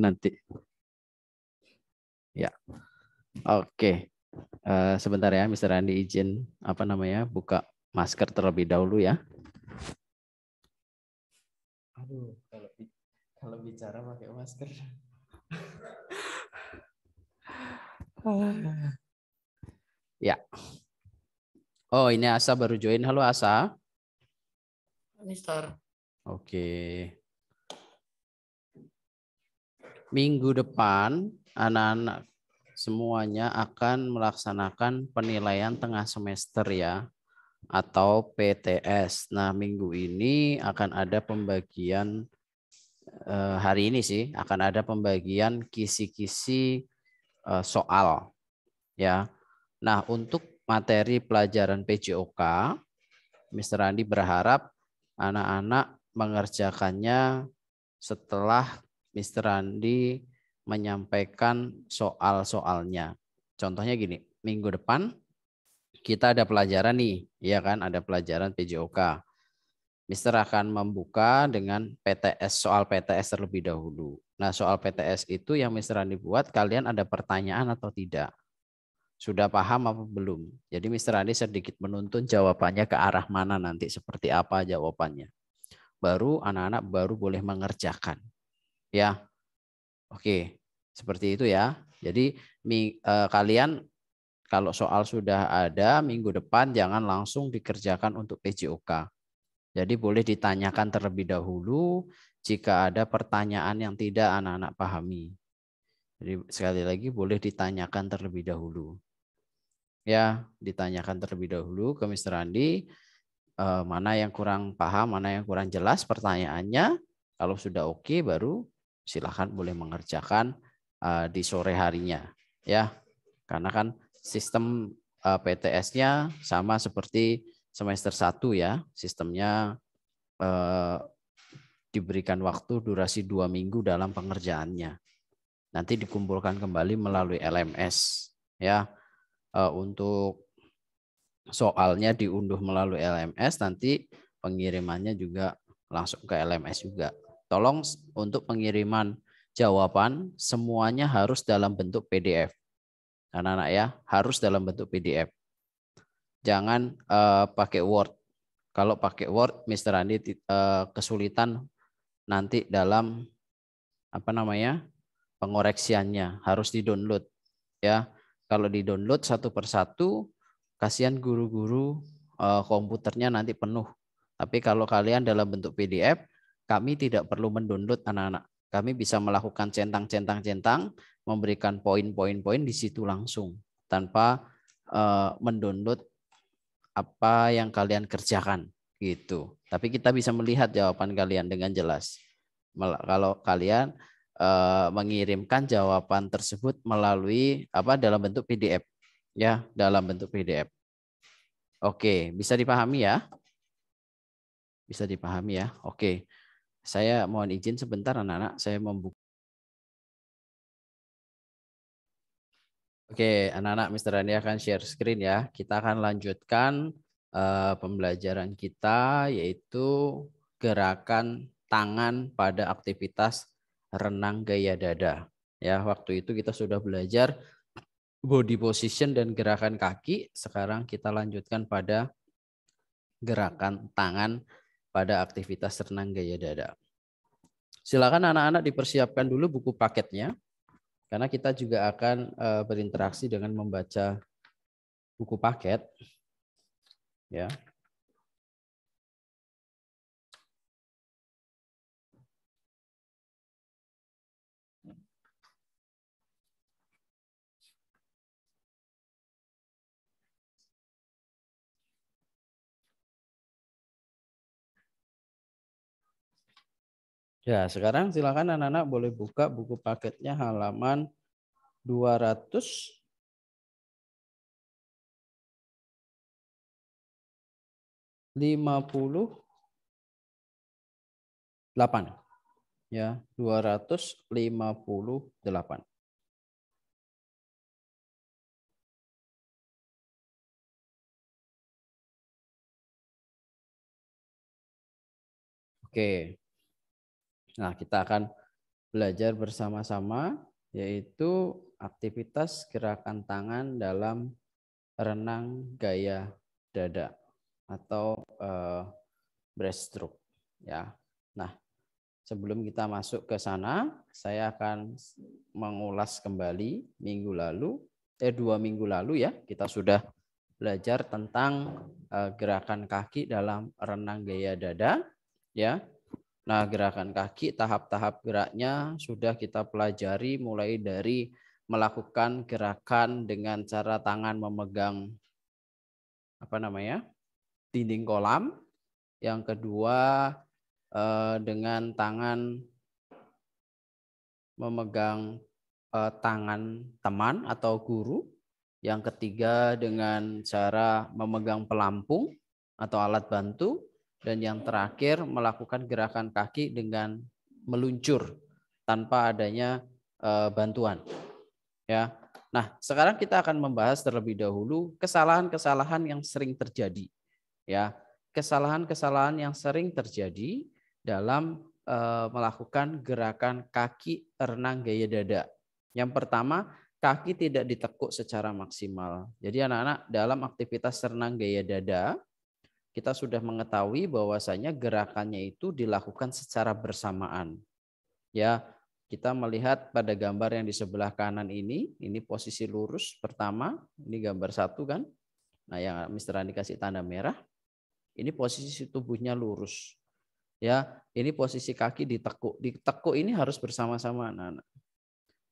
nanti. Ya. Oke. Uh, sebentar ya, Mr. Andi izin apa namanya? buka masker terlebih dahulu ya. Aduh, kalau kalau bicara pakai masker. ya. Oh, ini Asa baru join. Halo Asa. Mister. Oke minggu depan anak-anak semuanya akan melaksanakan penilaian tengah semester ya atau PTS. Nah, minggu ini akan ada pembagian eh, hari ini sih akan ada pembagian kisi-kisi eh, soal ya. Nah, untuk materi pelajaran PJOK, Mr. Andi berharap anak-anak mengerjakannya setelah Mr. Randi menyampaikan soal-soalnya. Contohnya gini, minggu depan kita ada pelajaran nih, ya kan? Ada pelajaran PJOK. Mister akan membuka dengan PTS soal PTS terlebih dahulu. Nah, soal PTS itu yang Mister Andi buat, kalian ada pertanyaan atau tidak? Sudah paham apa belum? Jadi Mister Andi sedikit menuntun jawabannya ke arah mana nanti seperti apa jawabannya. Baru anak-anak baru boleh mengerjakan ya. Oke, seperti itu ya. Jadi e, kalian kalau soal sudah ada minggu depan jangan langsung dikerjakan untuk PJOK. Jadi boleh ditanyakan terlebih dahulu jika ada pertanyaan yang tidak anak-anak pahami. Jadi sekali lagi boleh ditanyakan terlebih dahulu. Ya, ditanyakan terlebih dahulu ke Mr. Andi e, mana yang kurang paham, mana yang kurang jelas pertanyaannya. Kalau sudah oke okay, baru silahkan boleh mengerjakan uh, di sore harinya ya karena kan sistem uh, eh, PTS-nya sama seperti semester 1 ya sistemnya uh, diberikan waktu durasi dua minggu dalam pengerjaannya nanti dikumpulkan kembali melalui LMS ya uh, untuk soalnya diunduh melalui LMS nanti pengirimannya juga langsung ke LMS juga Tolong untuk pengiriman jawaban semuanya harus dalam bentuk PDF. Anak-anak ya, harus dalam bentuk PDF. Jangan uh, pakai Word. Kalau pakai Word, Mr. Andi uh, kesulitan nanti dalam apa namanya pengoreksiannya harus di download, ya kalau di download satu persatu kasihan guru-guru eh, komputernya nanti penuh tapi kalau kalian dalam bentuk PDF kami tidak perlu mendownload anak-anak. Kami bisa melakukan centang-centang-centang, memberikan poin-poin-poin di situ langsung tanpa uh, mendownload apa yang kalian kerjakan gitu. Tapi kita bisa melihat jawaban kalian dengan jelas. Kalau kalian uh, mengirimkan jawaban tersebut melalui apa dalam bentuk PDF ya, dalam bentuk PDF. Oke, bisa dipahami ya? Bisa dipahami ya. Oke. Saya mohon izin sebentar anak-anak, saya membuka. Oke, anak-anak Mr. Randi akan share screen ya. Kita akan lanjutkan uh, pembelajaran kita yaitu gerakan tangan pada aktivitas renang gaya dada. Ya, waktu itu kita sudah belajar body position dan gerakan kaki. Sekarang kita lanjutkan pada gerakan tangan pada aktivitas renang gaya dada. Silakan anak-anak dipersiapkan dulu buku paketnya, karena kita juga akan eh, berinteraksi dengan membaca buku paket. Ya, Ya, sekarang silakan anak-anak boleh buka buku paketnya halaman 200 58 ya 258 Oke. Nah, kita akan belajar bersama-sama yaitu aktivitas gerakan tangan dalam renang gaya dada atau uh, breaststroke ya. Nah, sebelum kita masuk ke sana, saya akan mengulas kembali minggu lalu eh dua minggu lalu ya, kita sudah belajar tentang uh, gerakan kaki dalam renang gaya dada ya Nah, gerakan kaki tahap-tahap geraknya sudah kita pelajari mulai dari melakukan gerakan dengan cara tangan memegang apa namanya? dinding kolam. Yang kedua eh, dengan tangan memegang eh, tangan teman atau guru. Yang ketiga dengan cara memegang pelampung atau alat bantu dan yang terakhir melakukan gerakan kaki dengan meluncur tanpa adanya eh, bantuan. Ya. Nah, sekarang kita akan membahas terlebih dahulu kesalahan-kesalahan yang sering terjadi. Ya, kesalahan-kesalahan yang sering terjadi dalam eh, melakukan gerakan kaki renang gaya dada. Yang pertama, kaki tidak ditekuk secara maksimal. Jadi anak-anak dalam aktivitas renang gaya dada, kita sudah mengetahui bahwasanya gerakannya itu dilakukan secara bersamaan. Ya, kita melihat pada gambar yang di sebelah kanan ini, ini posisi lurus pertama, ini gambar satu kan. Nah, yang Mr. Andi kasih tanda merah. Ini posisi tubuhnya lurus. Ya, ini posisi kaki ditekuk. Ditekuk ini harus bersama-sama anak nah,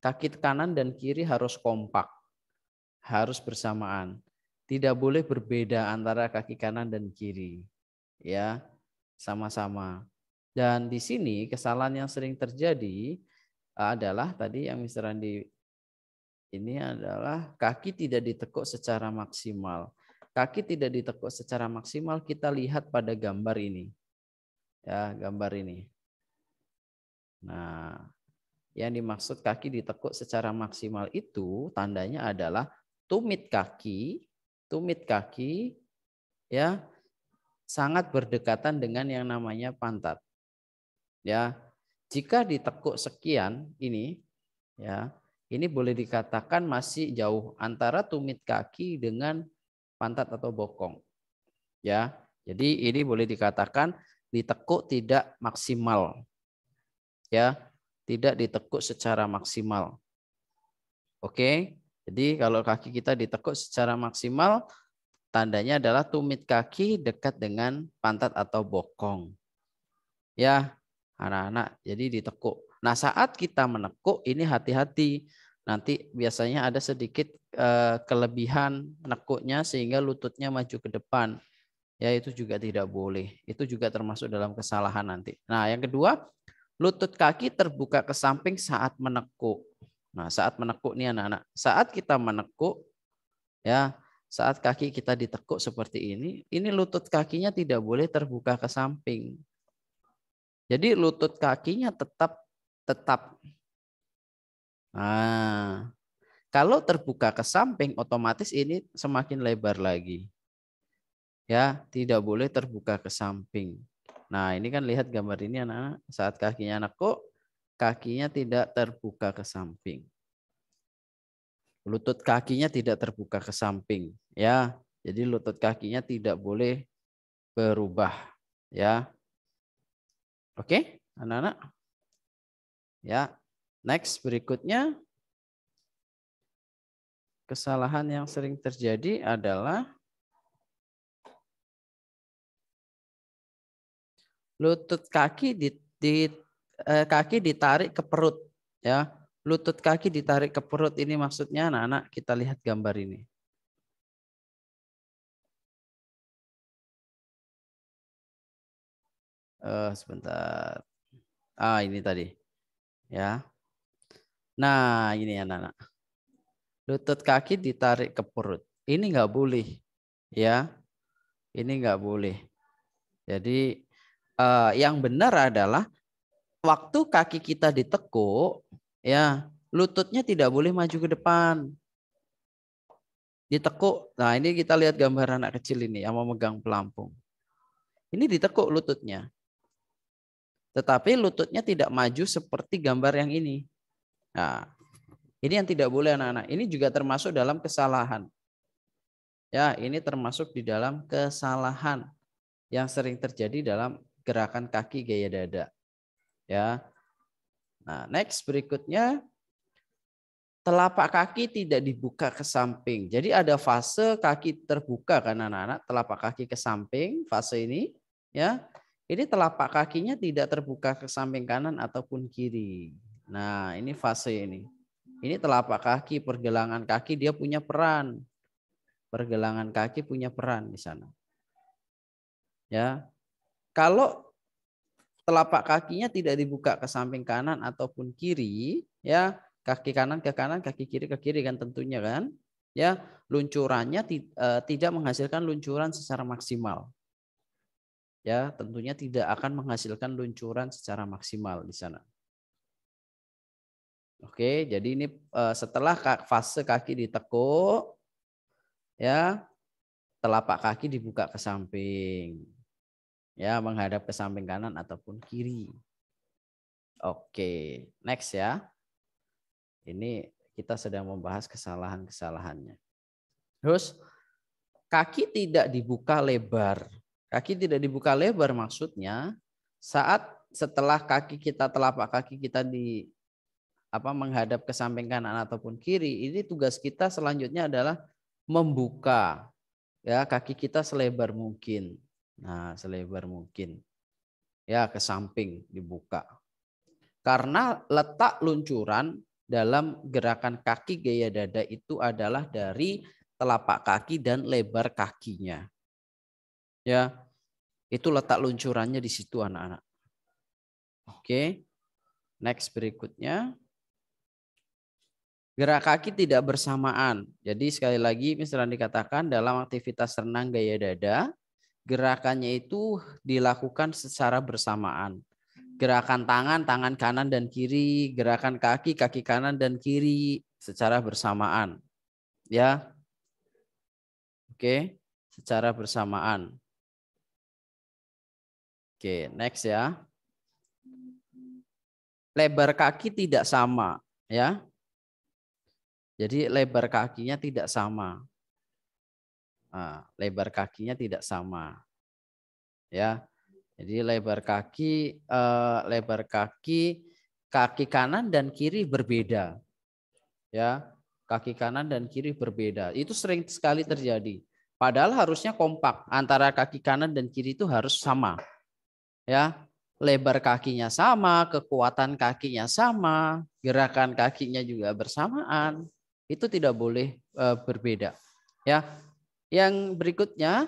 Kaki kanan dan kiri harus kompak. Harus bersamaan. Tidak boleh berbeda antara kaki kanan dan kiri. Ya, sama-sama. Dan di sini kesalahan yang sering terjadi eh, adalah tadi yang Mr. Andi ini adalah kaki tidak ditekuk secara maksimal. Kaki tidak ditekuk secara maksimal kita lihat pada gambar ini. Ya, gambar ini. Nah, yang dimaksud kaki ditekuk secara maksimal itu tandanya adalah tumit kaki tumit kaki ya sangat berdekatan dengan yang namanya pantat. Ya. Jika ditekuk sekian ini ya, ini boleh dikatakan masih jauh antara tumit kaki dengan pantat atau bokong. Ya. Jadi ini boleh dikatakan ditekuk tidak maksimal. Ya, tidak ditekuk secara maksimal. Oke. Jadi kalau kaki kita ditekuk secara maksimal, tandanya adalah tumit kaki dekat dengan pantat atau bokong. Ya, anak-anak, jadi ditekuk. Nah, saat kita menekuk ini hati-hati. Nanti biasanya ada sedikit eh, kelebihan nekuknya sehingga lututnya maju ke depan. Ya, itu juga tidak boleh. Itu juga termasuk dalam kesalahan nanti. Nah, yang kedua, lutut kaki terbuka ke samping saat menekuk. Nah, saat menekuk nih anak-anak. Saat kita menekuk ya, saat kaki kita ditekuk seperti ini, ini lutut kakinya tidak boleh terbuka ke samping. Jadi lutut kakinya tetap tetap. Nah, kalau terbuka ke samping otomatis ini semakin lebar lagi. Ya, tidak boleh terbuka ke samping. Nah, ini kan lihat gambar ini anak-anak. Saat kakinya nekuk kakinya tidak terbuka ke samping. Lutut kakinya tidak terbuka ke samping, ya. Jadi lutut kakinya tidak boleh berubah, ya. Oke, anak-anak. Ya. Next berikutnya kesalahan yang sering terjadi adalah lutut kaki di, di Eh, kaki ditarik ke perut ya lutut kaki ditarik ke perut ini maksudnya anak-anak kita lihat gambar ini uh, sebentar ah ini tadi ya nah ini anak-anak lutut kaki ditarik ke perut ini nggak boleh ya ini nggak boleh jadi uh, yang benar adalah waktu kaki kita ditekuk, ya lututnya tidak boleh maju ke depan. Ditekuk. Nah, ini kita lihat gambar anak kecil ini yang memegang pelampung. Ini ditekuk lututnya. Tetapi lututnya tidak maju seperti gambar yang ini. Nah, ini yang tidak boleh anak-anak. Ini juga termasuk dalam kesalahan. Ya, ini termasuk di dalam kesalahan yang sering terjadi dalam gerakan kaki gaya dada ya. Nah, next berikutnya telapak kaki tidak dibuka ke samping. Jadi ada fase kaki terbuka kan anak-anak, telapak kaki ke samping fase ini ya. Ini telapak kakinya tidak terbuka ke samping kanan ataupun kiri. Nah, ini fase ini. Ini telapak kaki, pergelangan kaki dia punya peran. Pergelangan kaki punya peran di sana. Ya. Kalau telapak kakinya tidak dibuka ke samping kanan ataupun kiri, ya kaki kanan ke kanan, kaki kiri ke kiri kan tentunya kan, ya luncurannya e, tidak menghasilkan luncuran secara maksimal, ya tentunya tidak akan menghasilkan luncuran secara maksimal di sana. Oke, jadi ini e, setelah fase kaki ditekuk, ya telapak kaki dibuka ke samping ya menghadap ke samping kanan ataupun kiri. Oke, next ya. Ini kita sedang membahas kesalahan-kesalahannya. Terus kaki tidak dibuka lebar. Kaki tidak dibuka lebar maksudnya saat setelah kaki kita telapak kaki kita di apa menghadap ke samping kanan ataupun kiri, ini tugas kita selanjutnya adalah membuka ya kaki kita selebar mungkin Nah, selebar mungkin. Ya, ke samping dibuka. Karena letak luncuran dalam gerakan kaki gaya dada itu adalah dari telapak kaki dan lebar kakinya. Ya. Itu letak luncurannya di situ anak-anak. Oke. Next berikutnya. Gerak kaki tidak bersamaan. Jadi sekali lagi misalnya dikatakan dalam aktivitas renang gaya dada, gerakannya itu dilakukan secara bersamaan. Hmm. Gerakan tangan, tangan kanan dan kiri, gerakan kaki, kaki kanan dan kiri secara bersamaan. Ya. Oke, secara bersamaan. Oke, next ya. Lebar kaki tidak sama, ya. Jadi lebar kakinya tidak sama. Nah, lebar kakinya tidak sama. Ya. Jadi lebar kaki eh, lebar kaki kaki kanan dan kiri berbeda. Ya. Kaki kanan dan kiri berbeda. Itu sering sekali terjadi. Padahal harusnya kompak antara kaki kanan dan kiri itu harus sama. Ya. Lebar kakinya sama, kekuatan kakinya sama, gerakan kakinya juga bersamaan. Itu tidak boleh eh, berbeda. Ya, yang berikutnya,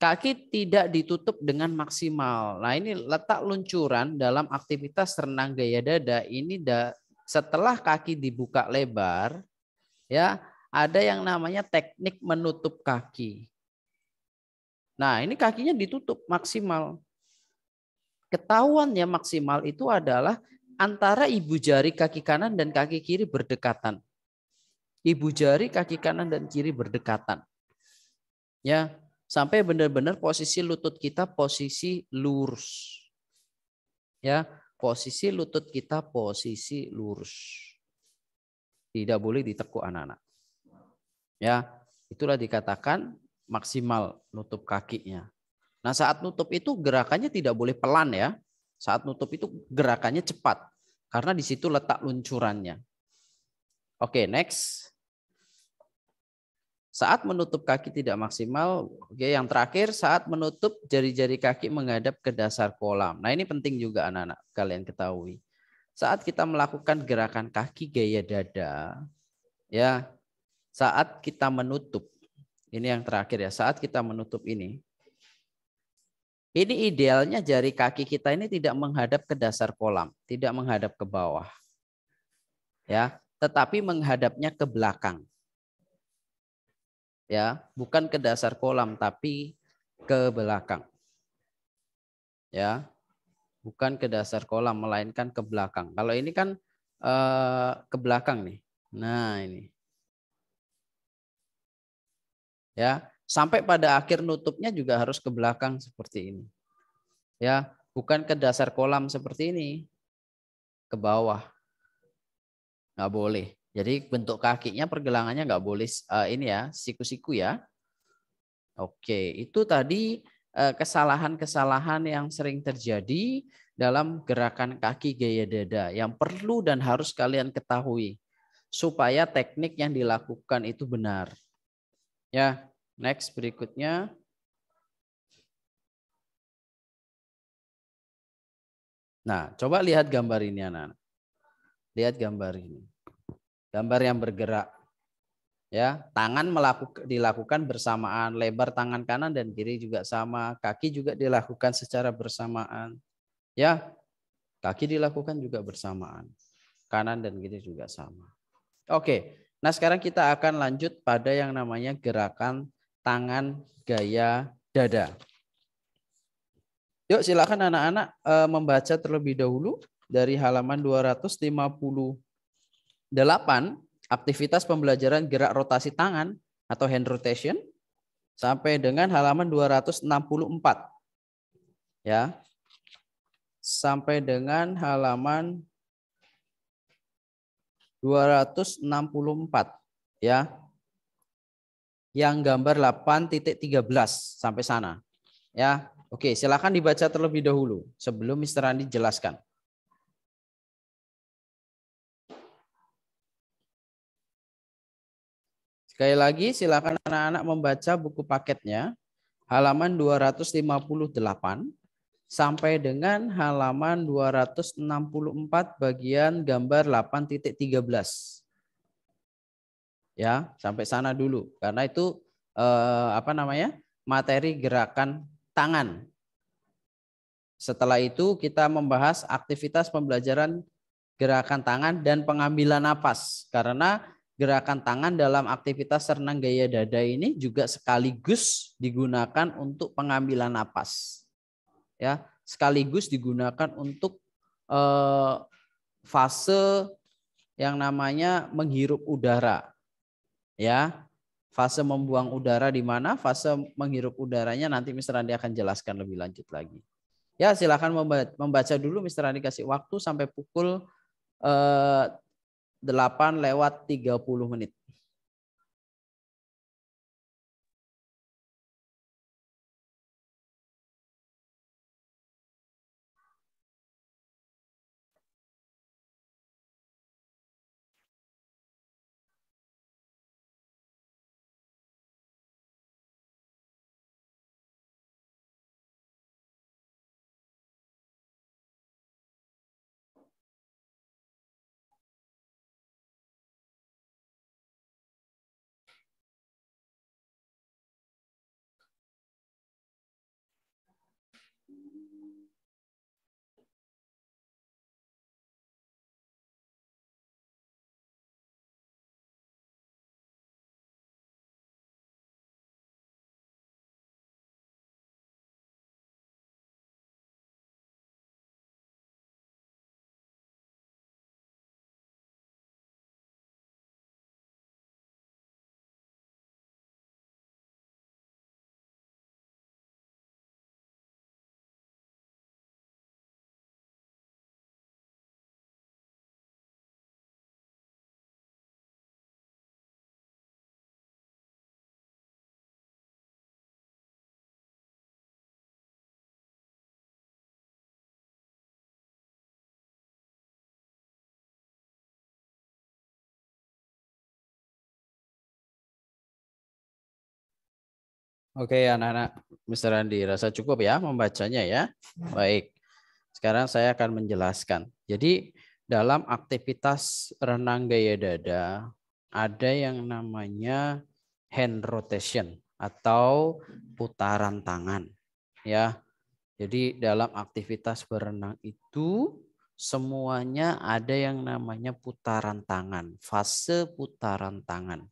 kaki tidak ditutup dengan maksimal. Nah, ini letak luncuran dalam aktivitas renang gaya dada ini da, setelah kaki dibuka lebar, ya, ada yang namanya teknik menutup kaki. Nah, ini kakinya ditutup maksimal. Ketahuan ya maksimal itu adalah antara ibu jari kaki kanan dan kaki kiri berdekatan. Ibu jari kaki kanan dan kiri berdekatan. Ya, sampai benar-benar posisi lutut kita posisi lurus. Ya, posisi lutut kita posisi lurus. Tidak boleh ditekuk anak-anak. Ya, itulah dikatakan maksimal nutup kakinya. Nah, saat nutup itu gerakannya tidak boleh pelan ya. Saat nutup itu gerakannya cepat karena di situ letak luncurannya. Oke, next. Saat menutup kaki tidak maksimal. Oke, yang terakhir saat menutup jari-jari kaki menghadap ke dasar kolam. Nah, ini penting juga anak-anak kalian ketahui. Saat kita melakukan gerakan kaki gaya dada, ya, saat kita menutup. Ini yang terakhir ya, saat kita menutup ini. Ini idealnya jari kaki kita ini tidak menghadap ke dasar kolam, tidak menghadap ke bawah. Ya, tetapi menghadapnya ke belakang ya bukan ke dasar kolam tapi ke belakang ya bukan ke dasar kolam melainkan ke belakang kalau ini kan eh, ke belakang nih nah ini ya sampai pada akhir nutupnya juga harus ke belakang seperti ini ya bukan ke dasar kolam seperti ini ke bawah nggak boleh jadi bentuk kakinya pergelangannya nggak boleh uh, ini ya, siku-siku ya. Oke, itu tadi eh, kesalahan-kesalahan yang sering terjadi dalam gerakan kaki gaya dada yang perlu dan harus kalian ketahui supaya teknik yang dilakukan itu benar. Ya, next berikutnya. Nah, coba lihat gambar ini anak-anak. Lihat gambar ini gambar yang bergerak. Ya, tangan melakukan dilakukan bersamaan, lebar tangan kanan dan kiri juga sama, kaki juga dilakukan secara bersamaan. Ya. Kaki dilakukan juga bersamaan. Kanan dan kiri juga sama. Oke. Nah, sekarang kita akan lanjut pada yang namanya gerakan tangan gaya dada. Yuk silakan anak-anak eh, membaca terlebih dahulu dari halaman 250 8, aktivitas pembelajaran gerak rotasi tangan atau hand rotation sampai dengan halaman 264. Ya. Sampai dengan halaman 264 ya. Yang gambar 8.13 sampai sana. Ya. Oke, silakan dibaca terlebih dahulu sebelum Mr. Andi jelaskan. Sekali lagi silakan anak-anak membaca buku paketnya halaman 258 sampai dengan halaman 264 bagian gambar 8.13. Ya, sampai sana dulu karena itu eh, apa namanya? materi gerakan tangan. Setelah itu kita membahas aktivitas pembelajaran gerakan tangan dan pengambilan napas karena gerakan tangan dalam aktivitas renang gaya dada ini juga sekaligus digunakan untuk pengambilan napas. Ya, sekaligus digunakan untuk eh, fase yang namanya menghirup udara. Ya. Fase membuang udara di mana? Fase menghirup udaranya nanti Mr. Andi akan jelaskan lebih lanjut lagi. Ya, silakan membaca dulu Mr. Andi kasih waktu sampai pukul eh, 8 lewat 30 menit. Oke anak-anak, Mr. Andi, rasa cukup ya membacanya ya. Baik, sekarang saya akan menjelaskan. Jadi dalam aktivitas renang gaya dada, ada yang namanya hand rotation atau putaran tangan. ya. Jadi dalam aktivitas berenang itu semuanya ada yang namanya putaran tangan, fase putaran tangan.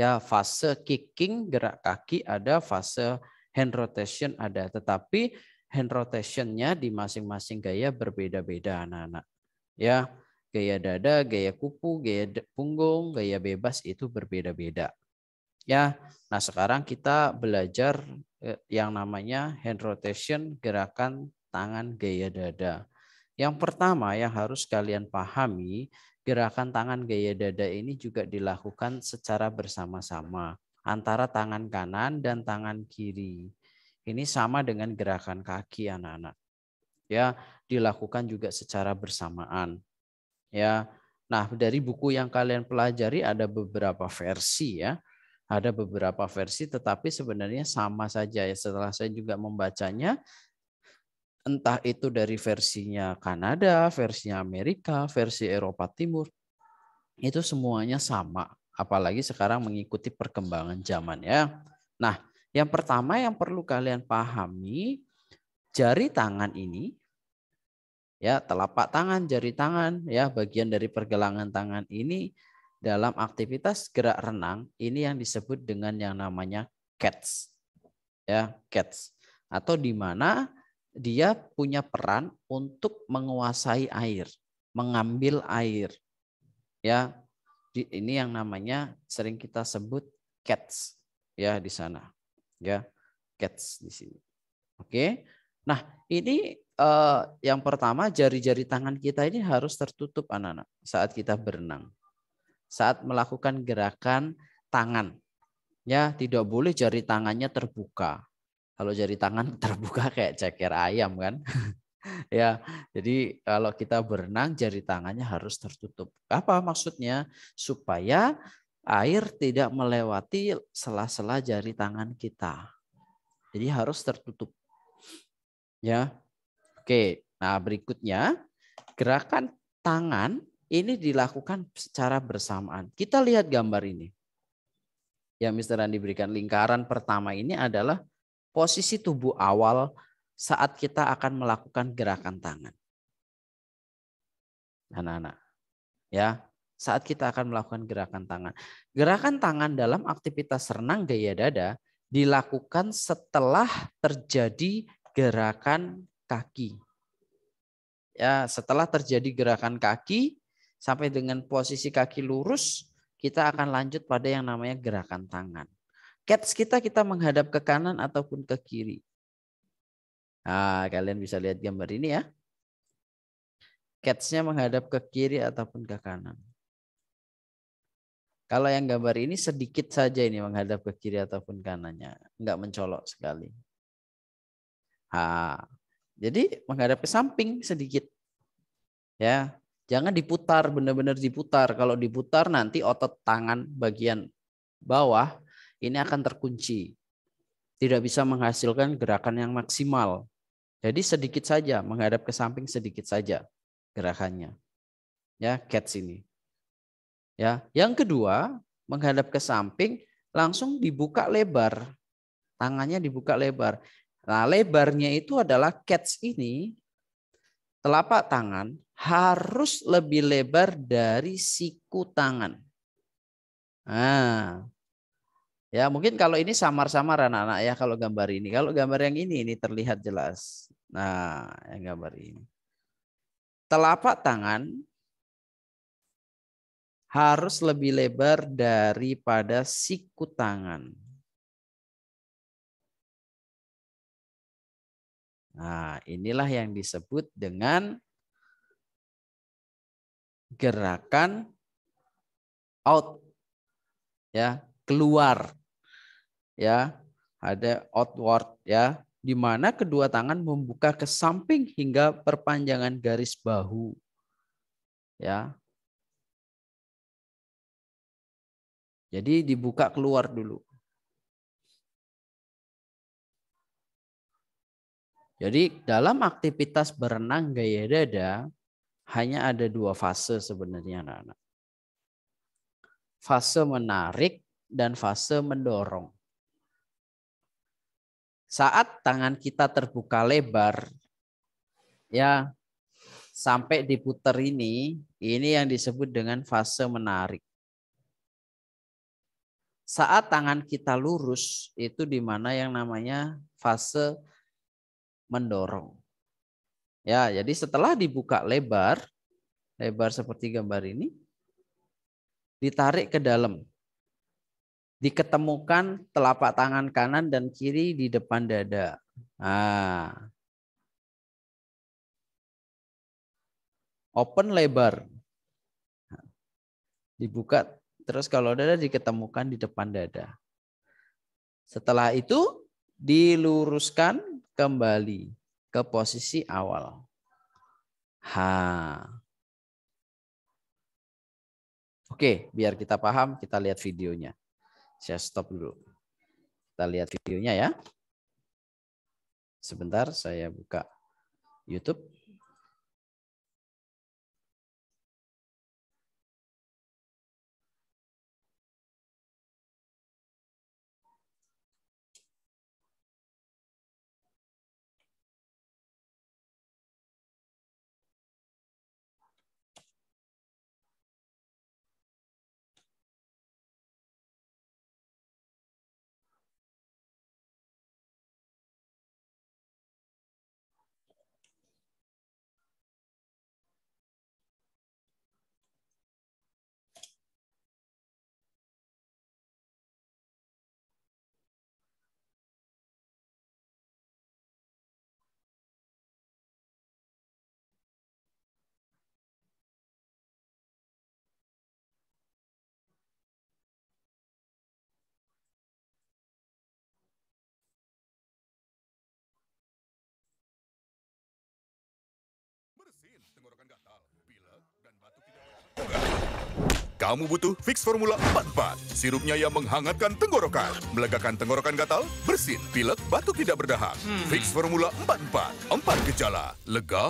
Ya, fase kicking gerak kaki ada, fase hand rotation ada, tetapi hand rotationnya di masing-masing gaya berbeda-beda anak-anak. Ya, gaya dada, gaya kupu, gaya punggung, gaya bebas itu berbeda-beda. Ya, nah sekarang kita belajar eh, yang namanya hand rotation gerakan tangan gaya dada. Yang pertama yang harus kalian pahami Gerakan tangan gaya dada ini juga dilakukan secara bersama-sama antara tangan kanan dan tangan kiri. Ini sama dengan gerakan kaki anak-anak. Ya, dilakukan juga secara bersamaan. Ya. Nah, dari buku yang kalian pelajari ada beberapa versi ya. Ada beberapa versi tetapi sebenarnya sama saja ya. Setelah saya juga membacanya, entah itu dari versinya Kanada, versinya Amerika, versi Eropa Timur, itu semuanya sama. Apalagi sekarang mengikuti perkembangan zaman ya. Nah, yang pertama yang perlu kalian pahami, jari tangan ini, ya telapak tangan, jari tangan, ya bagian dari pergelangan tangan ini dalam aktivitas gerak renang ini yang disebut dengan yang namanya cats ya cats atau di mana dia punya peran untuk menguasai air, mengambil air. Ya, ini yang namanya sering kita sebut cats ya di sana. Ya, cats di sini. Oke. Nah, ini eh, yang pertama jari-jari tangan kita ini harus tertutup anak-anak saat kita berenang. Saat melakukan gerakan tangan. Ya, tidak boleh jari tangannya terbuka kalau jari tangan terbuka kayak ceker ayam kan. ya, jadi kalau kita berenang jari tangannya harus tertutup. Apa maksudnya? Supaya air tidak melewati sela-sela jari tangan kita. Jadi harus tertutup. Ya. Oke. Nah, berikutnya gerakan tangan ini dilakukan secara bersamaan. Kita lihat gambar ini. Yang Mr. Andi berikan lingkaran pertama ini adalah posisi tubuh awal saat kita akan melakukan gerakan tangan. Anak-anak, ya, saat kita akan melakukan gerakan tangan. Gerakan tangan dalam aktivitas renang gaya dada dilakukan setelah terjadi gerakan kaki. Ya, setelah terjadi gerakan kaki sampai dengan posisi kaki lurus, kita akan lanjut pada yang namanya gerakan tangan. Cats kita kita menghadap ke kanan ataupun ke kiri. Nah, kalian bisa lihat gambar ini ya. Catsnya menghadap ke kiri ataupun ke kanan. Kalau yang gambar ini sedikit saja ini menghadap ke kiri ataupun kanannya. nggak mencolok sekali. Ha. Ah, jadi menghadap ke samping sedikit. Ya, jangan diputar, benar-benar diputar. Kalau diputar nanti otot tangan bagian bawah ini akan terkunci. Tidak bisa menghasilkan gerakan yang maksimal. Jadi sedikit saja, menghadap ke samping sedikit saja gerakannya. Ya, cats ini. Ya, yang kedua, menghadap ke samping langsung dibuka lebar. Tangannya dibuka lebar. Nah, lebarnya itu adalah cats ini telapak tangan harus lebih lebar dari siku tangan. Nah, Ya, mungkin kalau ini samar-samar anak-anak ya kalau gambar ini. Kalau gambar yang ini ini terlihat jelas. Nah, yang gambar ini. Telapak tangan harus lebih lebar daripada siku tangan. Nah, inilah yang disebut dengan gerakan out. Ya, keluar ya ada outward ya di mana kedua tangan membuka ke samping hingga perpanjangan garis bahu ya jadi dibuka keluar dulu Jadi dalam aktivitas berenang gaya dada hanya ada dua fase sebenarnya anak-anak. Fase menarik dan fase mendorong. Saat tangan kita terbuka lebar, ya sampai diputer ini, ini yang disebut dengan fase menarik. Saat tangan kita lurus, itu di mana yang namanya fase mendorong. Ya, jadi setelah dibuka lebar, lebar seperti gambar ini, ditarik ke dalam diketemukan telapak tangan kanan dan kiri di depan dada. Nah. Open lebar. Dibuka terus kalau dada diketemukan di depan dada. Setelah itu diluruskan kembali ke posisi awal. Ha. Oke, biar kita paham kita lihat videonya. Saya stop dulu. Kita lihat videonya ya. Sebentar saya buka YouTube. kamu butuh Fix Formula 44. Sirupnya yang menghangatkan tenggorokan, melegakan tenggorokan gatal, bersin, pilek, batuk tidak berdahak. Hmm. Fix Formula 44. Empat gejala, lega.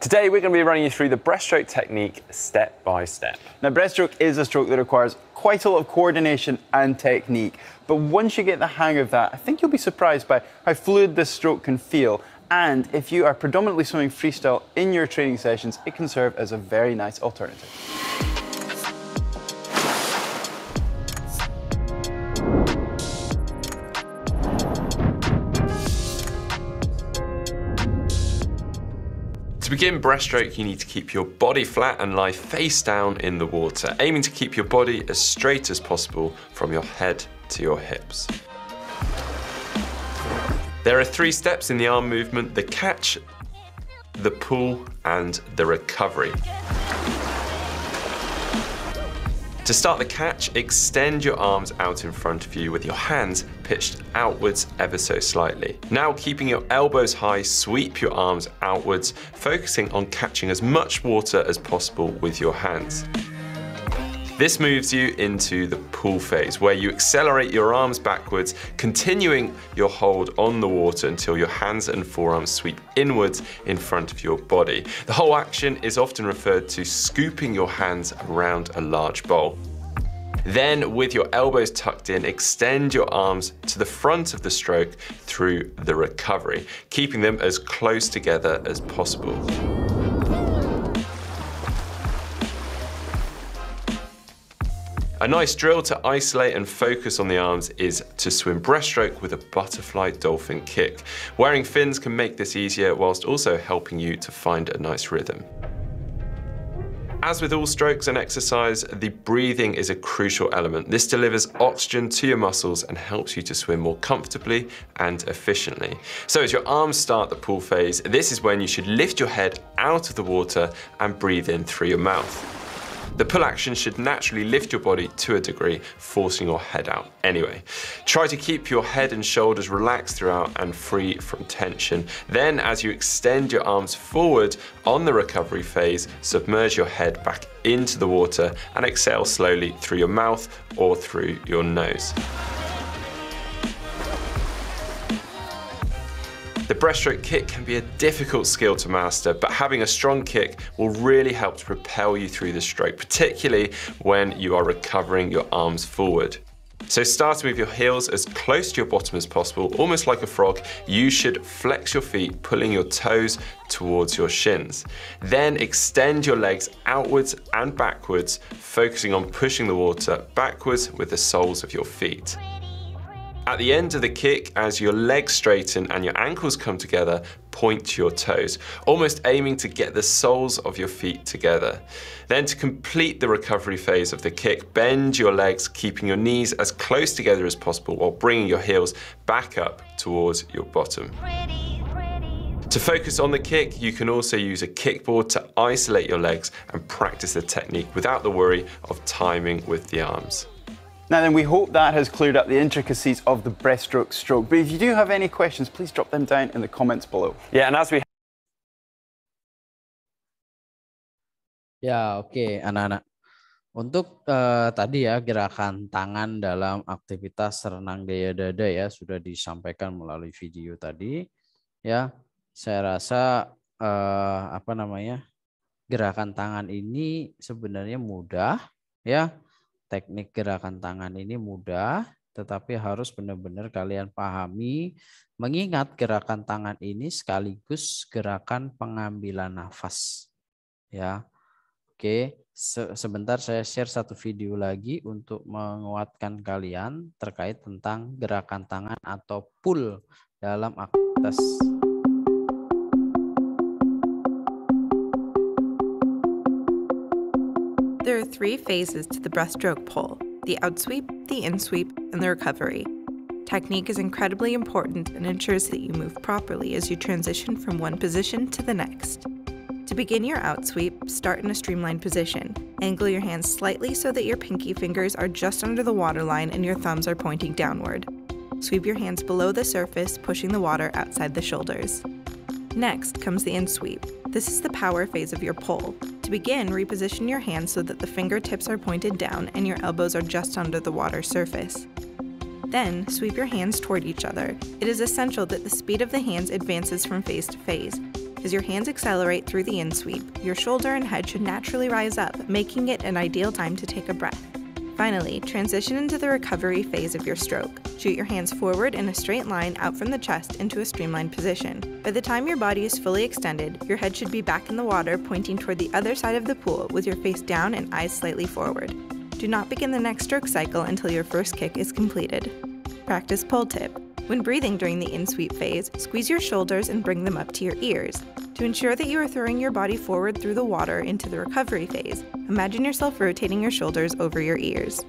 Today we're going to be running you through the breaststroke technique step by step. Now breaststroke is a stroke that requires quite a lot of coordination and technique, but once you get the hang of that, I think you'll be surprised by how fluid this stroke can feel and if you are predominantly swimming freestyle in your training sessions, it can serve as a very nice alternative. To begin breaststroke, you need to keep your body flat and lie face down in the water, aiming to keep your body as straight as possible from your head to your hips. There are three steps in the arm movement, the catch, the pull, and the recovery. To start the catch, extend your arms out in front of you with your hands pitched outwards ever so slightly. Now keeping your elbows high, sweep your arms outwards, focusing on catching as much water as possible with your hands. This moves you into the pull phase where you accelerate your arms backwards, continuing your hold on the water until your hands and forearms sweep inwards in front of your body. The whole action is often referred to scooping your hands around a large bowl. Then with your elbows tucked in, extend your arms to the front of the stroke through the recovery, keeping them as close together as possible. A nice drill to isolate and focus on the arms is to swim breaststroke with a butterfly dolphin kick. Wearing fins can make this easier whilst also helping you to find a nice rhythm. As with all strokes and exercise, the breathing is a crucial element. This delivers oxygen to your muscles and helps you to swim more comfortably and efficiently. So as your arms start the pull phase, this is when you should lift your head out of the water and breathe in through your mouth. The pull action should naturally lift your body to a degree, forcing your head out. Anyway, try to keep your head and shoulders relaxed throughout and free from tension. Then as you extend your arms forward on the recovery phase, submerge your head back into the water and exhale slowly through your mouth or through your nose. The breaststroke kick can be a difficult skill to master, but having a strong kick will really help to propel you through the stroke, particularly when you are recovering your arms forward. So starting with your heels as close to your bottom as possible, almost like a frog, you should flex your feet, pulling your toes towards your shins. Then extend your legs outwards and backwards, focusing on pushing the water backwards with the soles of your feet. At the end of the kick, as your legs straighten and your ankles come together, point to your toes, almost aiming to get the soles of your feet together. Then to complete the recovery phase of the kick, bend your legs, keeping your knees as close together as possible while bringing your heels back up towards your bottom. Pretty, To focus on the kick, you can also use a kickboard to isolate your legs and practice the technique without the worry of timing with the arms. Now then, we hope that has cleared up the intricacies of the breaststroke stroke. But if you do have any questions, please drop them down in the comments below. Yeah, and as we Ya, oke, okay, anak-anak. Untuk uh, tadi ya gerakan tangan dalam aktivitas renang gaya dada ya sudah disampaikan melalui video tadi. Ya, saya rasa uh, apa namanya gerakan tangan ini sebenarnya mudah ya teknik gerakan tangan ini mudah, tetapi harus benar-benar kalian pahami, mengingat gerakan tangan ini sekaligus gerakan pengambilan nafas. Ya. Oke, sebentar saya share satu video lagi untuk menguatkan kalian terkait tentang gerakan tangan atau pull dalam aktivitas There are three phases to the breaststroke pull the outsweep, the insweep, and the recovery. Technique is incredibly important and ensures that you move properly as you transition from one position to the next. To begin your outsweep, start in a streamlined position. Angle your hands slightly so that your pinky fingers are just under the waterline and your thumbs are pointing downward. Sweep your hands below the surface, pushing the water outside the shoulders. Next comes the insweep. This is the power phase of your pull. To begin, reposition your hands so that the fingertips are pointed down and your elbows are just under the water surface. Then, sweep your hands toward each other. It is essential that the speed of the hands advances from phase to phase. As your hands accelerate through the in sweep, your shoulder and head should naturally rise up, making it an ideal time to take a breath. Finally, transition into the recovery phase of your stroke. Shoot your hands forward in a straight line out from the chest into a streamlined position. By the time your body is fully extended, your head should be back in the water pointing toward the other side of the pool with your face down and eyes slightly forward. Do not begin the next stroke cycle until your first kick is completed. Practice pull tip. When breathing during the in-sweep phase, squeeze your shoulders and bring them up to your ears. To ensure that you are throwing your body forward through the water into the recovery phase, imagine yourself rotating your shoulders over your ears.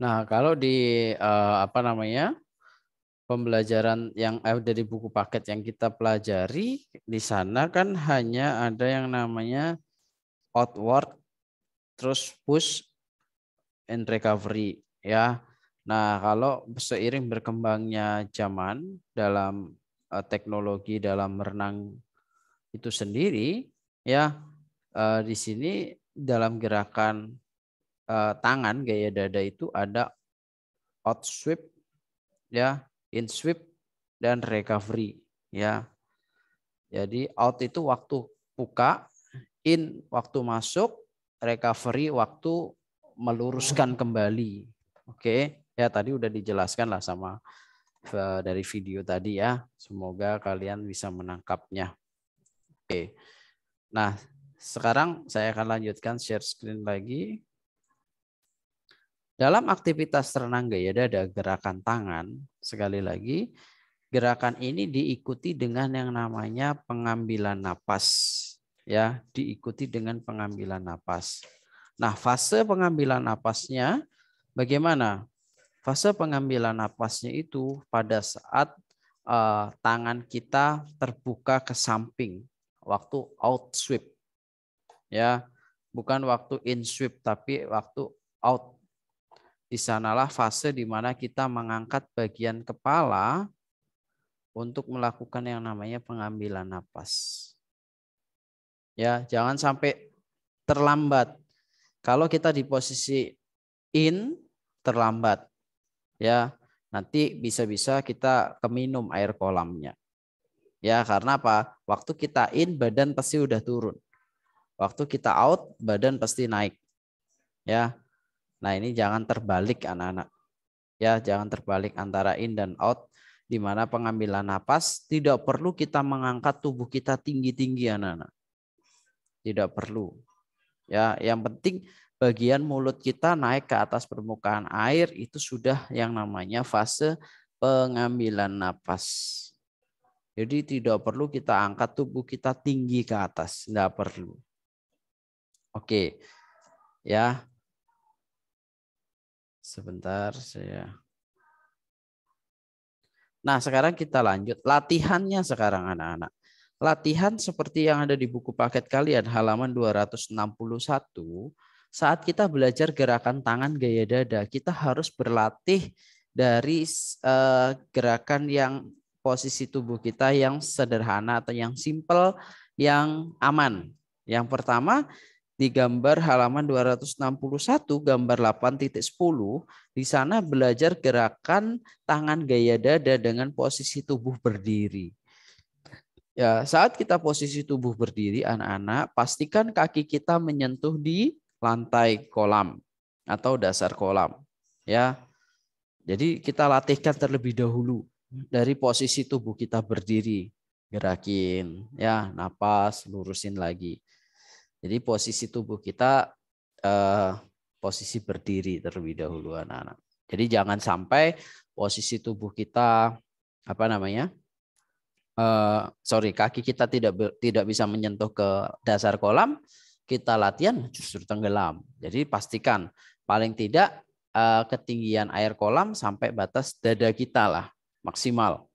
Nah, kalau di uh, apa namanya pembelajaran yang eh, dari buku paket yang kita pelajari di sana kan hanya ada yang namanya outward, terus push and recovery ya. Nah, kalau seiring berkembangnya zaman dalam uh, teknologi dalam renang itu sendiri ya uh, di sini dalam gerakan uh, tangan gaya dada itu ada out sweep ya, in sweep dan recovery ya. Jadi out itu waktu buka, in waktu masuk, recovery waktu meluruskan kembali. Oke, okay. ya tadi udah dijelaskan lah sama eh, dari video tadi ya. Semoga kalian bisa menangkapnya. Oke. Okay. Nah, sekarang saya akan lanjutkan share screen lagi. Dalam aktivitas renang gaya ada gerakan tangan, sekali lagi, gerakan ini diikuti dengan yang namanya pengambilan napas ya diikuti dengan pengambilan napas. Nah, fase pengambilan napasnya bagaimana? Fase pengambilan napasnya itu pada saat uh, tangan kita terbuka ke samping waktu out sweep. Ya, bukan waktu in sweep tapi waktu out. Di sanalah fase di mana kita mengangkat bagian kepala untuk melakukan yang namanya pengambilan napas. Ya, jangan sampai terlambat. Kalau kita di posisi in terlambat, ya nanti bisa-bisa kita keminum air kolamnya. Ya, karena apa? Waktu kita in badan pasti udah turun. Waktu kita out badan pasti naik. Ya. Nah, ini jangan terbalik anak-anak. Ya, jangan terbalik antara in dan out di mana pengambilan napas tidak perlu kita mengangkat tubuh kita tinggi-tinggi anak-anak. Tidak perlu. Ya, yang penting bagian mulut kita naik ke atas permukaan air itu sudah yang namanya fase pengambilan napas. Jadi tidak perlu kita angkat tubuh kita tinggi ke atas, tidak perlu. Oke. Ya. Sebentar saya Nah, sekarang kita lanjut latihannya sekarang anak-anak. Latihan seperti yang ada di buku paket kalian halaman 261, saat kita belajar gerakan tangan gaya dada, kita harus berlatih dari uh, gerakan yang posisi tubuh kita yang sederhana atau yang simple, yang aman. Yang pertama, di gambar halaman 261 gambar 8.10 di sana belajar gerakan tangan gaya dada dengan posisi tubuh berdiri. Ya, saat kita posisi tubuh berdiri anak-anak, pastikan kaki kita menyentuh di lantai kolam atau dasar kolam, ya. Jadi kita latihkan terlebih dahulu dari posisi tubuh kita berdiri. Gerakin, ya, napas, lurusin lagi. Jadi posisi tubuh kita eh, posisi berdiri terlebih dahulu anak-anak. Jadi jangan sampai posisi tubuh kita apa namanya? uh, sorry kaki kita tidak tidak bisa menyentuh ke dasar kolam, kita latihan justru tenggelam. Jadi pastikan paling tidak uh, ketinggian air kolam sampai batas dada kita lah maksimal.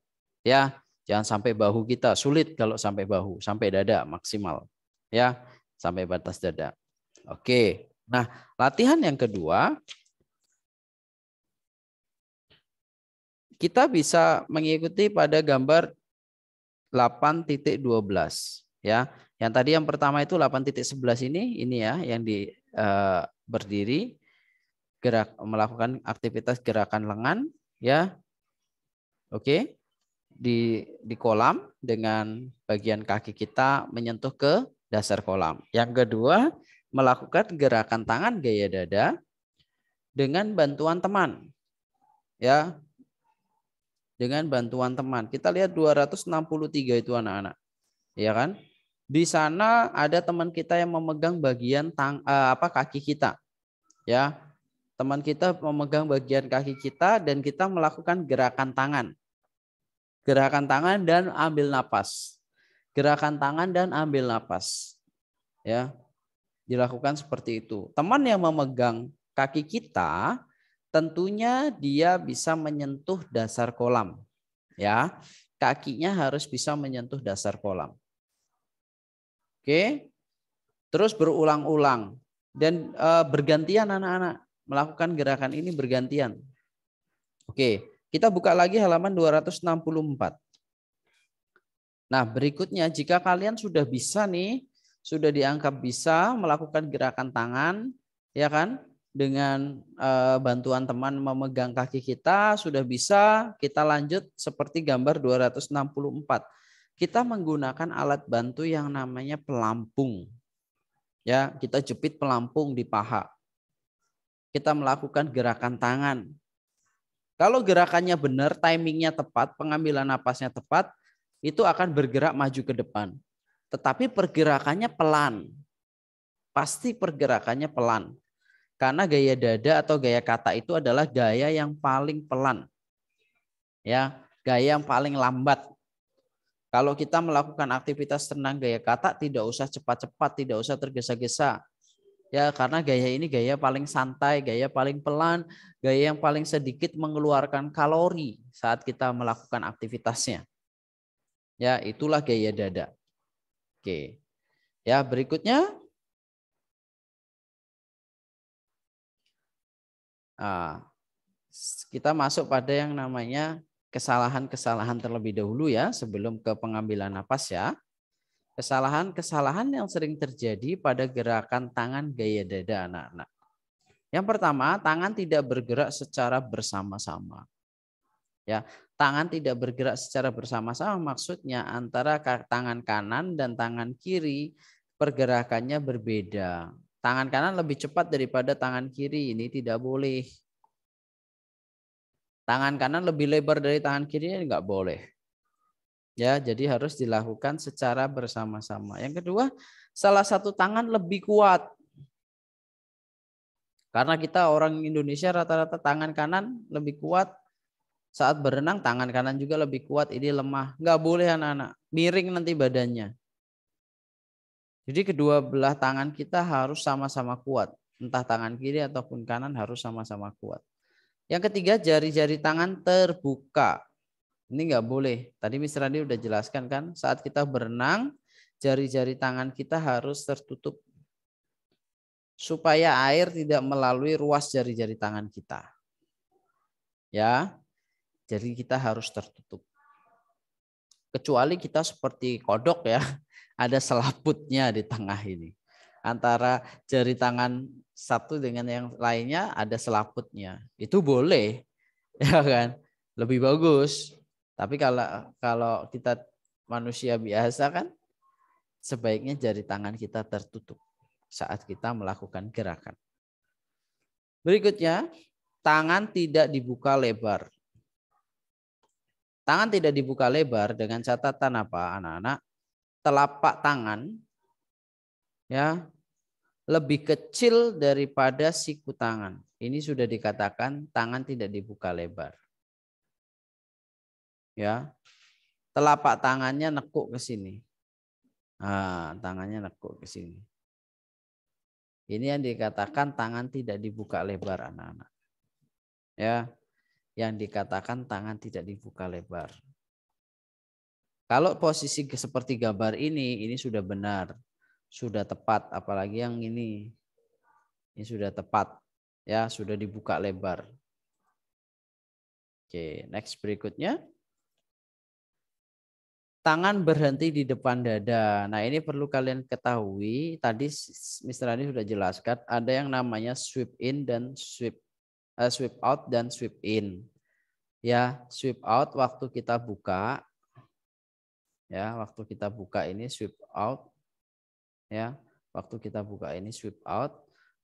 Ya, jangan sampai bahu kita sulit kalau sampai bahu, sampai dada maksimal. Ya, sampai batas dada. Oke. Nah, latihan yang kedua kita bisa mengikuti pada gambar 8.12 ya. Yang tadi yang pertama itu 8.11 ini ini ya yang di uh, berdiri gerak melakukan aktivitas gerakan lengan ya. Oke. Okay. Di di kolam dengan bagian kaki kita menyentuh ke dasar kolam. Yang kedua, melakukan gerakan tangan gaya dada dengan bantuan teman. Ya, dengan bantuan teman. Kita lihat 263 itu anak-anak. Ya kan? Di sana ada teman kita yang memegang bagian tang eh, apa kaki kita. Ya. Teman kita memegang bagian kaki kita dan kita melakukan gerakan tangan. Gerakan tangan dan ambil napas. Gerakan tangan dan ambil napas. Ya. Dilakukan seperti itu. Teman yang memegang kaki kita tentunya dia bisa menyentuh dasar kolam. Ya, kakinya harus bisa menyentuh dasar kolam. Oke. Terus berulang-ulang dan e, bergantian anak-anak melakukan gerakan ini bergantian. Oke, kita buka lagi halaman 264. Nah, berikutnya jika kalian sudah bisa nih, sudah dianggap bisa melakukan gerakan tangan, ya kan? dengan uh, bantuan teman memegang kaki kita sudah bisa kita lanjut seperti gambar 264. Kita menggunakan alat bantu yang namanya pelampung. Ya, kita jepit pelampung di paha. Kita melakukan gerakan tangan. Kalau gerakannya benar, timingnya tepat, pengambilan napasnya tepat, itu akan bergerak maju ke depan. Tetapi pergerakannya pelan. Pasti pergerakannya pelan karena gaya dada atau gaya kata itu adalah gaya yang paling pelan. Ya, gaya yang paling lambat. Kalau kita melakukan aktivitas tenang gaya kata tidak usah cepat-cepat, tidak usah tergesa-gesa. Ya, karena gaya ini gaya paling santai, gaya paling pelan, gaya yang paling sedikit mengeluarkan kalori saat kita melakukan aktivitasnya. Ya, itulah gaya dada. Oke. Ya, berikutnya Ah, kita masuk pada yang namanya kesalahan-kesalahan terlebih dahulu ya sebelum ke pengambilan napas ya. Kesalahan-kesalahan yang sering terjadi pada gerakan tangan gaya dada anak-anak. Yang pertama, tangan tidak bergerak secara bersama-sama. Ya, tangan tidak bergerak secara bersama-sama maksudnya antara tangan kanan dan tangan kiri pergerakannya berbeda. Tangan kanan lebih cepat daripada tangan kiri. Ini tidak boleh. Tangan kanan lebih lebar dari tangan kiri ini nggak boleh. Ya, jadi harus dilakukan secara bersama-sama. Yang kedua, salah satu tangan lebih kuat. Karena kita orang Indonesia rata-rata tangan kanan lebih kuat. Saat berenang tangan kanan juga lebih kuat, ini lemah. Nggak boleh anak-anak. Miring nanti badannya. Jadi kedua belah tangan kita harus sama-sama kuat. Entah tangan kiri ataupun kanan harus sama-sama kuat. Yang ketiga, jari-jari tangan terbuka. Ini nggak boleh. Tadi Mr. Randi udah jelaskan kan, saat kita berenang, jari-jari tangan kita harus tertutup supaya air tidak melalui ruas jari-jari tangan kita. Ya. Jadi kita harus tertutup. Kecuali kita seperti kodok ya, ada selaputnya di tengah ini. Antara jari tangan satu dengan yang lainnya ada selaputnya. Itu boleh, ya kan? Lebih bagus. Tapi kalau kalau kita manusia biasa kan sebaiknya jari tangan kita tertutup saat kita melakukan gerakan. Berikutnya, tangan tidak dibuka lebar. Tangan tidak dibuka lebar dengan catatan apa anak-anak? Telapak tangan ya lebih kecil daripada siku tangan. Ini sudah dikatakan tangan tidak dibuka lebar. Ya. Telapak tangannya nekuk ke sini. Nah, tangannya nekuk ke sini. Ini yang dikatakan tangan tidak dibuka lebar anak-anak. Ya yang dikatakan tangan tidak dibuka lebar. Kalau posisi seperti gambar ini, ini sudah benar, sudah tepat, apalagi yang ini, ini sudah tepat, ya sudah dibuka lebar. Oke, next berikutnya. Tangan berhenti di depan dada. Nah ini perlu kalian ketahui, tadi Mr. Andi sudah jelaskan, ada yang namanya sweep in dan sweep uh, sweep out dan sweep in. Ya, sweep out waktu kita buka ya, waktu kita buka ini sweep out ya, waktu kita buka ini sweep out,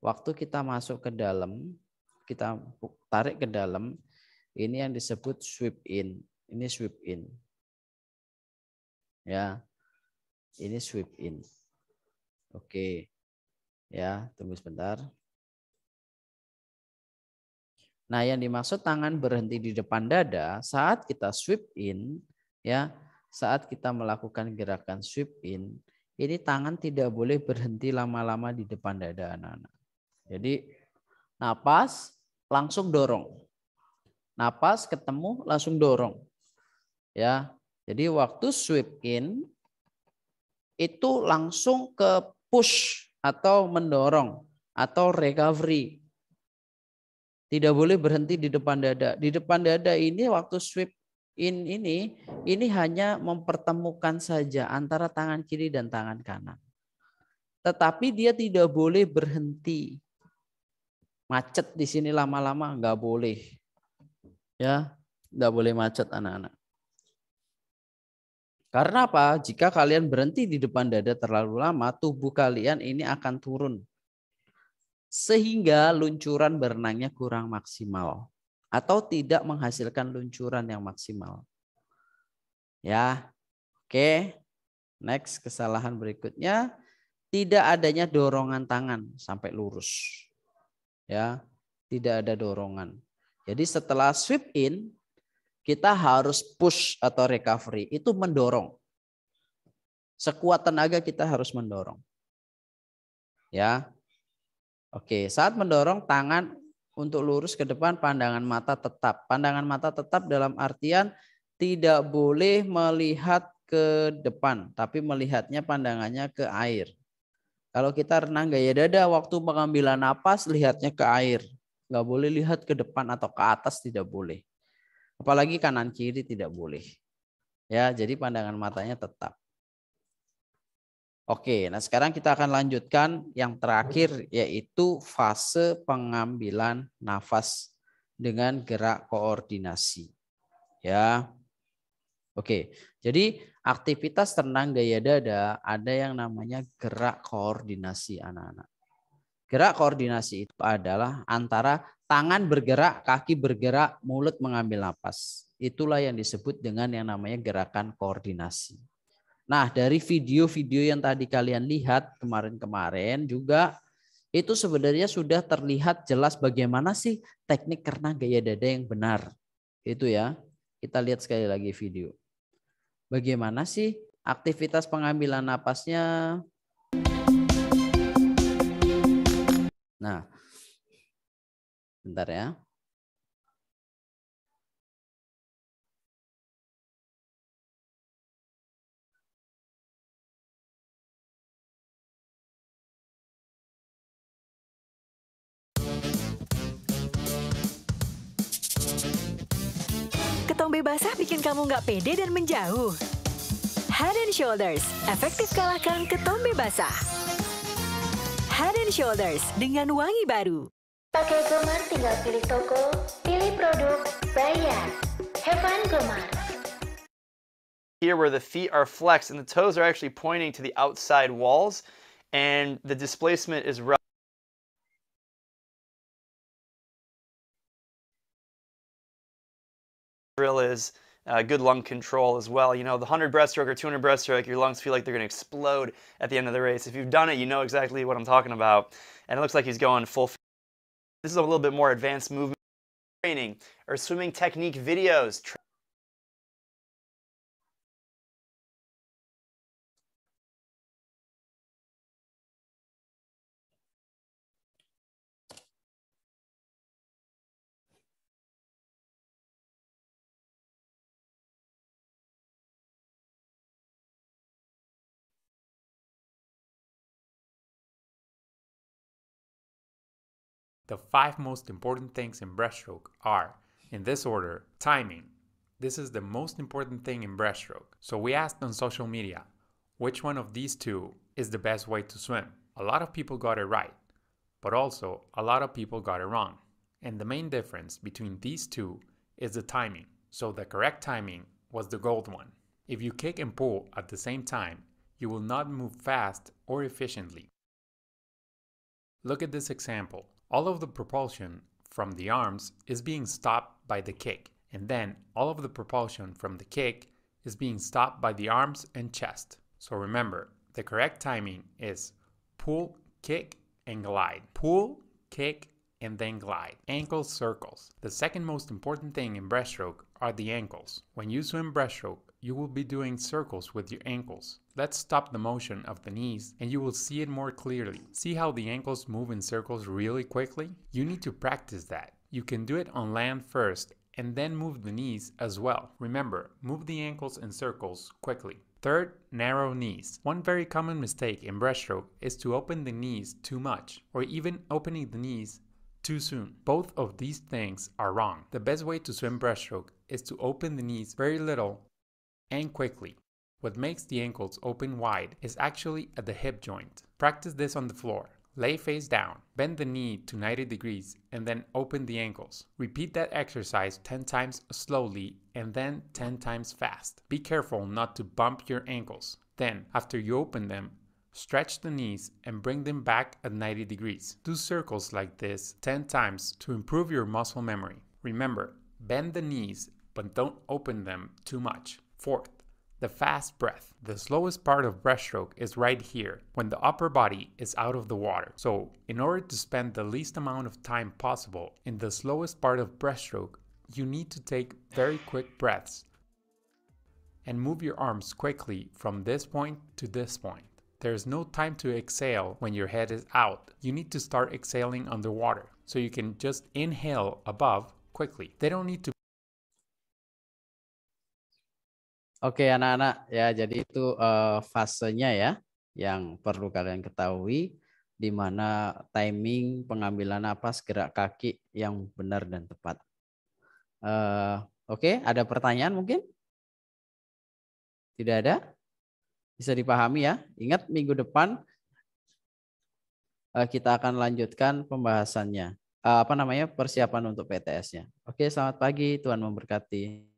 waktu kita masuk ke dalam, kita tarik ke dalam, ini yang disebut sweep in. Ini sweep in. Ya. Ini sweep in. Oke. Ya, tunggu sebentar. Nah, yang dimaksud tangan berhenti di depan dada saat kita sweep in, ya, saat kita melakukan gerakan sweep in, ini tangan tidak boleh berhenti lama-lama di depan dada anak-anak. Jadi napas langsung dorong. Napas ketemu langsung dorong. Ya. Jadi waktu sweep in itu langsung ke push atau mendorong atau recovery tidak boleh berhenti di depan dada. Di depan dada ini waktu sweep in ini, ini hanya mempertemukan saja antara tangan kiri dan tangan kanan. Tetapi dia tidak boleh berhenti. Macet di sini lama-lama nggak boleh. Ya, nggak boleh macet anak-anak. Karena apa? Jika kalian berhenti di depan dada terlalu lama, tubuh kalian ini akan turun sehingga luncuran berenangnya kurang maksimal atau tidak menghasilkan luncuran yang maksimal. Ya. Oke. Next kesalahan berikutnya tidak adanya dorongan tangan sampai lurus. Ya, tidak ada dorongan. Jadi setelah sweep in kita harus push atau recovery itu mendorong. Sekuat tenaga kita harus mendorong. Ya, Oke, saat mendorong tangan untuk lurus ke depan, pandangan mata tetap. Pandangan mata tetap dalam artian tidak boleh melihat ke depan, tapi melihatnya pandangannya ke air. Kalau kita renang gaya dada, waktu pengambilan napas lihatnya ke air. Nggak boleh lihat ke depan atau ke atas, tidak boleh. Apalagi kanan kiri tidak boleh. Ya, jadi pandangan matanya tetap. Oke, nah sekarang kita akan lanjutkan yang terakhir yaitu fase pengambilan nafas dengan gerak koordinasi. Ya. Oke. Jadi aktivitas tenang gaya dada ada yang namanya gerak koordinasi anak-anak. Gerak koordinasi itu adalah antara tangan bergerak, kaki bergerak, mulut mengambil nafas. Itulah yang disebut dengan yang namanya gerakan koordinasi. Nah, dari video-video yang tadi kalian lihat kemarin-kemarin juga itu sebenarnya sudah terlihat jelas bagaimana sih teknik kena gaya dada yang benar. Itu ya. Kita lihat sekali lagi video. Bagaimana sih aktivitas pengambilan napasnya? Nah, bentar ya. Tulang bebasah bikin kamu nggak pede dan menjauh. Head and Shoulders, efektif kalahkan ketombe basah. Head and Shoulders dengan wangi baru. Pakai Gomar tinggal pilih toko, pilih produk, bayar. Have fun Gomar. Here where the feet are flexed and the toes are actually pointing to the outside walls and the displacement is is uh, good lung control as well. You know, the 100 breaststroke or 200 breaststroke, your lungs feel like they're going to explode at the end of the race. If you've done it, you know exactly what I'm talking about. And it looks like he's going full. This is a little bit more advanced movement training or swimming technique videos. The five most important things in breaststroke are, in this order, timing. This is the most important thing in breaststroke. So we asked on social media, which one of these two is the best way to swim? A lot of people got it right, but also a lot of people got it wrong. And the main difference between these two is the timing. So the correct timing was the gold one. If you kick and pull at the same time, you will not move fast or efficiently. Look at this example. All of the propulsion from the arms is being stopped by the kick, and then all of the propulsion from the kick is being stopped by the arms and chest. So remember, the correct timing is pull, kick, and glide. Pull, kick, and then glide. Ankle circles. The second most important thing in breaststroke are the ankles. When you swim breaststroke, you will be doing circles with your ankles. Let's stop the motion of the knees and you will see it more clearly. See how the ankles move in circles really quickly? You need to practice that. You can do it on land first and then move the knees as well. Remember, move the ankles in circles quickly. Third, narrow knees. One very common mistake in breaststroke is to open the knees too much or even opening the knees too soon. Both of these things are wrong. The best way to swim breaststroke is to open the knees very little and quickly. What makes the ankles open wide is actually at the hip joint. Practice this on the floor. Lay face down, bend the knee to 90 degrees, and then open the ankles. Repeat that exercise 10 times slowly and then 10 times fast. Be careful not to bump your ankles. Then, after you open them, stretch the knees and bring them back at 90 degrees. Do circles like this 10 times to improve your muscle memory. Remember, bend the knees, but don't open them too much. Fourth, the fast breath. The slowest part of breaststroke is right here, when the upper body is out of the water. So, in order to spend the least amount of time possible in the slowest part of breaststroke, you need to take very quick breaths and move your arms quickly from this point to this point. There is no time to exhale when your head is out. You need to start exhaling underwater, so you can just inhale above quickly. They don't need to Oke anak-anak ya jadi itu uh, fasenya ya yang perlu kalian ketahui di mana timing pengambilan napas gerak kaki yang benar dan tepat. Uh, Oke ada pertanyaan mungkin? Tidak ada? Bisa dipahami ya. Ingat minggu depan uh, kita akan lanjutkan pembahasannya. Uh, apa namanya persiapan untuk PTS-nya. Oke selamat pagi Tuhan memberkati.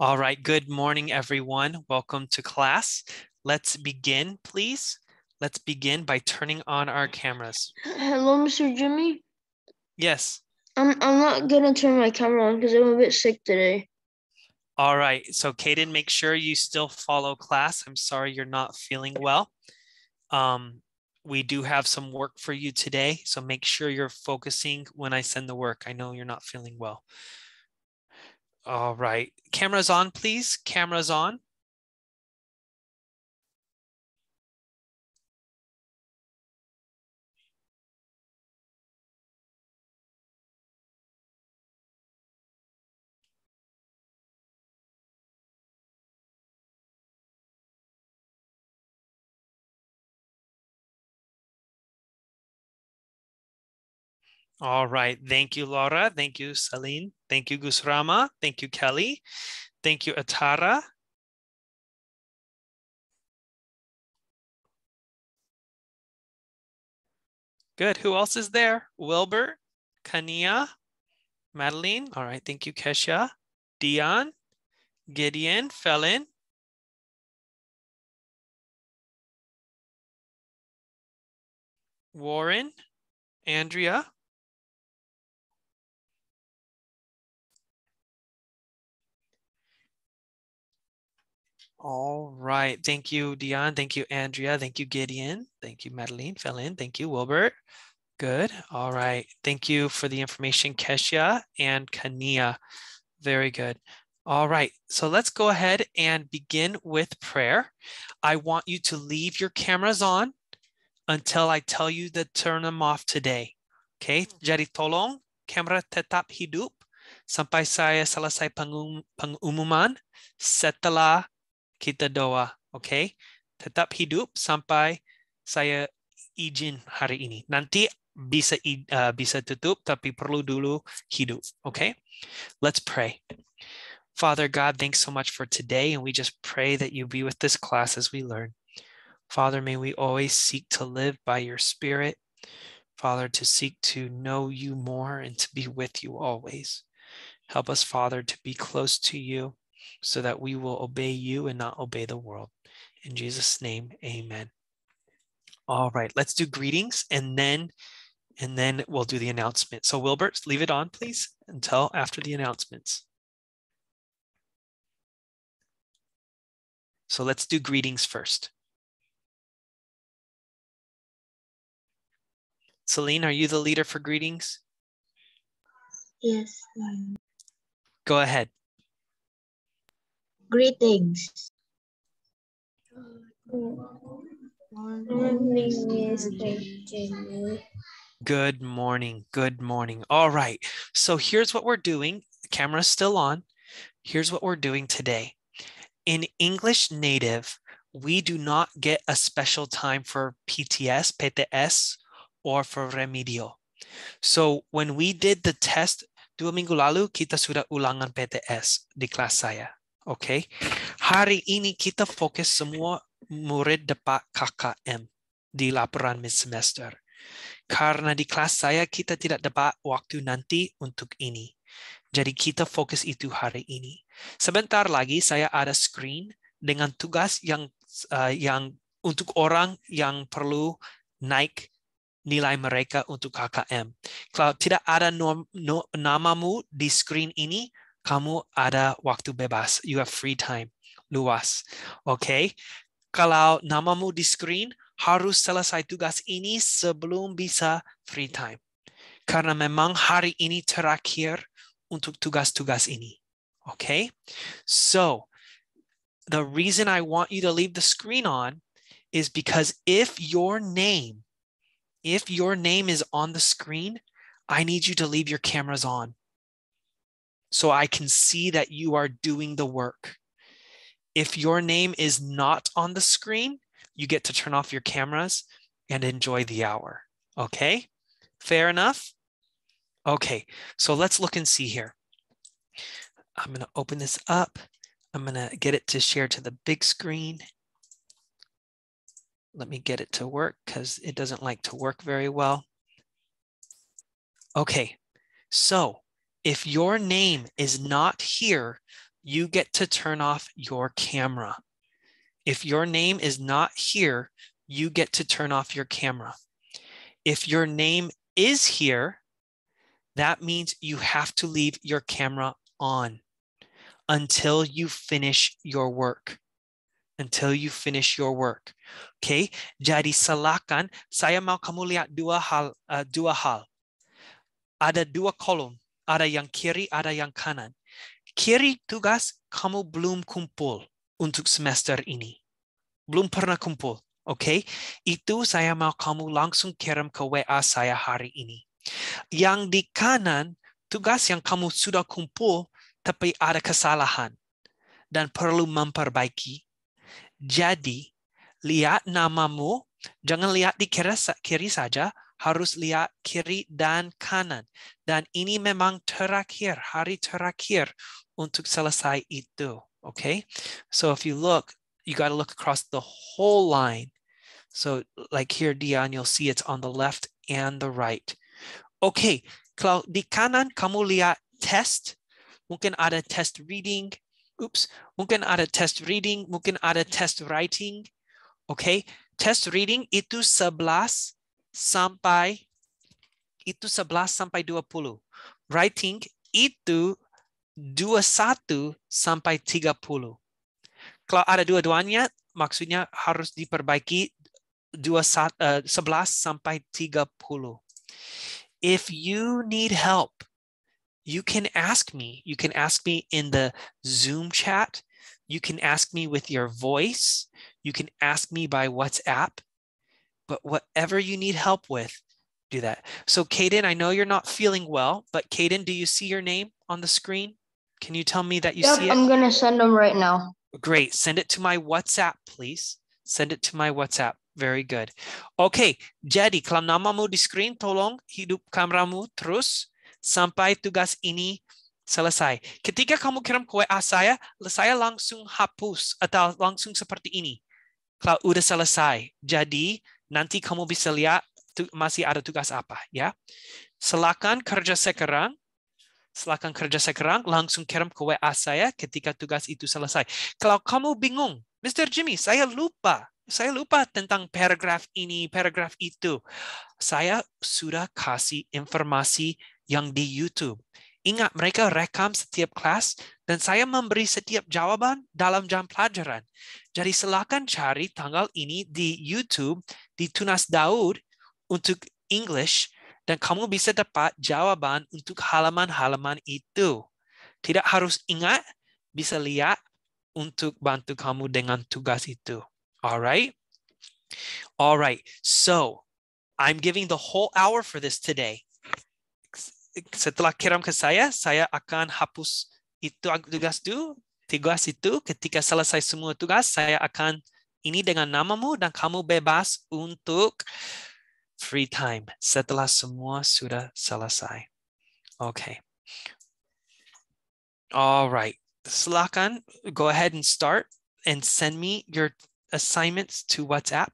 All right, good morning, everyone. Welcome to class. Let's begin, please. Let's begin by turning on our cameras. Hello, Mr. Jimmy. Yes. I'm, I'm not going to turn my camera on because I'm a bit sick today. All right, so Kaden, make sure you still follow class. I'm sorry you're not feeling well. Um, we do have some work for you today, so make sure you're focusing when I send the work. I know you're not feeling well. All right, cameras on, please. Cameras on. All right. Thank you, Laura. Thank you, Celine. Thank you, Gusrama. Thank you, Kelly. Thank you, Atara. Good. Who else is there? Wilbert, Kania, Madeline. All right. Thank you, Kesha, Dion, Gideon, Felin, Warren, Andrea. All right. Thank you, Dion. Thank you, Andrea. Thank you, Gideon. Thank you, Madeline. Fell in. Thank you, Wilbert. Good. All right. Thank you for the information, Kesia and Kania. Very good. All right. So let's go ahead and begin with prayer. I want you to leave your cameras on until I tell you to turn them off today. Okay. Jadi tolong kamera tetap hidup sampai saya selesai pengumuman setelah kita doa, okay? Tetap hidup sampai saya izin hari ini. Nanti bisa uh, bisa tutup tapi perlu dulu hidup, okay? Let's pray. Father God, thanks so much for today and we just pray that you be with this class as we learn. Father, may we always seek to live by your spirit. Father, to seek to know you more and to be with you always. Help us, Father, to be close to you so that we will obey you and not obey the world. In Jesus' name, amen. All right, let's do greetings and then and then we'll do the announcement. So Wilbert, leave it on, please, until after the announcements. So let's do greetings first. Celine, are you the leader for greetings? Yes. Go ahead. Greetings. Morning, Good morning. Good morning. All right. So here's what we're doing. The camera's still on. Here's what we're doing today. In English native, we do not get a special time for PTS, PTS, or for remedio. So when we did the test dua minggu lalu, kita sudah ulangan PTS di kelas saya. Oke, okay. hari ini kita fokus semua murid depan KKM di laporan mid-semester. Karena di kelas saya kita tidak dapat waktu nanti untuk ini. Jadi kita fokus itu hari ini. Sebentar lagi saya ada screen dengan tugas yang uh, yang untuk orang yang perlu naik nilai mereka untuk KKM. Kalau tidak ada nom, no, namamu di screen ini, Kamu ada waktu bebas. You have free time. Luas. Okay. Kalau namamu di screen, harus selesai tugas ini sebelum bisa free time. Karena memang hari ini terakhir untuk tugas-tugas ini. Okay. So, the reason I want you to leave the screen on is because if your name, if your name is on the screen, I need you to leave your cameras on so I can see that you are doing the work. If your name is not on the screen, you get to turn off your cameras and enjoy the hour. Okay, fair enough? Okay, so let's look and see here. I'm going to open this up. I'm going to get it to share to the big screen. Let me get it to work because it doesn't like to work very well. Okay, so if your name is not here, you get to turn off your camera. If your name is not here, you get to turn off your camera. If your name is here, that means you have to leave your camera on until you finish your work. Until you finish your work. Okay, jadi silakan saya mau kamu lihat dua hal, uh, dua hal. Ada dua kolom ada yang kiri, ada yang kanan. Kiri tugas kamu belum kumpul untuk semester ini. Belum pernah kumpul. Oke, okay? itu saya mau kamu langsung kirim ke WA saya hari ini. Yang di kanan, tugas yang kamu sudah kumpul, tapi ada kesalahan dan perlu memperbaiki. Jadi, lihat namamu, jangan lihat di kiri, kiri saja, harus lihat kiri dan kanan. Dan ini memang terakhir, hari terakhir untuk selesai itu. Okay, so if you look, you got to look across the whole line. So like here, Dion, you'll see it's on the left and the right. Okay, kalau di kanan kamu lihat test, mungkin ada test reading, oops, mungkin ada test reading, mungkin ada test writing. Okay, test reading itu 11 sampai itu 11 sampai 20. Writing itu 21 sampai 30. Kalau ada dua-duanya, maksudnya harus diperbaiki 11 eh, sampai 30. If you need help, you can ask me. You can ask me in the Zoom chat. You can ask me with your voice. You can ask me by WhatsApp. But whatever you need help with, do that. So, Kaden, I know you're not feeling well, but Kaden, do you see your name on the screen? Can you tell me that you yep, see it? I'm going to send them right now. Great. Send it to my WhatsApp, please. Send it to my WhatsApp. Very good. Okay, jadi kalau namamu di screen, tolong hidup kameramu terus sampai tugas ini selesai. Ketika kamu kirim kue WA saya, saya langsung hapus atau langsung seperti ini. Kalau udah selesai. Jadi, nanti kamu bisa lihat masih ada tugas apa ya. Silakan kerja sekarang. Silakan kerja sekarang langsung kirim ke WA saya ketika tugas itu selesai. Kalau kamu bingung, Mr. Jimmy, saya lupa. Saya lupa tentang paragraf ini, paragraf itu. Saya sudah kasih informasi yang di YouTube. Ingat, mereka rekam setiap kelas dan saya memberi setiap jawaban dalam jam pelajaran. Jadi silakan cari tanggal ini di YouTube, di Tunas Daud untuk English, dan kamu bisa dapat jawaban untuk halaman-halaman itu. Tidak harus ingat, bisa lihat untuk bantu kamu dengan tugas itu. Alright? Alright, so I'm giving the whole hour for this today setelah kirim ke saya, saya akan hapus itu tugas itu, tugas itu. Ketika selesai semua tugas, saya akan ini dengan namamu dan kamu bebas untuk free time setelah semua sudah selesai. Oke. Okay. All Silakan go ahead and start and send me your assignments to WhatsApp.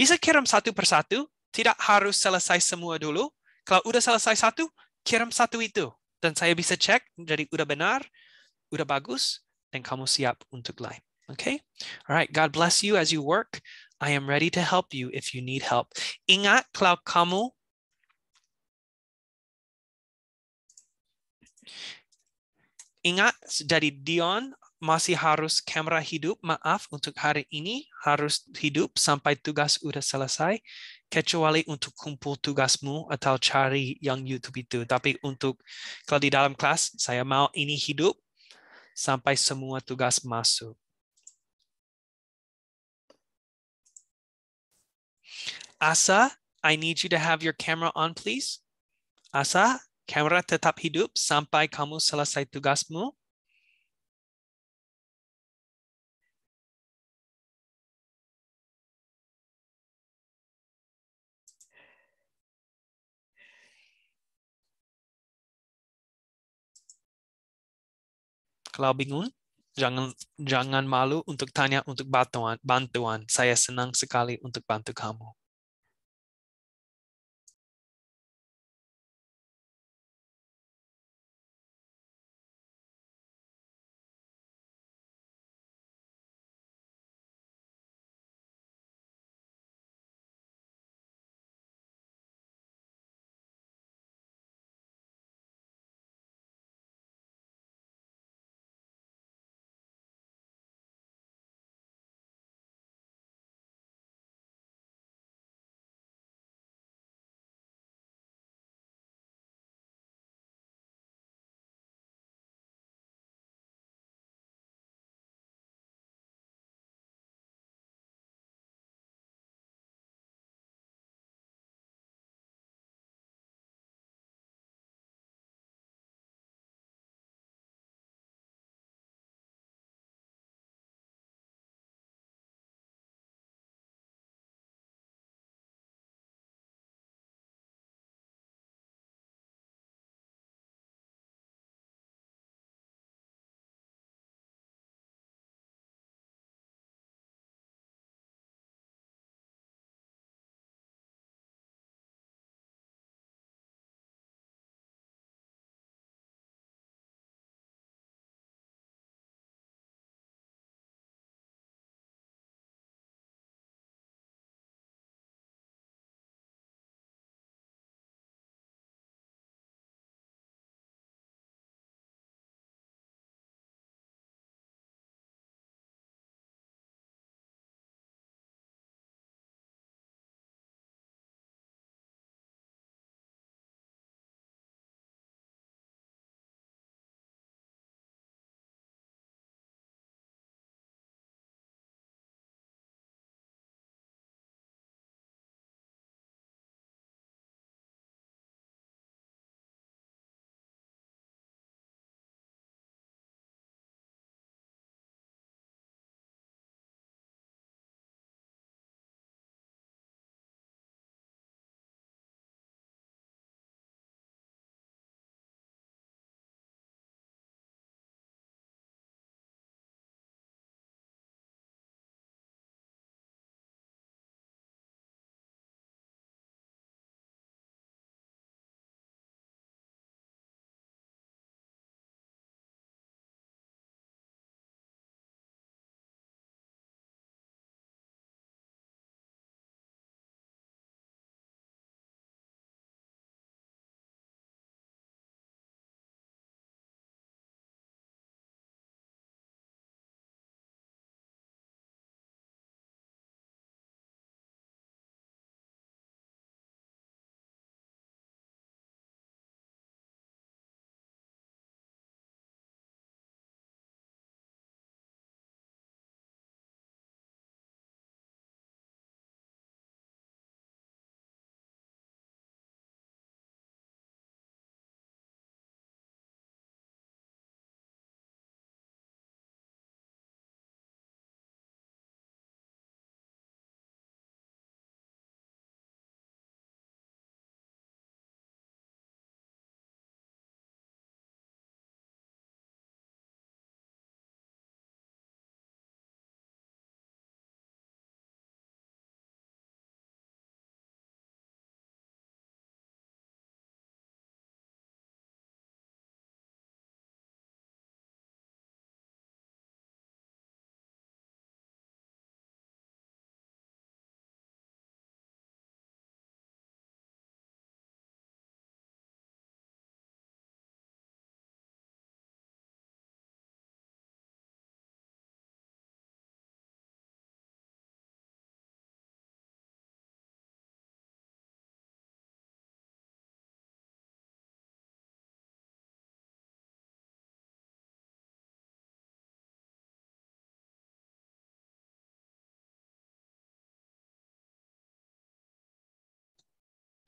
Bisa kirim satu persatu, tidak harus selesai semua dulu. Kalau udah selesai satu, kirim satu itu dan saya bisa cek dari udah benar, udah bagus, dan kamu siap untuk live. Okay? alright, God bless you as you work. I am ready to help you if you need help. Ingat kalau kamu Ingat, dari Dion masih harus kamera hidup. Maaf untuk hari ini harus hidup sampai tugas udah selesai kecuali untuk kumpul tugasmu atau cari yang YouTube itu. Tapi untuk kalau di dalam kelas, saya mau ini hidup sampai semua tugas masuk. Asa, I need you to have your camera on, please. Asa, kamera tetap hidup sampai kamu selesai tugasmu. kalau bingung, jangan jangan malu untuk tanya untuk bantuan. Bantuan. Saya senang sekali untuk bantu kamu.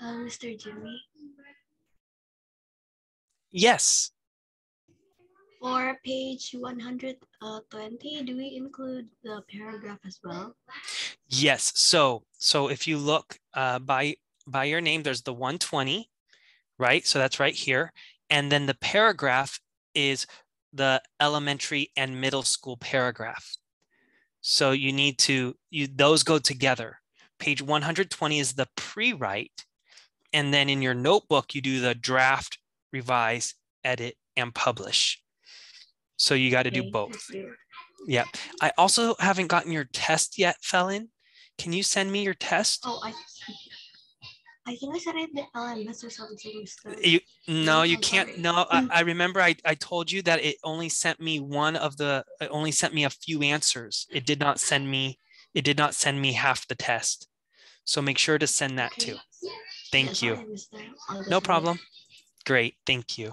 Uh, Mr. Jimmy? Yes. For page 120, uh, do we include the paragraph as well? Yes. So, so if you look uh, by by your name, there's the 120, right? So that's right here. And then the paragraph is the elementary and middle school paragraph. So you need to, you, those go together. Page 120 is the pre-write and then in your notebook, you do the draft, revise, edit, and publish. So you got to okay, do both. Yeah. I also haven't gotten your test yet, Felin. Can you send me your test? Oh, I, I think I sent it the LMS or something. So. You, no, you can't. No, I, I, remember I, I told you that it only sent me one of the, it only sent me a few answers. It did not send me, it did not send me half the test. So make sure to send that okay. too. Thank you. No problem. Great. Thank you.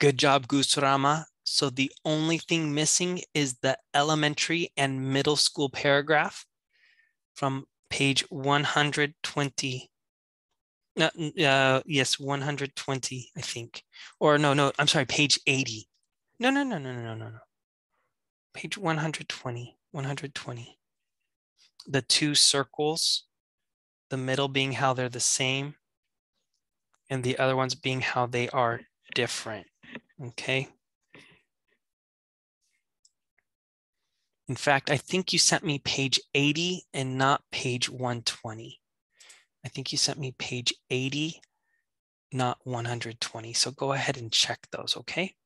Good job, Gusrama. So the only thing missing is the elementary and middle school paragraph from page 120. Uh, yes, 120, I think. Or no, no, I'm sorry, page 80. No, no, no, no, no, no, no. Page 120, 120. The two circles, the middle being how they're the same, and the other ones being how they are different. Okay. In fact, I think you sent me page 80 and not page 120. I think you sent me page 80, not 120. So go ahead and check those, okay?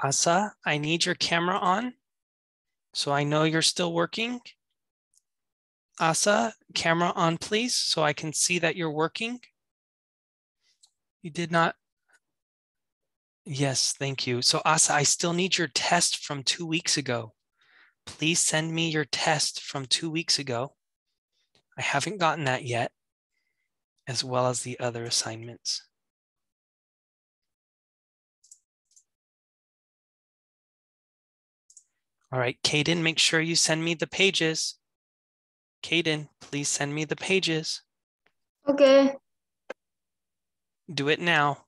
Asa, I need your camera on so I know you're still working. Asa, camera on please, so I can see that you're working. You did not, yes, thank you. So Asa, I still need your test from two weeks ago. Please send me your test from two weeks ago. I haven't gotten that yet, as well as the other assignments. All right, Caden, make sure you send me the pages. Caden, please send me the pages. Okay. Do it now.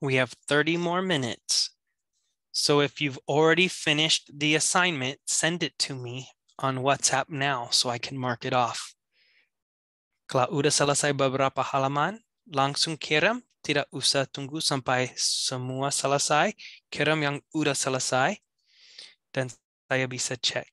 We have 30 more minutes. So if you've already finished the assignment, send it to me on WhatsApp now so I can mark it off. Kalau udah selesai beberapa halaman, langsung kirim. Tidak usah tunggu sampai semua selesai. Kirim yang udah selesai dan saya bisa cek.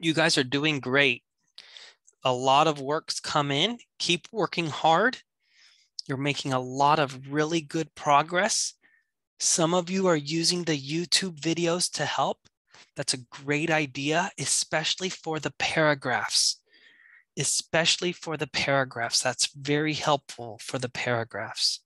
you guys are doing great. A lot of work's come in. Keep working hard. You're making a lot of really good progress. Some of you are using the YouTube videos to help. That's a great idea, especially for the paragraphs. Especially for the paragraphs. That's very helpful for the paragraphs.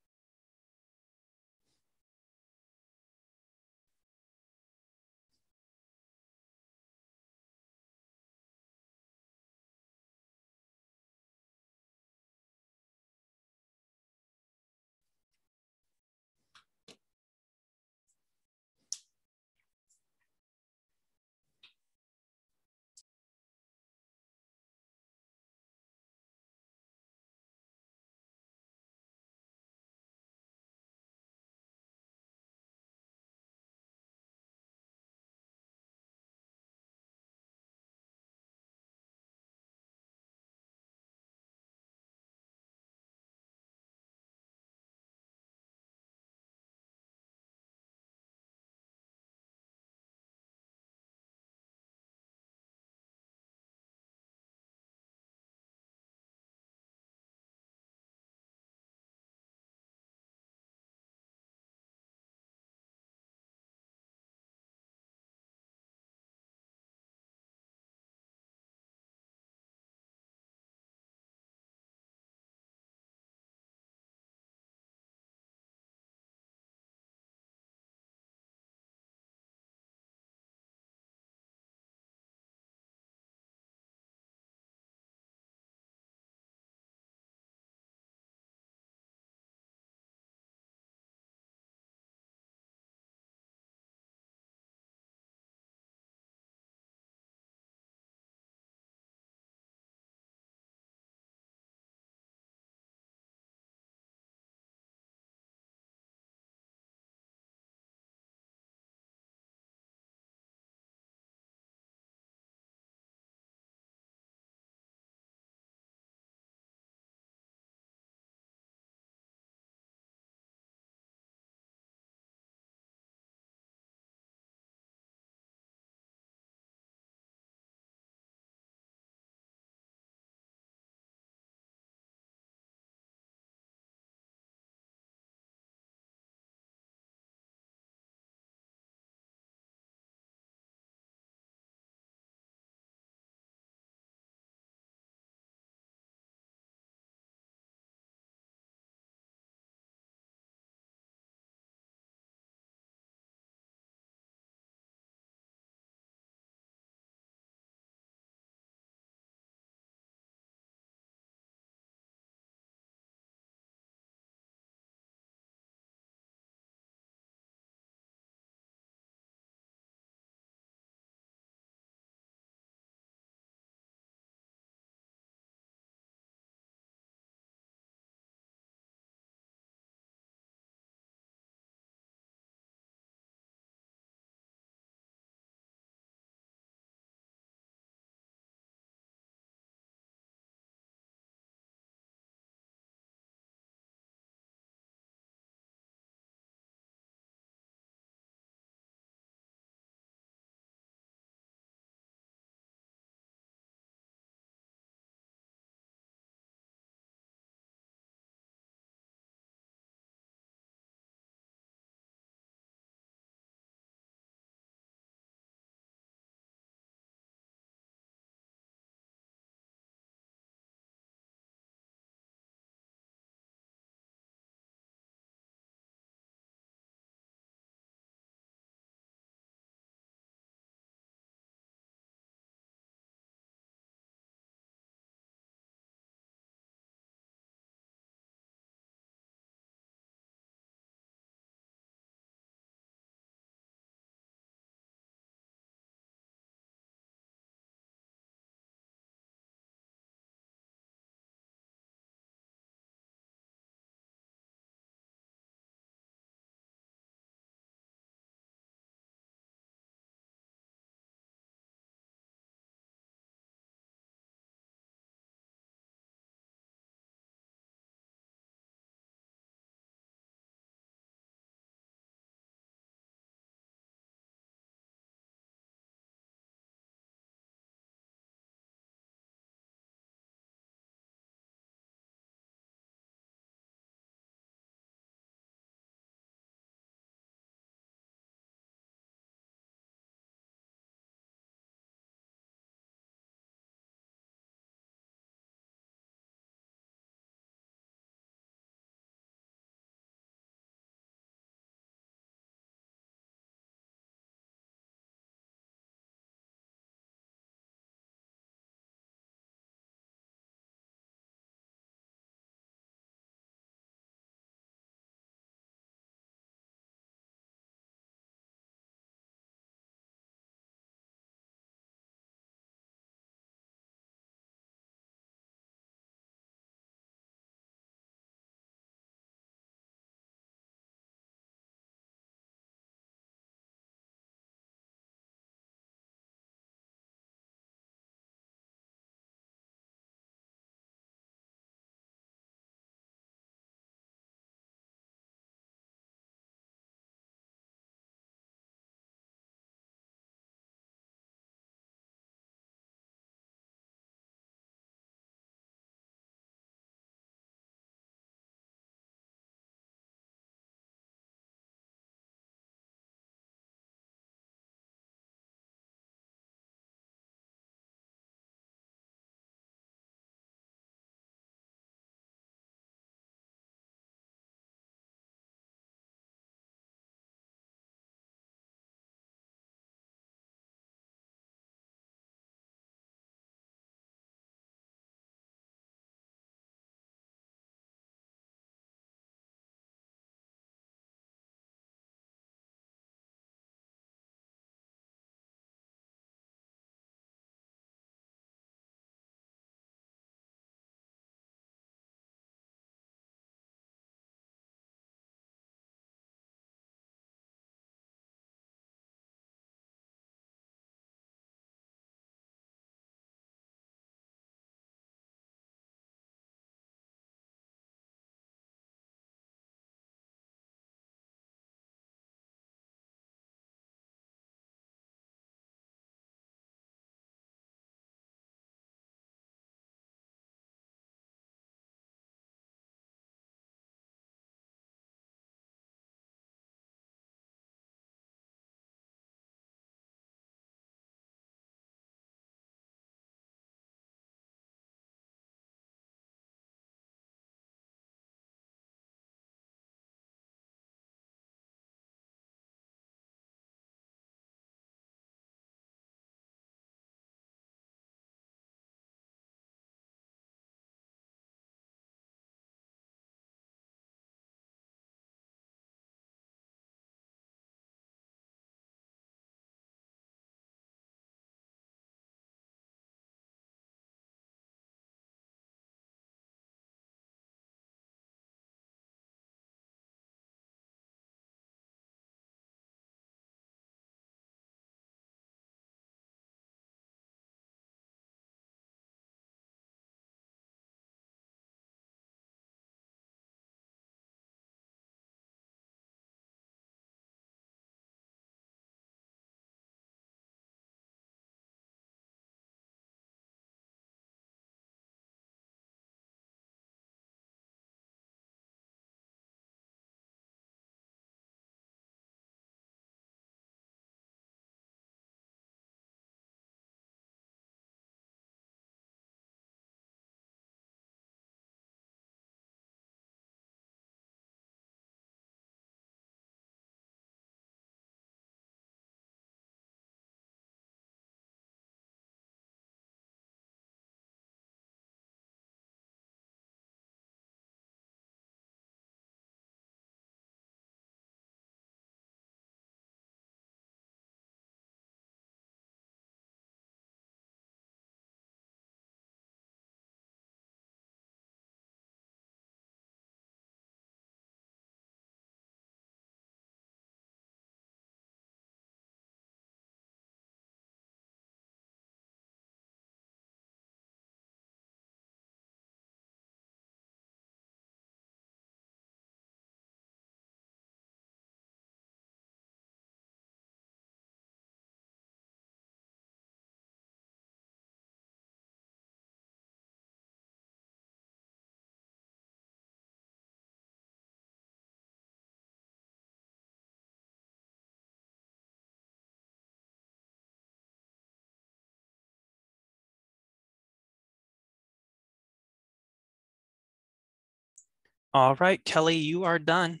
All right, Kelly, you are done.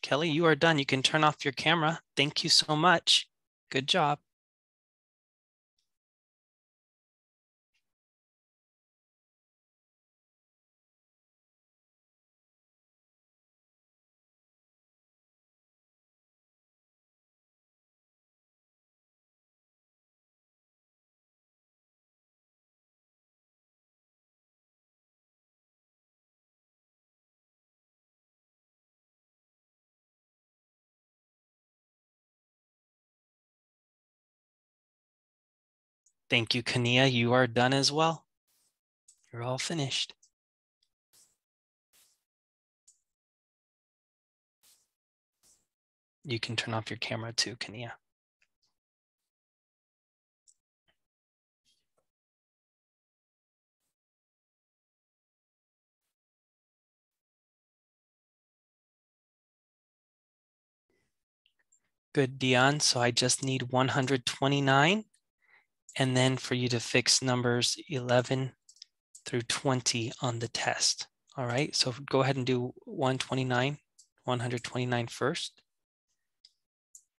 Kelly, you are done. You can turn off your camera. Thank you so much. Good job. Thank you, Kania. You are done as well. You're all finished. You can turn off your camera too, Kania. Good, Dion. So I just need 129 and then for you to fix numbers 11 through 20 on the test. All right, so go ahead and do 129, 129 first,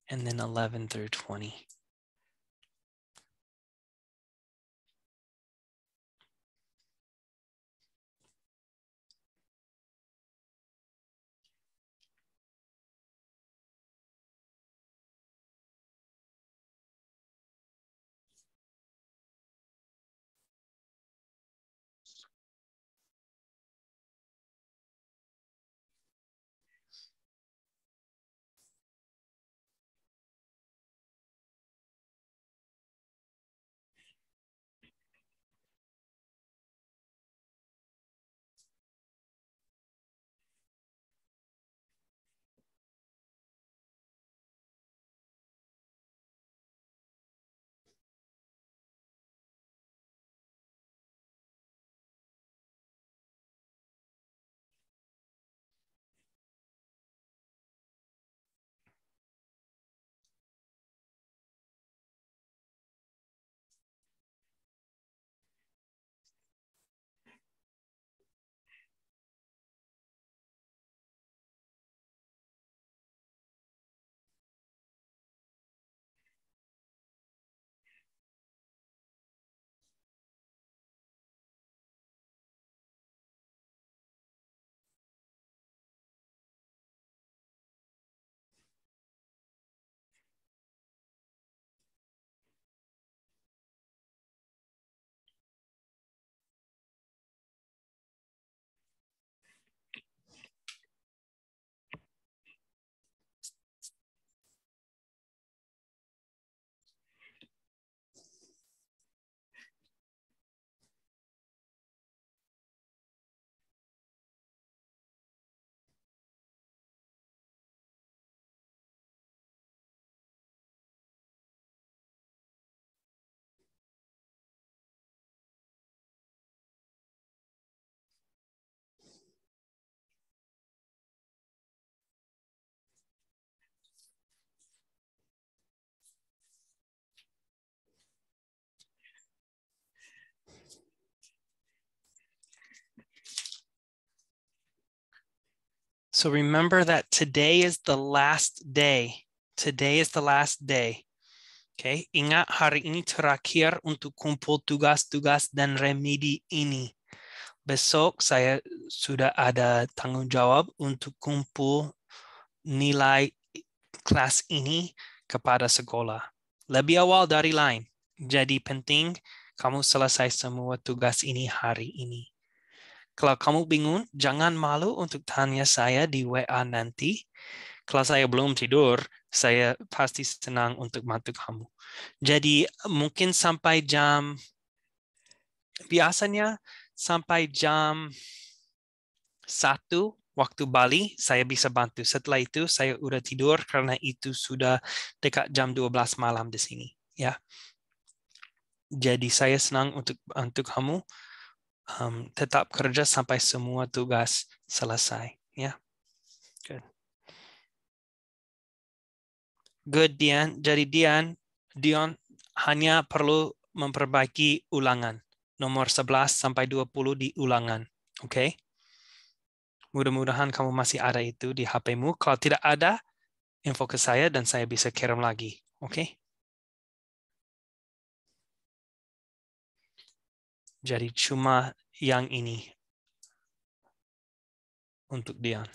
and then 11 through 20. So remember that today is the last day. Today is the last day. Okay, ingat hari ini terakhir untuk kumpul tugas-tugas dan remedi ini. Besok saya sudah ada tanggung jawab untuk kumpul nilai kelas ini kepada sekolah. Lebih awal dari lain. Jadi penting kamu selesai semua tugas ini hari ini. Kalau kamu bingung, jangan malu untuk tanya saya di WA nanti. Kalau saya belum tidur, saya pasti senang untuk bantu kamu. Jadi mungkin sampai jam, biasanya sampai jam satu waktu Bali, saya bisa bantu. Setelah itu, saya udah tidur karena itu sudah dekat jam 12 malam di sini. Ya. Jadi saya senang untuk untuk kamu um, tetap kerja sampai semua tugas selesai. Ya, yeah. good. Good Dian. Jadi Dian, Dion hanya perlu memperbaiki ulangan nomor 11 sampai 20 di ulangan. Oke. Okay? Mudah-mudahan kamu masih ada itu di HPmu. Kalau tidak ada, info ke saya dan saya bisa kirim lagi. Oke? Okay? Jadi cuma yang ini untuk dia.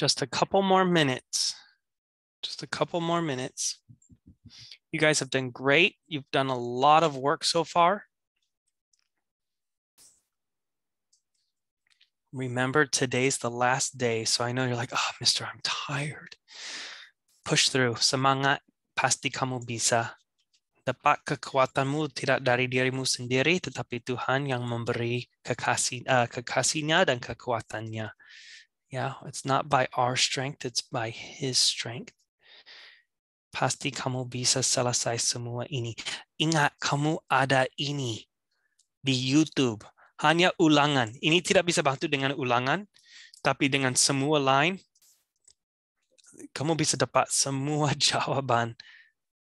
just a couple more minutes. Just a couple more minutes. You guys have done great. You've done a lot of work so far. Remember, today's the last day. So I know you're like, oh, mister, I'm tired. Push through. Semangat, pasti kamu bisa. Dapat kekuatanmu tidak dari dirimu sendiri, tetapi Tuhan yang memberi kekasih, uh, kekasihnya dan kekuatannya. Yeah, it's not by our strength, it's by his strength. Pasti kamu bisa selesai semua ini. Ingat, kamu ada ini di YouTube. Hanya ulangan. Ini tidak bisa bantu dengan ulangan, tapi dengan semua lain, kamu bisa dapat semua jawaban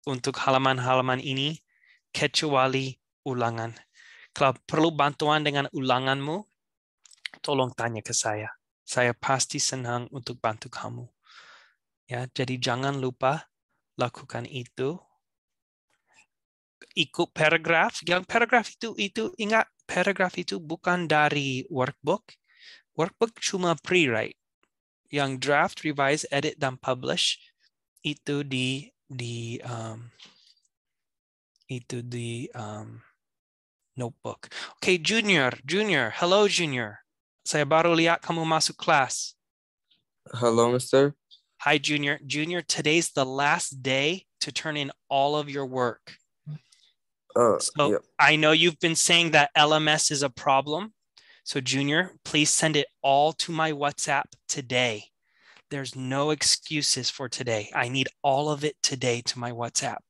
untuk halaman-halaman ini, kecuali ulangan. Kalau perlu bantuan dengan ulanganmu, tolong tanya ke saya. Saya pasti senang untuk bantu kamu. Ya, jadi jangan lupa lakukan itu. Ikut paragraf. Yang paragraf itu itu ingat paragraf itu bukan dari workbook. Workbook cuma pre-write. Yang draft, revise, edit dan publish itu di di um, itu di um, notebook. Okay, Junior, Junior, hello Junior. Saya baru lihat kamu masuk kelas. Hello, mister. Hi, Junior. Junior, today's the last day to turn in all of your work. Uh, so yep. I know you've been saying that LMS is a problem. So, Junior, please send it all to my WhatsApp today. There's no excuses for today. I need all of it today to my WhatsApp.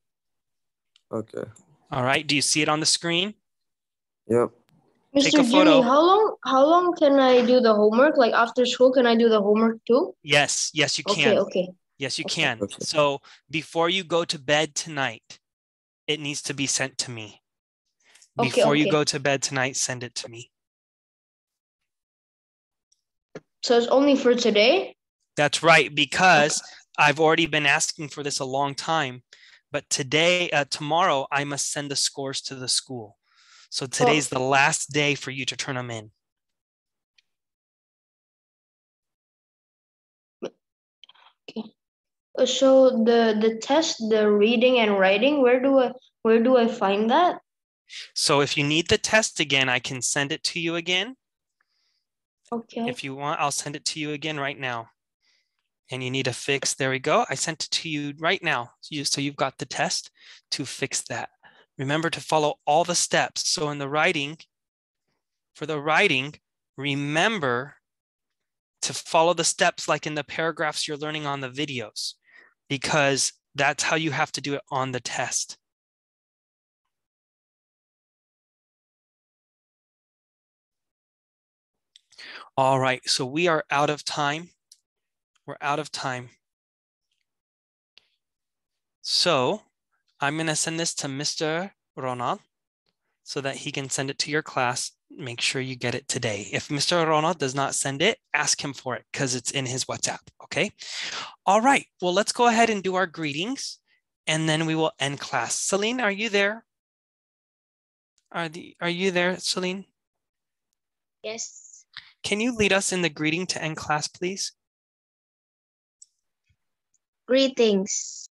Okay. All right. Do you see it on the screen? Yep. Mr. take a photo. Jimmy, how long how long can I do the homework? Like after school, can I do the homework too? Yes, yes, you can. Okay, okay. Yes, you okay. can. Okay. So before you go to bed tonight, it needs to be sent to me. Okay, before you go to bed tonight, send it to me. So it's only for today? That's right, because I've already been asking for this a long time. But today, uh, tomorrow, I must send the scores to the school. So today's the last day for you to turn them in. Okay. Uh, so the the test, the reading and writing, where do I where do I find that? So if you need the test again, I can send it to you again. Okay. If you want, I'll send it to you again right now. And you need a fix. There we go. I sent it to you right now. You, so you've got the test to fix that. Remember to follow all the steps. So in the writing, for the writing, remember to follow the steps like in the paragraphs you're learning on the videos, because that's how you have to do it on the test. All right, so we are out of time. We're out of time. So I'm going to send this to Mr. Ronald so that he can send it to your class. Make sure you get it today. If Mr. Ronald does not send it, ask him for it because it's in his WhatsApp. Okay. All right. Well, let's go ahead and do our greetings and then we will end class. Celine, are you there? Are, the, are you there, Celine? Yes. Can you lead us in the greeting to end class, please? Greetings.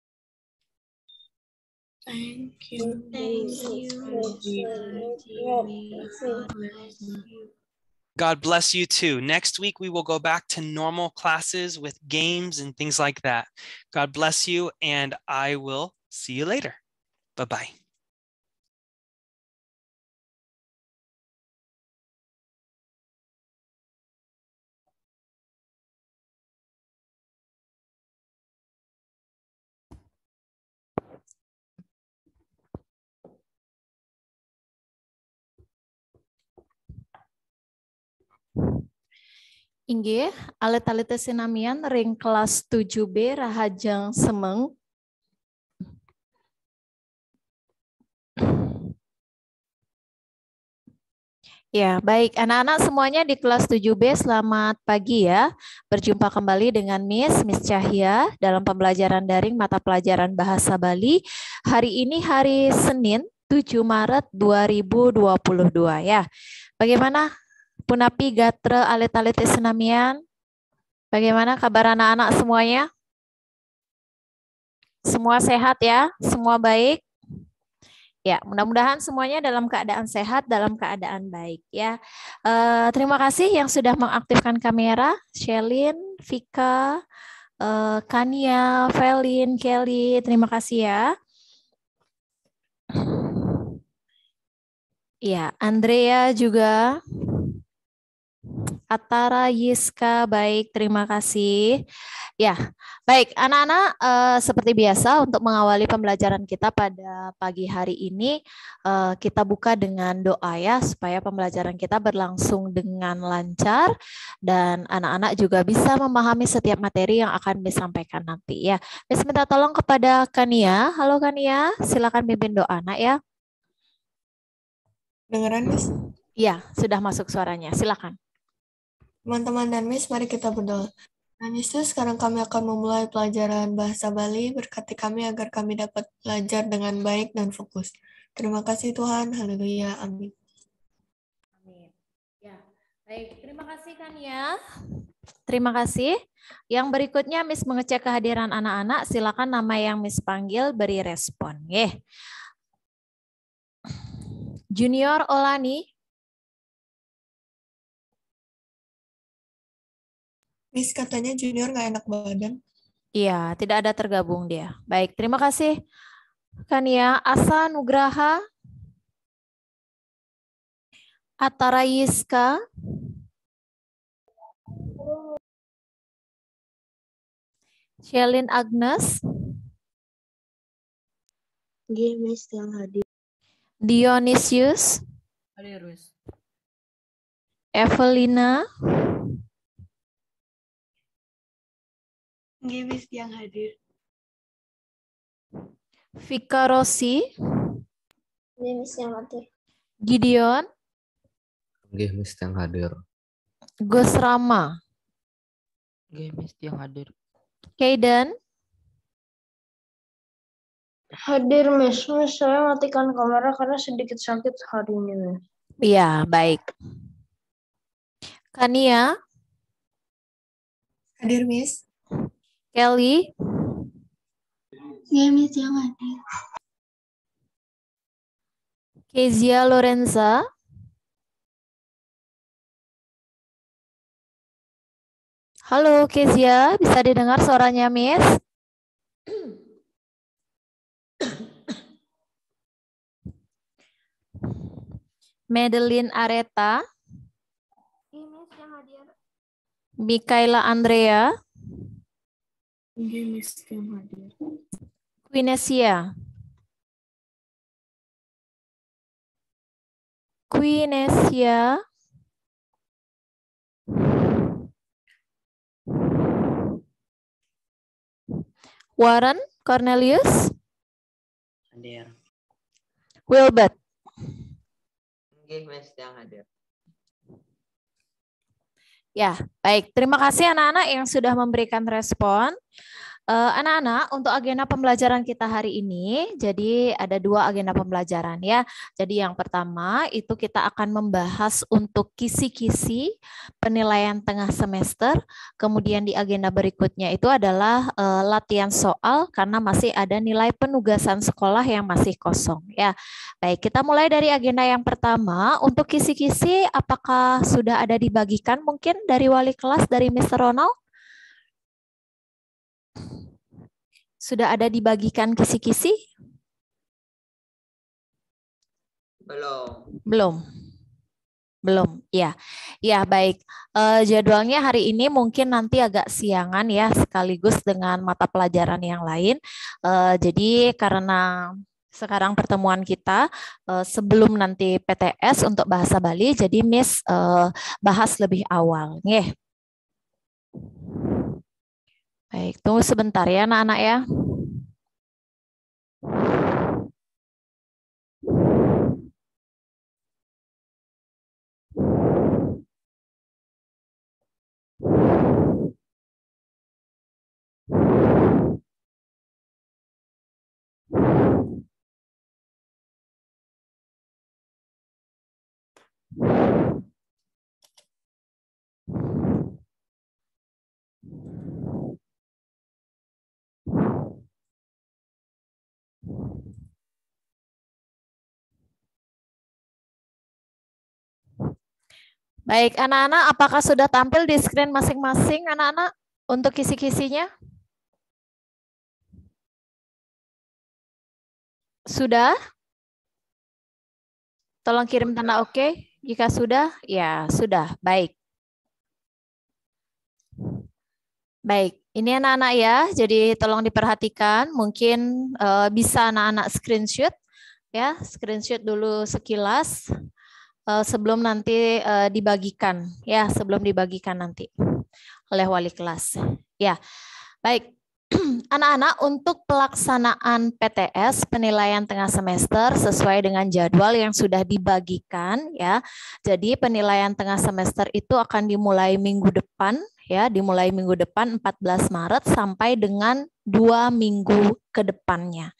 Thank you. Thank you. God bless you too. Next week, we will go back to normal classes with games and things like that. God bless you, and I will see you later. Bye bye. Inggih, alat-alat sinamian ring kelas 7B Rahajang Semeng. Ya, baik. Anak-anak semuanya di kelas 7B, selamat pagi ya. Berjumpa kembali dengan Miss, Miss Cahya dalam pembelajaran daring mata pelajaran Bahasa Bali. Hari ini hari Senin, 7 Maret 2022 ya. Bagaimana punapi Gatre, alit-alit senamian. Bagaimana kabar anak-anak semuanya? Semua sehat ya, semua baik. Ya, mudah-mudahan semuanya dalam keadaan sehat, dalam keadaan baik ya. Uh, terima kasih yang sudah mengaktifkan kamera, Shelin, Vika, uh, Kania, Felin, Kelly. Terima kasih ya. Ya, Andrea juga. Atara Yiska, baik, terima kasih. Ya, baik, anak-anak, uh, eh, seperti biasa, untuk mengawali pembelajaran kita pada pagi hari ini, uh, kita buka dengan doa ya, supaya pembelajaran kita berlangsung dengan lancar, dan anak-anak juga bisa memahami setiap materi yang akan disampaikan nanti. Ya, Miss minta tolong kepada Kania. Halo Kania, silakan pimpin doa, anak ya. Dengeran, Miss? Ya, sudah masuk suaranya. Silakan. Teman-teman dan Miss, mari kita berdoa. Dan Yesus, sekarang kami akan memulai pelajaran bahasa Bali. Berkati kami agar kami dapat belajar dengan baik dan fokus. Terima kasih Tuhan. Haleluya. Amin. Amin. Ya, baik. Terima kasih kan ya. Terima kasih. Yang berikutnya Miss mengecek kehadiran anak-anak. Silakan nama yang Miss panggil beri respon. Yeh. Junior Olani, Miss katanya junior nggak enak badan. Iya, tidak ada tergabung dia. Baik, terima kasih Kania Asa Nugraha Atarayiska, Yiska Agnes Gimis yang hadir Dionysius Evelina. Evelina Gimis yang hadir. Vika Rosi. Gimis yang hadir. Gideon. Gimis yang hadir. Gus Rama. Gimis yang hadir. Kaiden. Hadir, Miss. Miss, saya matikan kamera karena sedikit sakit hari ini, Iya, baik. Kania? Hadir, Miss. Kelly? Iya, Miss yang hadir. Kezia Lorenza? Halo Kezia, bisa didengar suaranya Miss? Madeline Areta. ini iya, Miss yang hadir. Mikaela Andrea. Mungkin miskin hadir. Quinesia. Quinesia. Warren Cornelius. Hadir. Wilbert. Mungkin yang hadir. Ya, baik. Terima kasih anak-anak yang sudah memberikan respon. Eh, anak-anak uh, untuk agenda pembelajaran kita hari ini jadi ada dua agenda pembelajaran ya. Jadi yang pertama itu kita akan membahas untuk kisi-kisi penilaian tengah semester. Kemudian di agenda berikutnya itu adalah uh, latihan soal karena masih ada nilai penugasan sekolah yang masih kosong ya. Baik, kita mulai dari agenda yang pertama untuk kisi-kisi apakah sudah ada dibagikan mungkin dari wali kelas dari Mr. Ronald? Sudah ada dibagikan kisi-kisi? Belum. Belum. Belum, ya. Ya, baik. Uh, jadwalnya hari ini mungkin nanti agak siangan ya, sekaligus dengan mata pelajaran yang lain. Uh, jadi karena sekarang pertemuan kita eh, sebelum nanti PTS untuk bahasa Bali, jadi Miss bahas lebih awal. nih. Baik, tunggu sebentar ya anak-anak ya. Baik, anak-anak, apakah sudah tampil di screen masing-masing anak-anak untuk kisi-kisinya? Sudah? Tolong kirim tanda oke. Okay. Jika sudah, ya sudah. Baik. Baik, ini anak-anak ya. Jadi tolong diperhatikan. Mungkin uh, bisa anak-anak screenshot ya, screenshot dulu sekilas uh, sebelum nanti uh, dibagikan ya sebelum dibagikan nanti oleh wali kelas ya baik anak-anak untuk pelaksanaan PTS penilaian tengah semester sesuai dengan jadwal yang sudah dibagikan ya. Jadi penilaian tengah semester itu akan dimulai minggu depan ya dimulai minggu depan 14 Maret sampai dengan dua minggu ke depannya.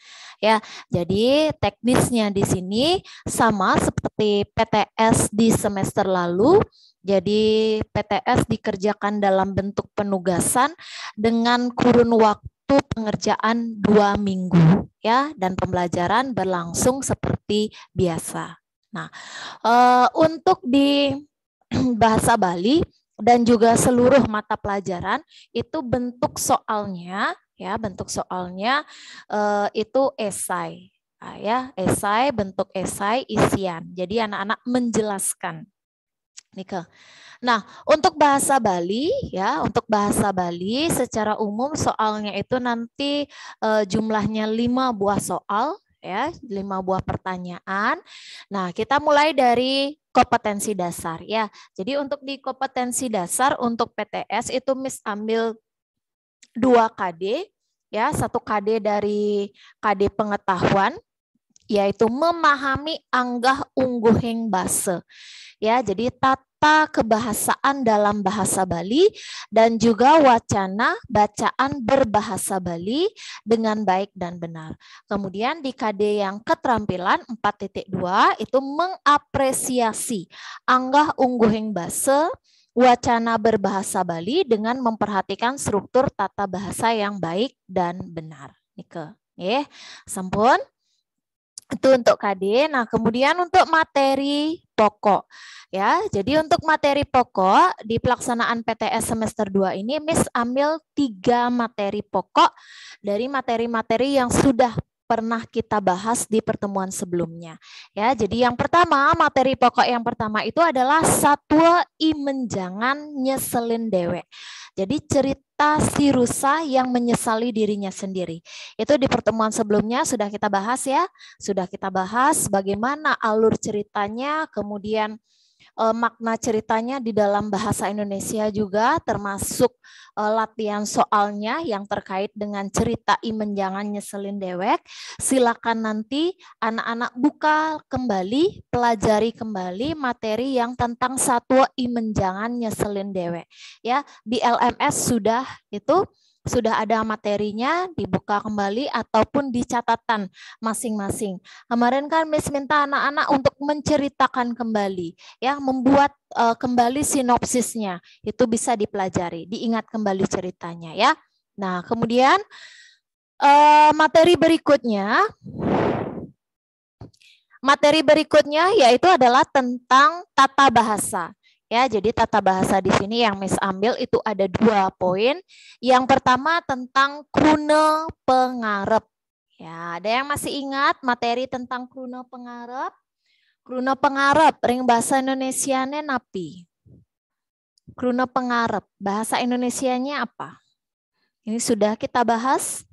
Ya, jadi teknisnya di sini sama seperti PTS di semester lalu. Jadi PTS dikerjakan dalam bentuk penugasan dengan kurun waktu pengerjaan dua minggu ya dan pembelajaran berlangsung seperti biasa. Nah, e, untuk di bahasa Bali dan juga seluruh mata pelajaran itu bentuk soalnya ya bentuk soalnya uh, itu esai nah, ya esai bentuk esai isian jadi anak-anak menjelaskan Nike. Nah, untuk bahasa Bali ya, untuk bahasa Bali secara umum soalnya itu nanti e, jumlahnya 5 buah soal ya, lima buah pertanyaan. Nah, kita mulai dari kompetensi dasar ya. Jadi untuk di kompetensi dasar untuk PTS itu Miss ambil dua KD ya, satu KD dari KD pengetahuan yaitu memahami anggah ungguhing base. Ya, jadi tata tata kebahasaan dalam bahasa Bali dan juga wacana bacaan berbahasa Bali dengan baik dan benar. Kemudian di KD yang keterampilan 4.2 itu mengapresiasi anggah ungguhing bahasa wacana berbahasa Bali dengan memperhatikan struktur tata bahasa yang baik dan benar. Nike, ya, sempurna itu untuk KD. Nah, kemudian untuk materi pokok. Ya, jadi untuk materi pokok di pelaksanaan PTS semester 2 ini Miss ambil tiga materi pokok dari materi-materi yang sudah pernah kita bahas di pertemuan sebelumnya. Ya, jadi yang pertama, materi pokok yang pertama itu adalah satwa imenjangan nyeselin dewek. Jadi cerita kata si rusa yang menyesali dirinya sendiri. Itu di pertemuan sebelumnya sudah kita bahas ya, sudah kita bahas bagaimana alur ceritanya, kemudian uh, makna ceritanya di dalam bahasa Indonesia juga termasuk uh, latihan soalnya yang terkait dengan cerita Imen Jangan Nyeselin Dewek. Silakan nanti anak-anak buka kembali, pelajari kembali materi yang tentang satwa Imen Jangan Nyeselin Dewek. Ya, di LMS sudah itu sudah ada materinya dibuka kembali ataupun di catatan masing-masing. Kemarin kan Miss minta anak-anak untuk menceritakan kembali, ya membuat uh, kembali sinopsisnya. Itu bisa dipelajari, diingat kembali ceritanya ya. Nah, kemudian uh, materi berikutnya Materi berikutnya yaitu adalah tentang tata bahasa. Ya, jadi tata bahasa di sini yang Miss ambil itu ada dua poin. Yang pertama tentang krune pengarep. Ya, ada yang masih ingat materi tentang krune pengarep? Krune pengarep, ring bahasa Indonesianya napi. Krune pengarep, bahasa Indonesianya apa? Ini sudah kita bahas.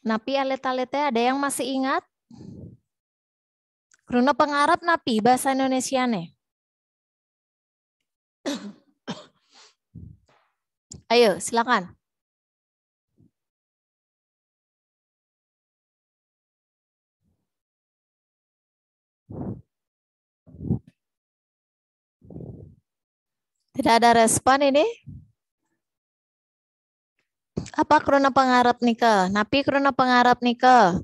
Napi alet-aletnya ada yang masih ingat? Bruno pengarap napi bahasa Indonesia nih. Ayo, silakan. Tidak ada respon ini? Apa krono pengarap nikel? Napi krono pengarap nikel?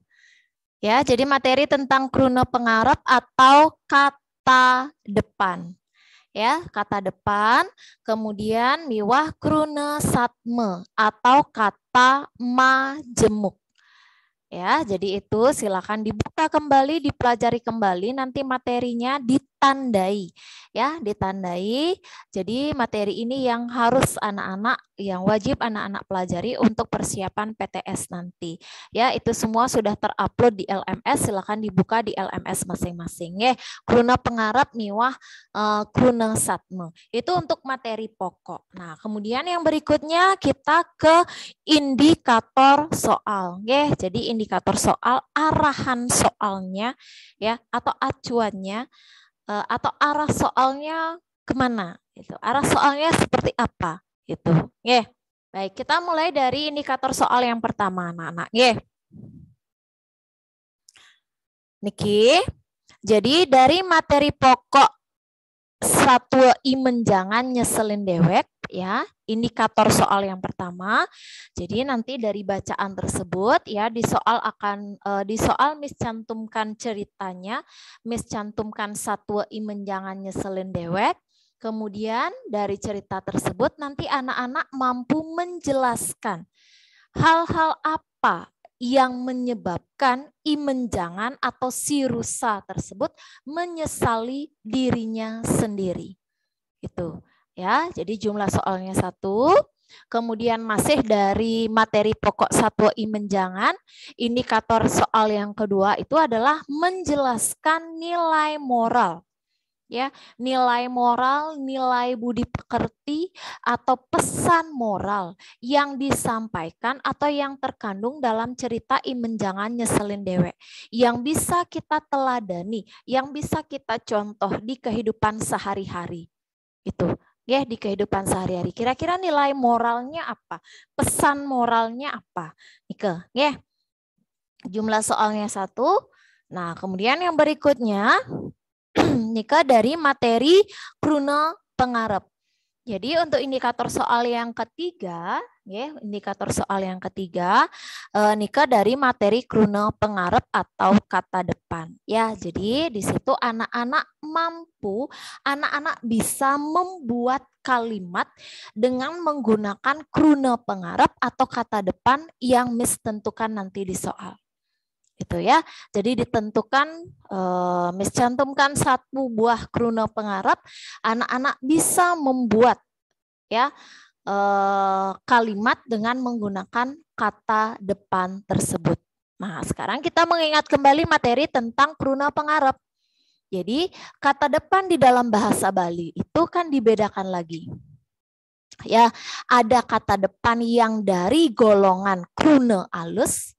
Ya, jadi materi tentang kruno pengarap atau kata depan. Ya, kata depan, kemudian miwah kruno satme atau kata majemuk. Ya, jadi itu silakan dibuka kembali, dipelajari kembali nanti materinya di ditandai ya ditandai jadi materi ini yang harus anak-anak yang wajib anak-anak pelajari untuk persiapan PTS nanti ya itu semua sudah terupload di LMS silahkan dibuka di LMS masing-masing ya kruna pengarap miwah eh, kruna satmu itu untuk materi pokok nah kemudian yang berikutnya kita ke indikator soal ya jadi indikator soal arahan soalnya ya atau acuannya Eh, atau arah soalnya kemana itu arah soalnya seperti apa gitu ya baik kita mulai dari indikator soal yang pertama anak-anak ya Niki jadi dari materi pokok satu imen jangan nyeselin dewek ya indikator soal yang pertama jadi nanti dari bacaan tersebut ya di soal akan uh, di soal miscantumkan ceritanya miscantumkan satu imen jangan nyeselin dewek kemudian dari cerita tersebut nanti anak-anak mampu menjelaskan hal-hal apa yang menyebabkan imenjangan atau si rusa tersebut menyesali dirinya sendiri. Itu ya. Jadi jumlah soalnya satu. Kemudian masih dari materi pokok satu imenjangan, indikator soal yang kedua itu adalah menjelaskan nilai moral ya nilai moral, nilai budi pekerti atau pesan moral yang disampaikan atau yang terkandung dalam cerita Imen Jangan Nyeselin dewek yang bisa kita teladani, yang bisa kita contoh di kehidupan sehari-hari. Itu ya di kehidupan sehari-hari. Kira-kira nilai moralnya apa? Pesan moralnya apa? Nike, ya. Jumlah soalnya satu. Nah, kemudian yang berikutnya Nikah dari materi Kruno Pengarep. Jadi untuk indikator soal yang ketiga, ya, indikator soal yang ketiga, eh, nikah dari materi Kruno Pengarep atau kata depan. Ya, jadi di situ anak-anak mampu, anak-anak bisa membuat kalimat dengan menggunakan Kruno Pengarep atau kata depan yang mistentukan nanti di soal gitu ya. Jadi ditentukan eh, miscantumkan satu buah kruna pengarap, anak-anak bisa membuat ya eh, kalimat dengan menggunakan kata depan tersebut. Nah, sekarang kita mengingat kembali materi tentang kruna pengarap. Jadi, kata depan di dalam bahasa Bali itu kan dibedakan lagi. Ya, ada kata depan yang dari golongan krune alus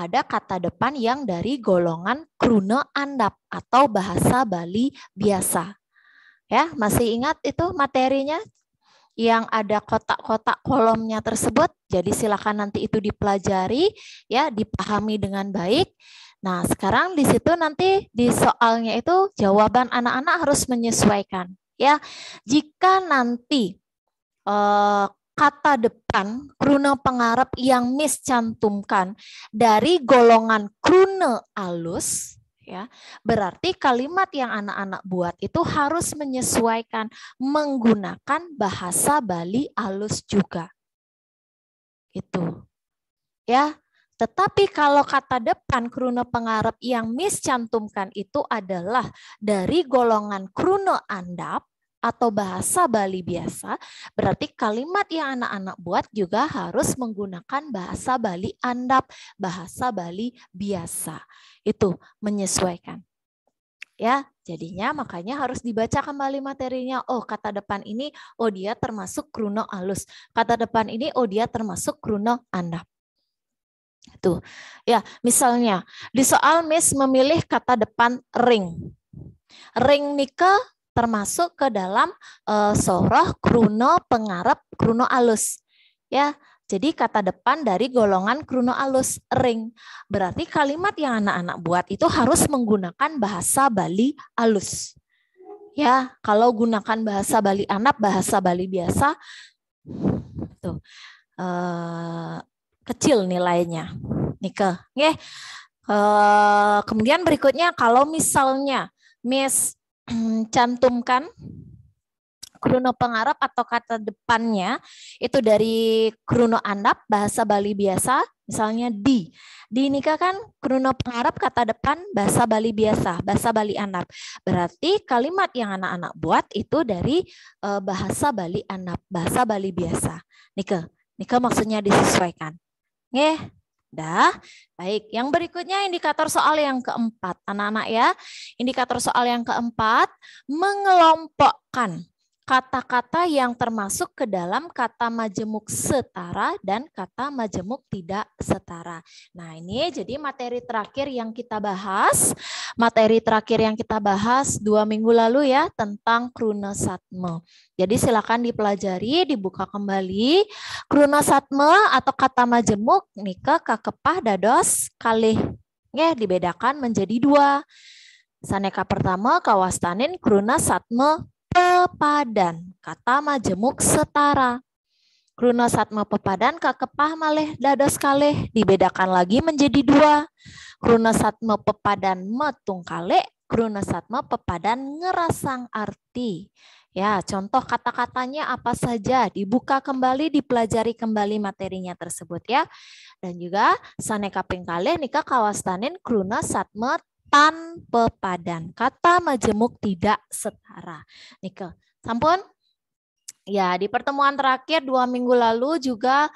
ada kata depan yang dari golongan krune andap atau bahasa Bali biasa. Ya, masih ingat itu materinya yang ada kotak-kotak kolomnya tersebut. Jadi silakan nanti itu dipelajari ya, dipahami dengan baik. Nah, sekarang di situ nanti di soalnya itu jawaban anak-anak harus menyesuaikan ya. Jika nanti eh, kata depan krune pengarap yang miscantumkan dari golongan krune alus ya. Berarti kalimat yang anak-anak buat itu harus menyesuaikan menggunakan bahasa Bali alus juga. Itu. Ya. Tetapi kalau kata depan krune pengarap yang miscantumkan itu adalah dari golongan krune andap atau bahasa Bali biasa, berarti kalimat yang anak-anak buat juga harus menggunakan bahasa Bali andap, bahasa Bali biasa. Itu menyesuaikan. Ya, jadinya makanya harus dibaca kembali materinya. Oh, kata depan ini oh dia termasuk kruno alus. Kata depan ini oh dia termasuk kruno andap. Tuh. Ya, misalnya di soal mis memilih kata depan ring. Ring nikel termasuk ke dalam e, soroh kruno pengarep kruno alus. Ya, jadi kata depan dari golongan kruno alus ring. Berarti kalimat yang anak-anak buat itu harus menggunakan bahasa Bali alus. Ya, kalau gunakan bahasa Bali anak, bahasa Bali biasa, tuh eh, kecil nilainya. Nike, eh, kemudian berikutnya kalau misalnya Miss cantumkan Kruno pengarap atau kata depannya itu dari Kruno andap bahasa Bali biasa misalnya di. Di nikah kan Kruno pengarap kata depan bahasa Bali biasa, bahasa Bali andap. Berarti kalimat yang anak-anak buat itu dari eh, bahasa Bali andap, bahasa Bali biasa. Nike, Nike maksudnya disesuaikan. Nggih. Dah, baik. Yang berikutnya indikator soal yang keempat, anak-anak ya. Indikator soal yang keempat, mengelompokkan kata-kata yang termasuk ke dalam kata majemuk setara dan kata majemuk tidak setara. Nah, ini jadi materi terakhir yang kita bahas. Materi terakhir yang kita bahas dua minggu lalu ya tentang krunasatme. Jadi silakan dipelajari, dibuka kembali. Krunasatme atau kata majemuk nika kakepah dados kalih ya dibedakan menjadi dua. Saneka pertama kawastanin kruna satme pepadan. Kata majemuk setara. kruno satma pepadan kakepah maleh dados kaleh dibedakan lagi menjadi dua. kruno satma pepadan metung kale, kruno satma pepadan ngerasang arti. Ya, contoh kata-katanya apa saja, dibuka kembali, dipelajari kembali materinya tersebut ya. Dan juga saneka pingkale nika kawastanin kruna satma tanpa pepadan. Kata majemuk tidak setara. Nike, sampun? Ya, di pertemuan terakhir dua minggu lalu juga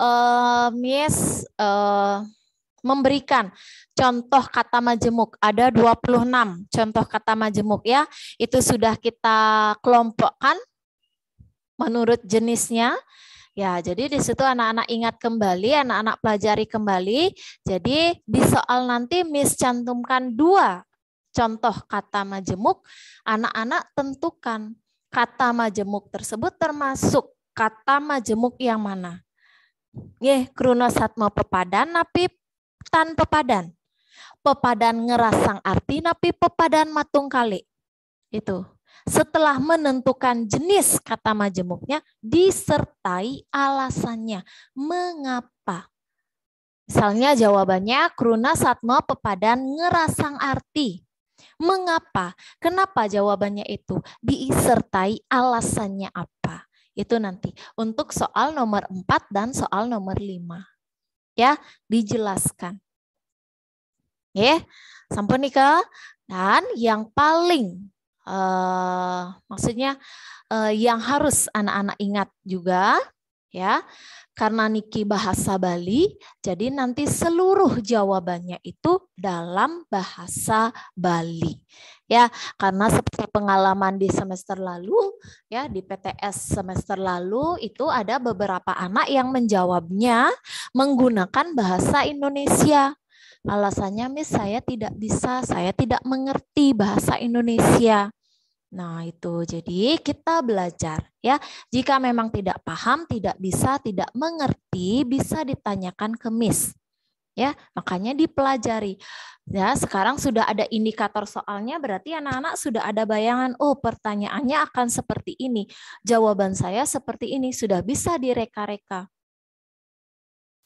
uh, eh, Miss uh, eh, memberikan contoh kata majemuk. Ada 26 contoh kata majemuk ya. Itu sudah kita kelompokkan menurut jenisnya. Ya, jadi di situ anak-anak ingat kembali, anak-anak pelajari kembali. Jadi di soal nanti Miss cantumkan dua contoh kata majemuk, anak-anak tentukan kata majemuk tersebut termasuk kata majemuk yang mana. Ye, satma pepadan napi tan pepadan. Pepadan ngerasang arti napi pepadan matung kali. Itu setelah menentukan jenis kata majemuknya disertai alasannya. Mengapa? Misalnya jawabannya kruna satma pepadan ngerasang arti. Mengapa? Kenapa jawabannya itu? Disertai alasannya apa? Itu nanti untuk soal nomor 4 dan soal nomor 5. Ya, dijelaskan. Ya, sampai Nika. Dan yang paling uh, maksudnya uh, yang harus anak-anak ingat juga ya karena Niki bahasa Bali jadi nanti seluruh jawabannya itu dalam bahasa Bali ya karena seperti pengalaman di semester lalu ya di PTS semester lalu itu ada beberapa anak yang menjawabnya menggunakan bahasa Indonesia Alasannya Miss saya tidak bisa, saya tidak mengerti bahasa Indonesia. Nah, itu. Jadi kita belajar ya. Jika memang tidak paham, tidak bisa, tidak mengerti, bisa ditanyakan ke Miss. Ya, makanya dipelajari. Ya, sekarang sudah ada indikator soalnya berarti anak-anak sudah ada bayangan, oh pertanyaannya akan seperti ini. Jawaban saya seperti ini, sudah bisa direka-reka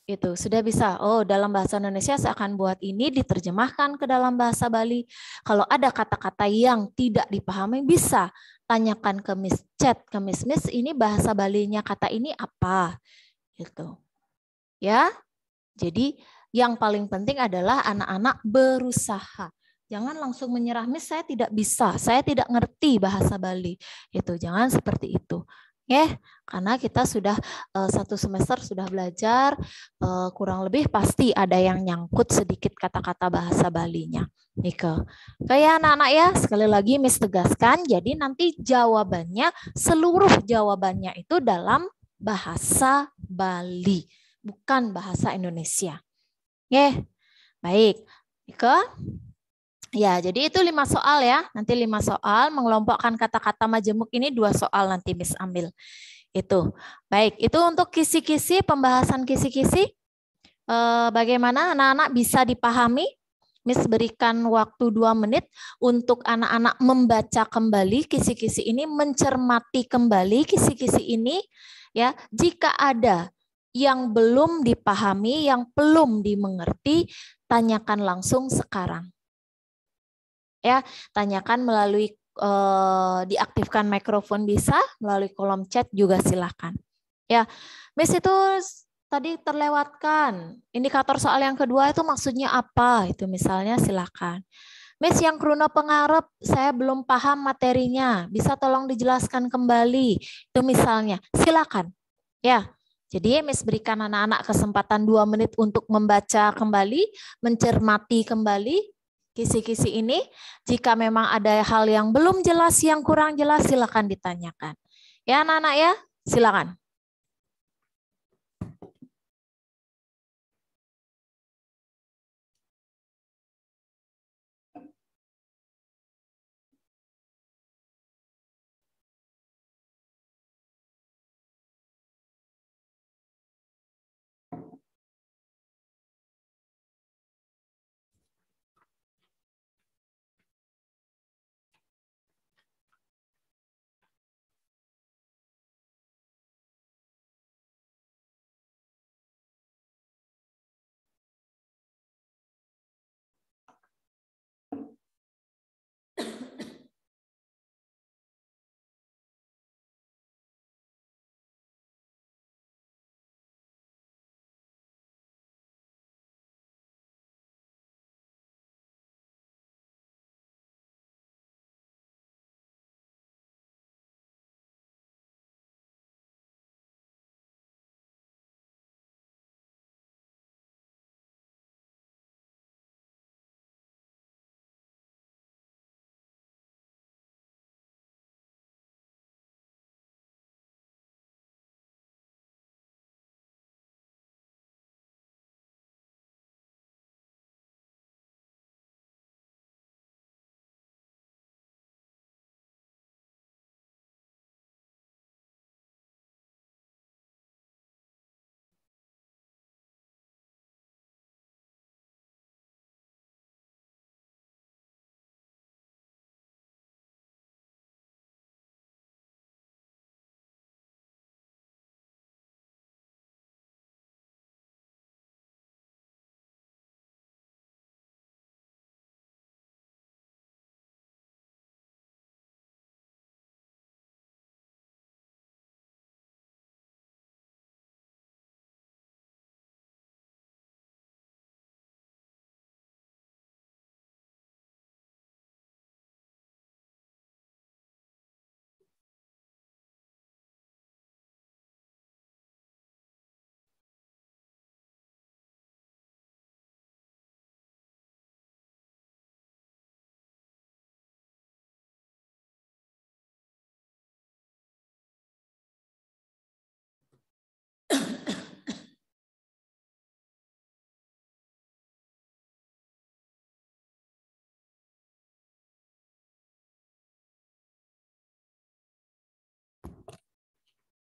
itu sudah bisa. Oh, dalam bahasa Indonesia saya akan buat ini diterjemahkan ke dalam bahasa Bali. Kalau ada kata-kata yang tidak dipahami bisa tanyakan ke Miss Chat, ke Miss Miss ini bahasa Balinya kata ini apa? Gitu. Ya. Jadi yang paling penting adalah anak-anak berusaha. Jangan langsung menyerah, Miss, saya tidak bisa, saya tidak ngerti bahasa Bali. Itu jangan seperti itu ya karena kita sudah uh, satu semester sudah belajar uh, kurang lebih pasti ada yang nyangkut sedikit kata-kata bahasa Balinya Nike. Kayak anak-anak ya, sekali lagi Miss tegaskan, jadi nanti jawabannya, seluruh jawabannya itu dalam bahasa Bali, bukan bahasa Indonesia. Ya, baik. Nike. Ya, jadi itu lima soal ya. Nanti lima soal mengelompokkan kata-kata majemuk ini dua soal nanti Miss ambil. Itu. Baik, itu untuk kisi-kisi, pembahasan kisi-kisi. Eh, bagaimana anak-anak bisa dipahami? Miss berikan waktu dua menit untuk anak-anak membaca kembali kisi-kisi ini, mencermati kembali kisi-kisi ini. Ya, jika ada yang belum dipahami, yang belum dimengerti, tanyakan langsung sekarang ya tanyakan melalui eh, diaktifkan mikrofon bisa melalui kolom chat juga silakan ya Miss itu tadi terlewatkan indikator soal yang kedua itu maksudnya apa itu misalnya silakan Miss yang Kruno pengarep, saya belum paham materinya. Bisa tolong dijelaskan kembali. Itu misalnya. Silakan. Ya. Jadi Miss berikan anak-anak kesempatan dua menit untuk membaca kembali, mencermati kembali, kisi-kisi ini. Jika memang ada hal yang belum jelas, yang kurang jelas, silakan ditanyakan. Ya anak-anak ya, silakan.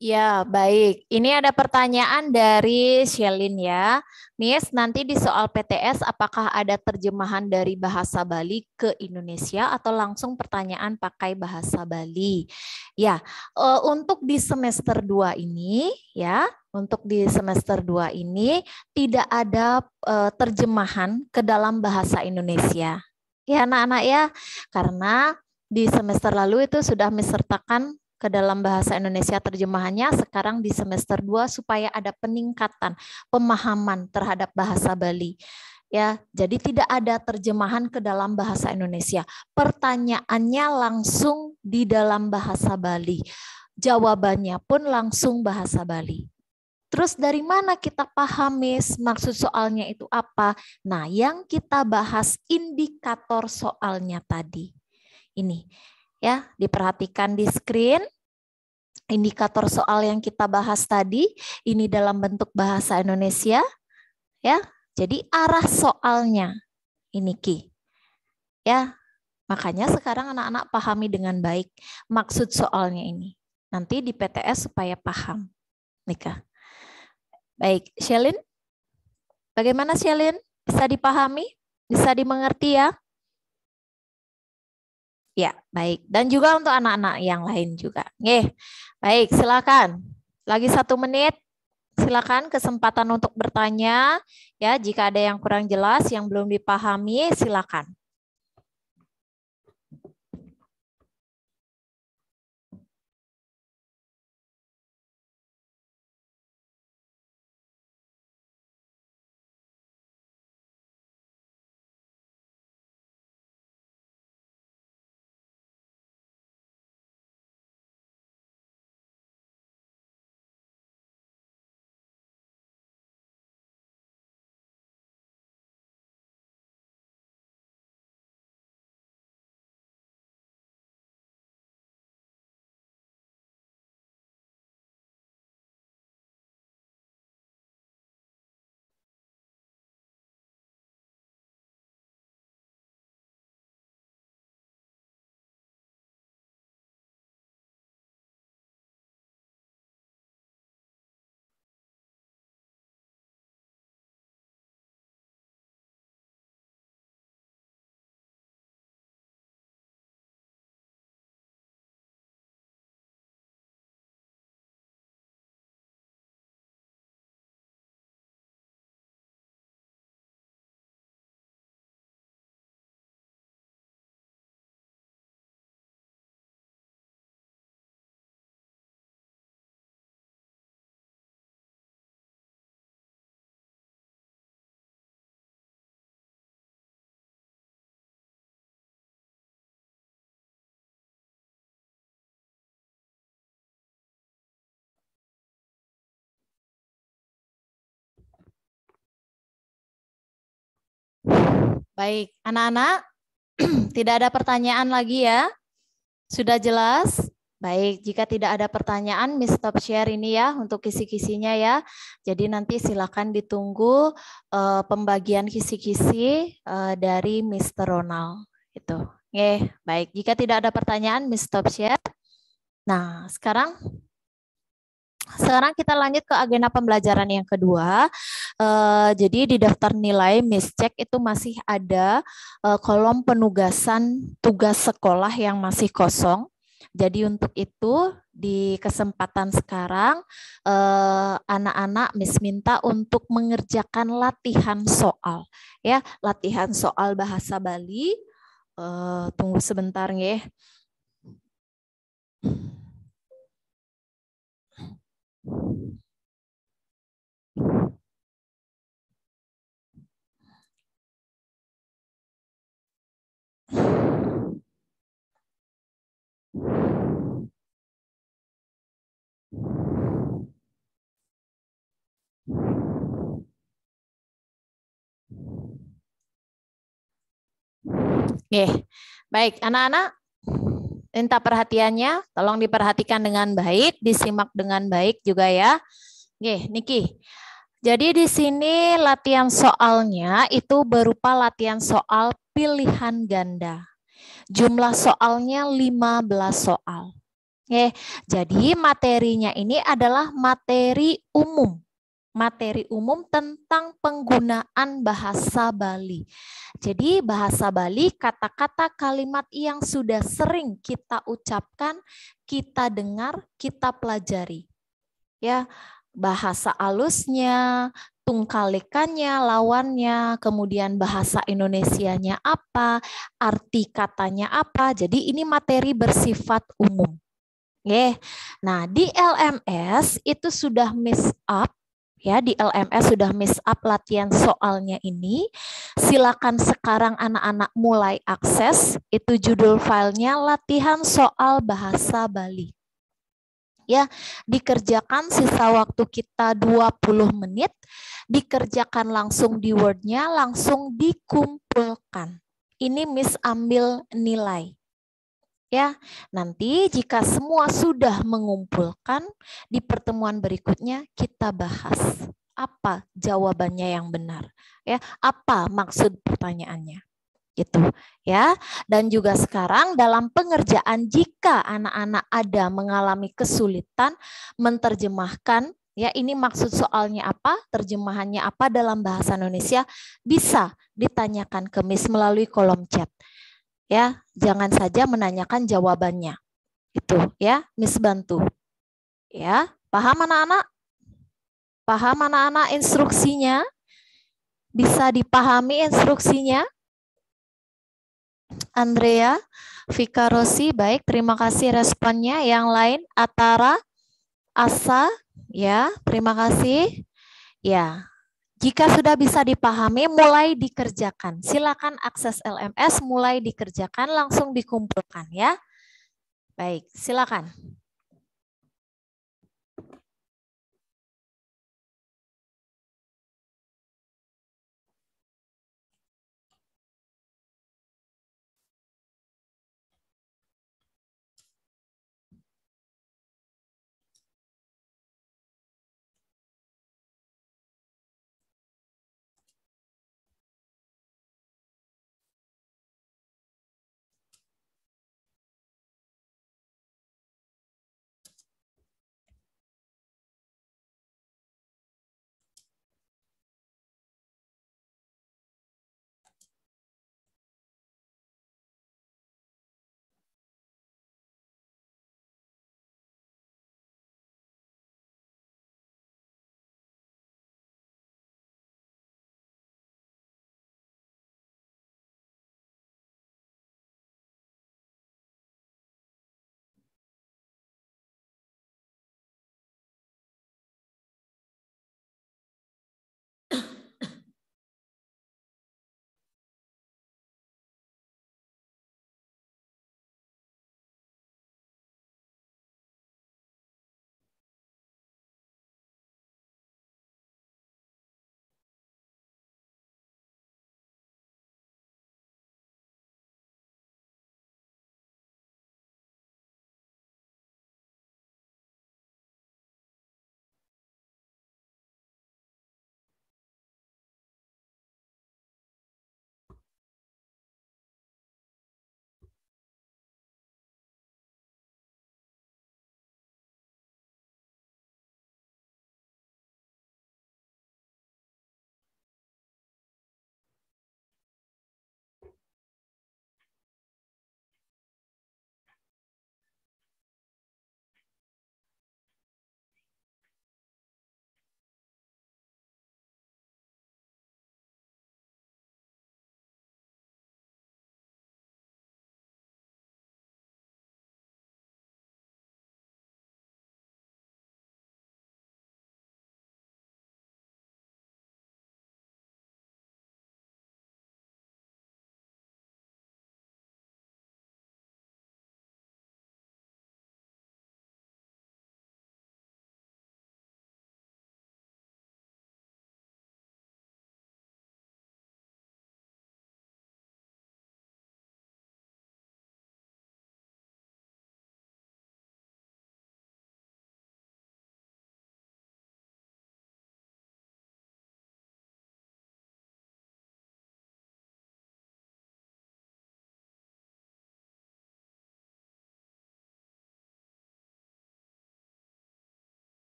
Ya, baik. Ini ada pertanyaan dari Shelin ya. Miss, nanti di soal PTS apakah ada terjemahan dari bahasa Bali ke Indonesia atau langsung pertanyaan pakai bahasa Bali? Ya, e, untuk di semester 2 ini ya, untuk di semester 2 ini tidak ada e, terjemahan ke dalam bahasa Indonesia. Ya anak-anak ya, karena di semester lalu itu sudah mesertakan ke dalam bahasa Indonesia terjemahannya sekarang di semester 2 supaya ada peningkatan pemahaman terhadap bahasa Bali. Ya, jadi tidak ada terjemahan ke dalam bahasa Indonesia. Pertanyaannya langsung di dalam bahasa Bali. Jawabannya pun langsung bahasa Bali. Terus dari mana kita pahami maksud soalnya itu apa? Nah, yang kita bahas indikator soalnya tadi. Ini Ya, diperhatikan di screen indikator soal yang kita bahas tadi ini dalam bentuk bahasa Indonesia ya. Jadi arah soalnya ini Ki. Ya. Makanya sekarang anak-anak pahami dengan baik maksud soalnya ini. Nanti di PTS supaya paham. Nika. Baik, Shelin. Bagaimana Shelin? Bisa dipahami? Bisa dimengerti ya? Ya, baik. Dan juga untuk anak-anak yang lain juga. Oke, Baik, silakan. Lagi satu menit. Silakan kesempatan untuk bertanya. Ya, jika ada yang kurang jelas, yang belum dipahami, silakan. Baik, anak-anak, tidak ada pertanyaan lagi ya? Sudah jelas? Baik, jika tidak ada pertanyaan, Miss Top Share ini ya untuk kisi-kisinya ya. Jadi nanti silakan ditunggu uh, pembagian kisi-kisi uh, dari Mr. Ronald. Itu. Oke, baik. Jika tidak ada pertanyaan, Miss Top Share. Nah, sekarang sekarang kita lanjut ke agenda pembelajaran yang kedua. Uh, jadi di daftar nilai mischeck itu masih ada uh, kolom penugasan tugas sekolah yang masih kosong. Jadi untuk itu di kesempatan sekarang eh, anak-anak eh, Miss minta untuk mengerjakan latihan soal ya, latihan soal bahasa Bali. Eh, tunggu sebentar ya. Oke, baik anak-anak minta perhatiannya, tolong diperhatikan dengan baik, disimak dengan baik juga ya. Oke, Niki. Jadi di sini latihan soalnya itu berupa latihan soal pilihan ganda. Jumlah soalnya 15 soal. Oke, jadi materinya ini adalah materi umum materi umum tentang penggunaan bahasa Bali. Jadi bahasa Bali kata-kata kalimat yang sudah sering kita ucapkan, kita dengar, kita pelajari. Ya, bahasa alusnya, tungkalikannya, lawannya, kemudian bahasa Indonesianya apa, arti katanya apa. Jadi ini materi bersifat umum. Oke. Nah, di LMS itu sudah mix up ya di LMS sudah miss up latihan soalnya ini. Silakan sekarang anak-anak mulai akses itu judul filenya latihan soal bahasa Bali. Ya, dikerjakan sisa waktu kita 20 menit, dikerjakan langsung di Word-nya, langsung dikumpulkan. Ini Miss ambil nilai ya. Nanti jika semua sudah mengumpulkan di pertemuan berikutnya kita bahas apa jawabannya yang benar, ya. Apa maksud pertanyaannya? Gitu, ya. Dan juga sekarang dalam pengerjaan jika anak-anak ada mengalami kesulitan menerjemahkan Ya, ini maksud soalnya apa? Terjemahannya apa dalam bahasa Indonesia? Bisa ditanyakan ke Miss melalui kolom chat ya jangan saja menanyakan jawabannya itu ya miss bantu ya paham anak-anak paham anak-anak instruksinya bisa dipahami instruksinya Andrea Rossi baik terima kasih responnya yang lain Atara Asa ya terima kasih ya jika sudah bisa dipahami, mulai dikerjakan. Silakan akses LMS, mulai dikerjakan, langsung dikumpulkan ya. Baik, silakan.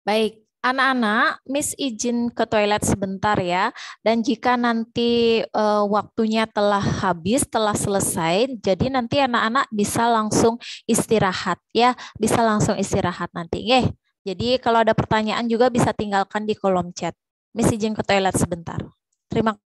Baik, anak-anak, Miss izin ke toilet sebentar ya. Dan jika nanti e, waktunya telah habis, telah selesai, jadi nanti anak-anak bisa langsung istirahat ya, bisa langsung istirahat nanti. Eh, Jadi kalau ada pertanyaan juga bisa tinggalkan di kolom chat. Miss izin ke toilet sebentar. Terima kasih.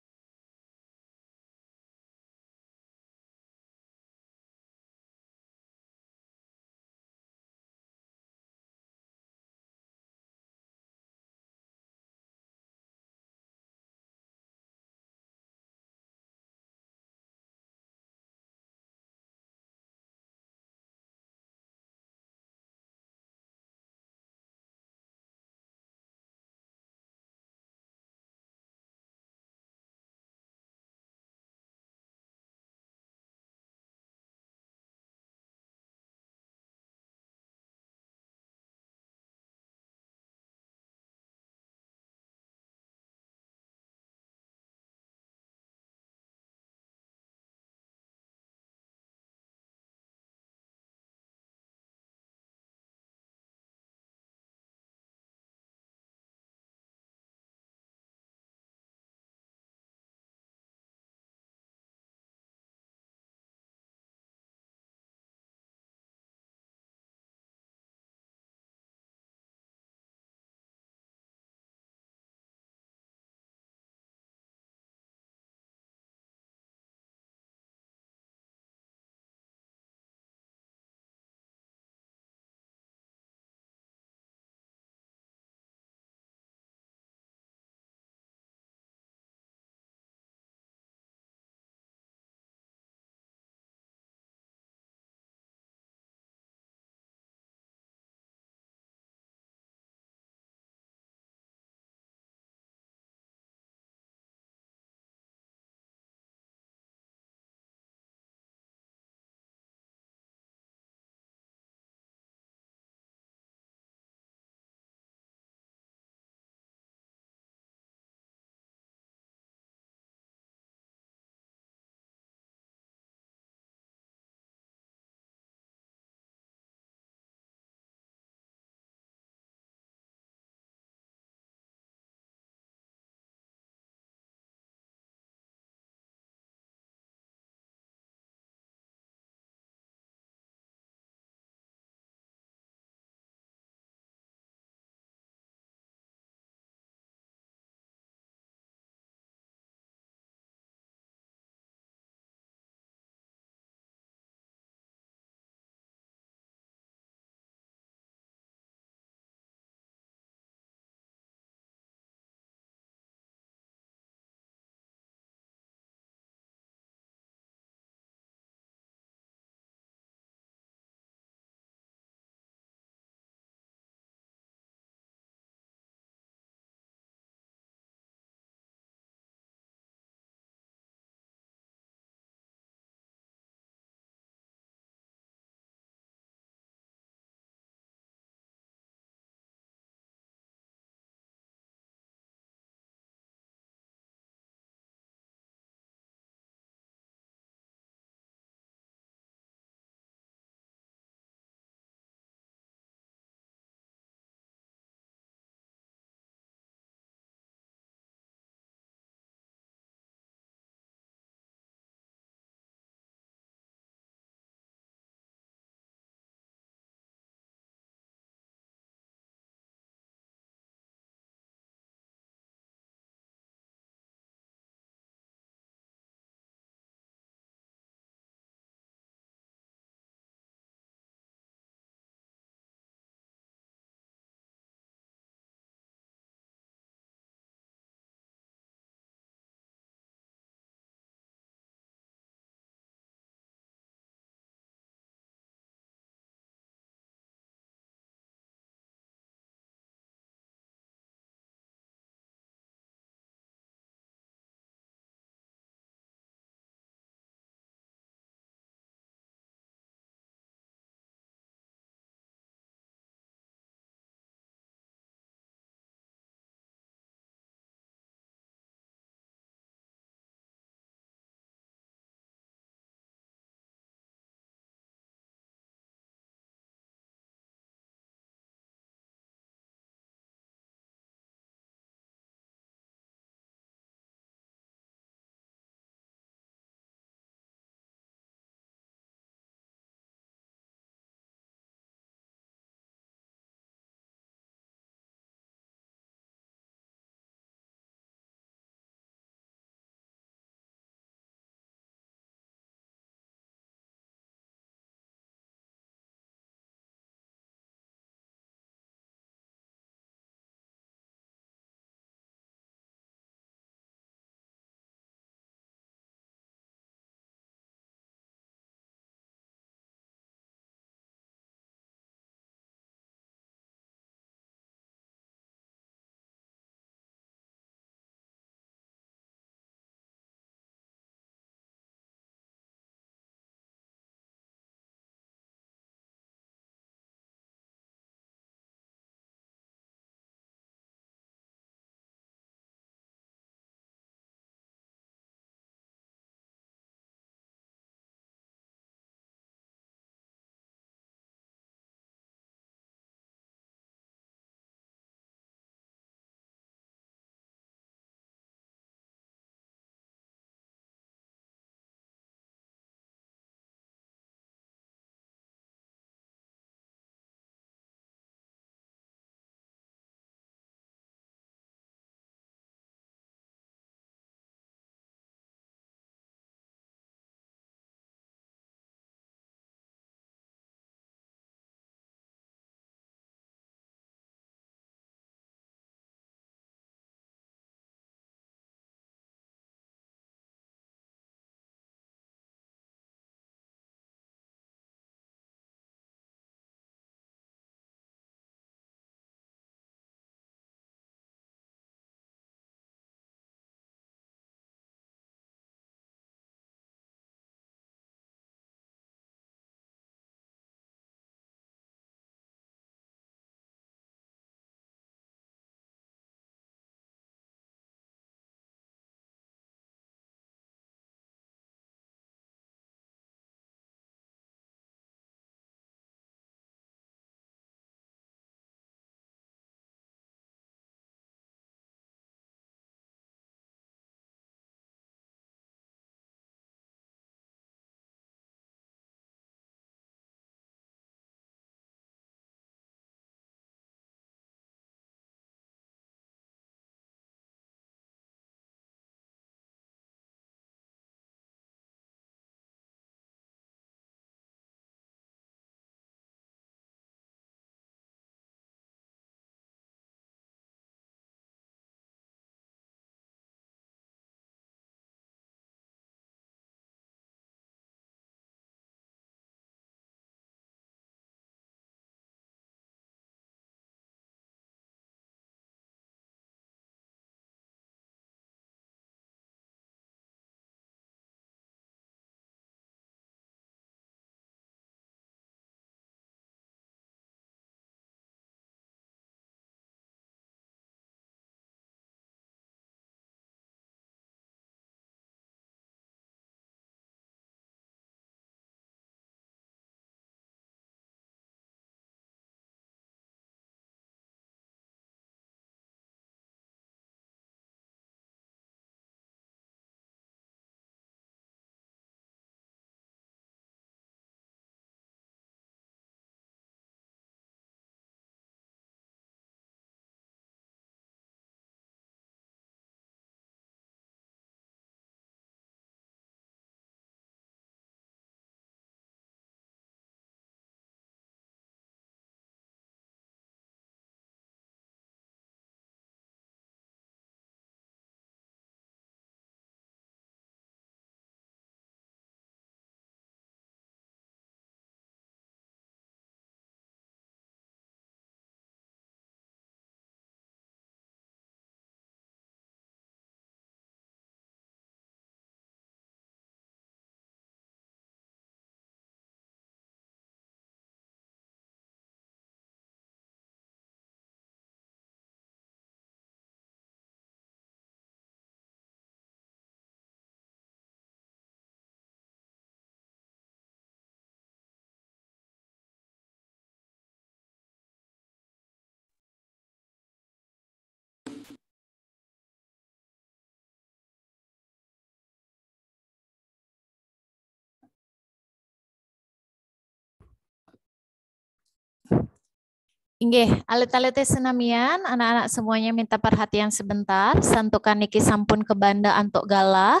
Inge, alat-alat senamian, anak-anak semuanya minta perhatian sebentar. Santukan niki sampun ke banda untuk galah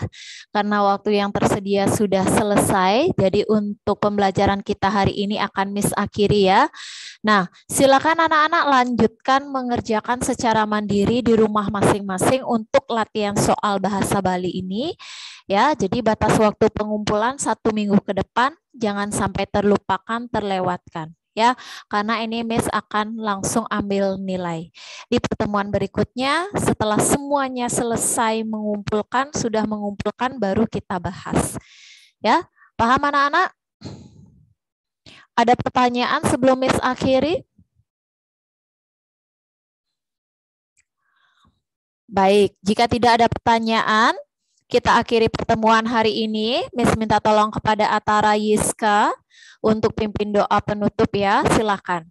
karena waktu yang tersedia sudah selesai. Jadi untuk pembelajaran kita hari ini akan miss akhiri ya. Nah, silakan anak-anak lanjutkan mengerjakan secara mandiri di rumah masing-masing untuk latihan soal bahasa Bali ini. Ya, jadi batas waktu pengumpulan satu minggu ke depan, jangan sampai terlupakan, terlewatkan ya karena ini Miss akan langsung ambil nilai. Di pertemuan berikutnya setelah semuanya selesai mengumpulkan sudah mengumpulkan baru kita bahas. Ya, paham anak-anak? Ada pertanyaan sebelum Miss akhiri? Baik, jika tidak ada pertanyaan, kita akhiri pertemuan hari ini. Miss minta tolong kepada Atara Yiska untuk pimpin doa penutup ya. Silakan.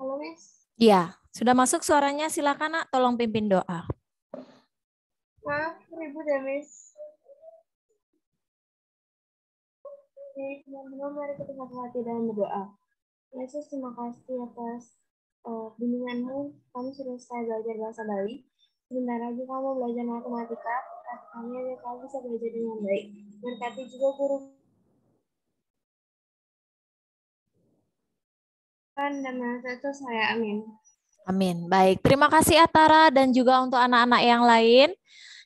Halo, Miss. Ya, sudah masuk suaranya. Silakan, Nak. Tolong pimpin doa. Maaf, ribu dan Miss. teman-teman, mari kita satu hati dalam berdoa. Yesus, terima kasih atas uh, bimbinganmu. Kami sudah selesai belajar bahasa Bali. Sebentar lagi kamu belajar matematika, pastinya ya kamu bisa belajar dengan baik. Berkati juga guru dan masa itu saya amin. Amin. Baik, terima kasih Atara dan juga untuk anak-anak yang lain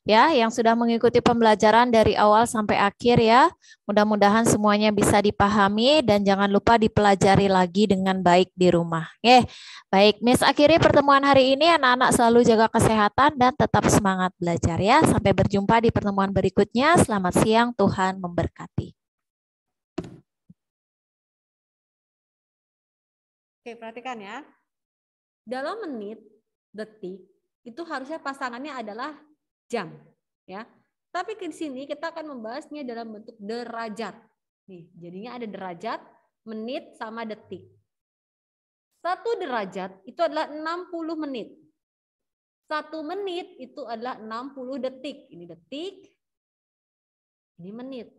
ya yang sudah mengikuti pembelajaran dari awal sampai akhir ya. Mudah-mudahan semuanya bisa dipahami dan jangan lupa dipelajari lagi dengan baik di rumah. Oke. Baik, Miss akhiri pertemuan hari ini anak-anak selalu jaga kesehatan dan tetap semangat belajar ya. Sampai berjumpa di pertemuan berikutnya. Selamat siang, Tuhan memberkati. Oke, perhatikan ya. Dalam menit, detik, itu harusnya pasangannya adalah jam, ya. Tapi di sini kita akan membahasnya dalam bentuk derajat. Nih, jadinya ada derajat, menit sama detik. Satu derajat itu adalah 60 menit. Satu menit itu adalah 60 detik. Ini detik, ini menit.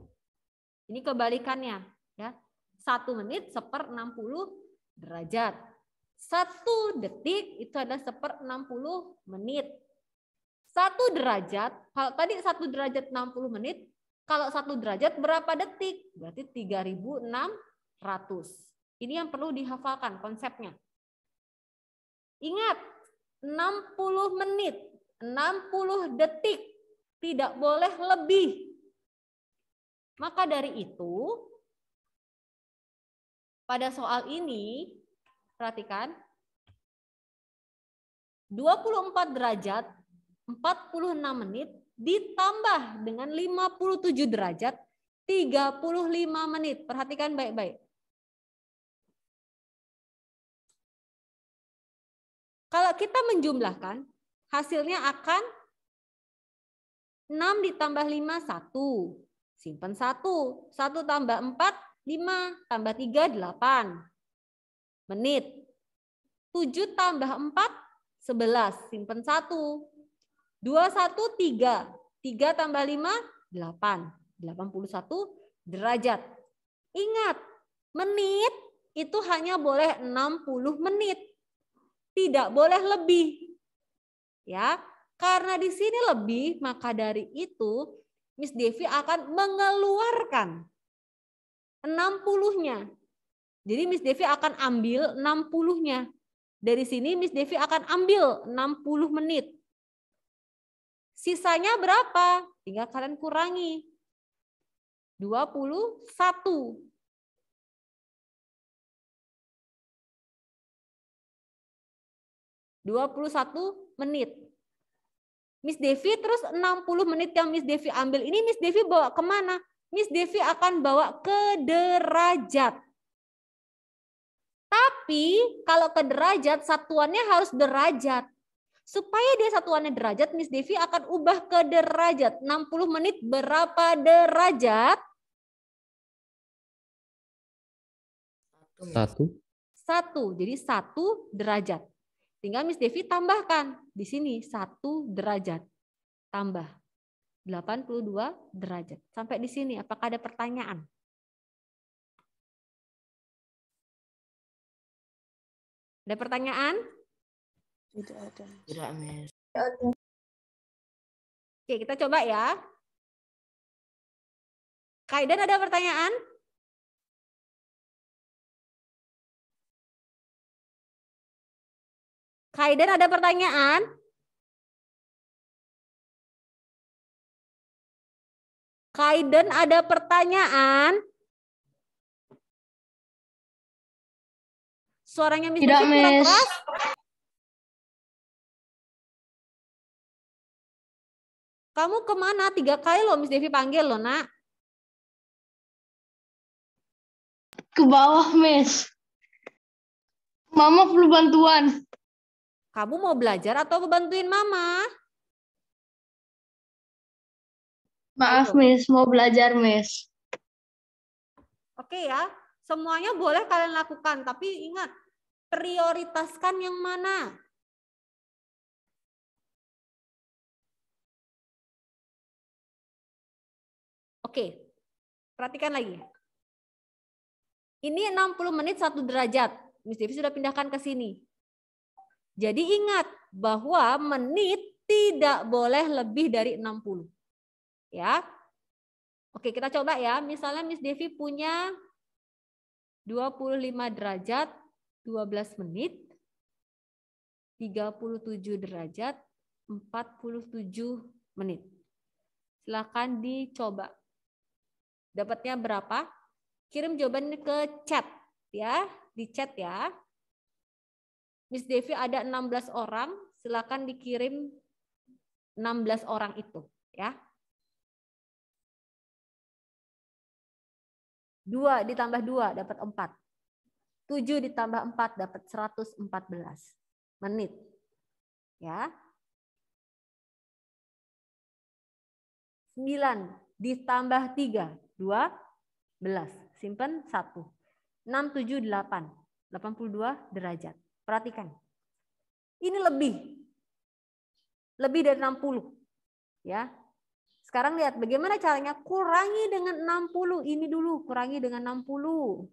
Ini kebalikannya. ya Satu menit seper 60 derajat. Satu detik itu adalah seper 60 menit. Satu derajat, kalau tadi satu derajat 60 menit, kalau satu derajat berapa detik? Berarti 3600. Ini yang perlu dihafalkan konsepnya. Ingat, 60 menit, 60 detik, tidak boleh lebih. Maka dari itu, pada soal ini, perhatikan, 24 derajat 46 menit ditambah dengan 57 derajat 35 menit. Perhatikan baik-baik. Kalau kita menjumlahkan, hasilnya akan 6 ditambah 5, 1. Simpan 1. 1 tambah 4, 5. Tambah 3, 8. Menit. 7 tambah 4, 11. Simpan 1. 2, 1, 3. 3 tambah 5, 8. 81 derajat. Ingat, menit itu hanya boleh 60 menit. Tidak boleh lebih. Ya, karena di sini lebih, maka dari itu Miss Devi akan mengeluarkan 60-nya. Jadi Miss Devi akan ambil 60-nya. Dari sini Miss Devi akan ambil 60 menit. Sisanya berapa? Tinggal kalian kurangi. 21. Dua puluh satu menit. Miss Devi terus enam puluh menit yang Miss Devi ambil ini Miss Devi bawa kemana? Miss Devi akan bawa ke derajat. Tapi kalau ke derajat satuannya harus derajat supaya dia satuannya derajat, Miss Devi akan ubah ke derajat. 60 menit berapa derajat? Satu. Satu, jadi satu derajat. Tinggal Miss Devi tambahkan di sini satu derajat. Tambah 82 derajat. Sampai di sini, apakah ada pertanyaan? Ada pertanyaan? Tidak ada. Tidak, ada. Oke, kita coba ya. kaiden ada pertanyaan? kaiden ada pertanyaan? Kaiden ada pertanyaan? Suaranya Miss Tidak, Miss. Keras? Kamu kemana? Tiga kali loh Miss Devi panggil loh, nak. Ke bawah, Miss. Mama perlu bantuan. Kamu mau belajar atau bantuin Mama? Maaf, Miss. Mau belajar, Miss. Oke ya. Semuanya boleh kalian lakukan. Tapi ingat, prioritaskan yang mana. Oke, perhatikan lagi. Ini 60 menit satu derajat. Miss Devi sudah pindahkan ke sini. Jadi ingat bahwa menit tidak boleh lebih dari 60. Ya. Oke, kita coba ya. Misalnya Miss Devi punya 25 derajat 12 menit, 37 derajat 47 menit. Silakan dicoba. Dapatnya berapa? Kirim jawaban ke chat ya, di chat ya. Miss Devi ada 16 orang, silakan dikirim 16 orang itu ya. Dua ditambah dua dapat empat, tujuh ditambah empat dapat 114 menit. Ya. Sembilan ditambah tiga 12. Simpen 1. 6, 7, 8. 82 derajat. Perhatikan. Ini lebih. Lebih dari 60. Ya. Sekarang lihat bagaimana caranya kurangi dengan 60. Ini dulu kurangi dengan 60.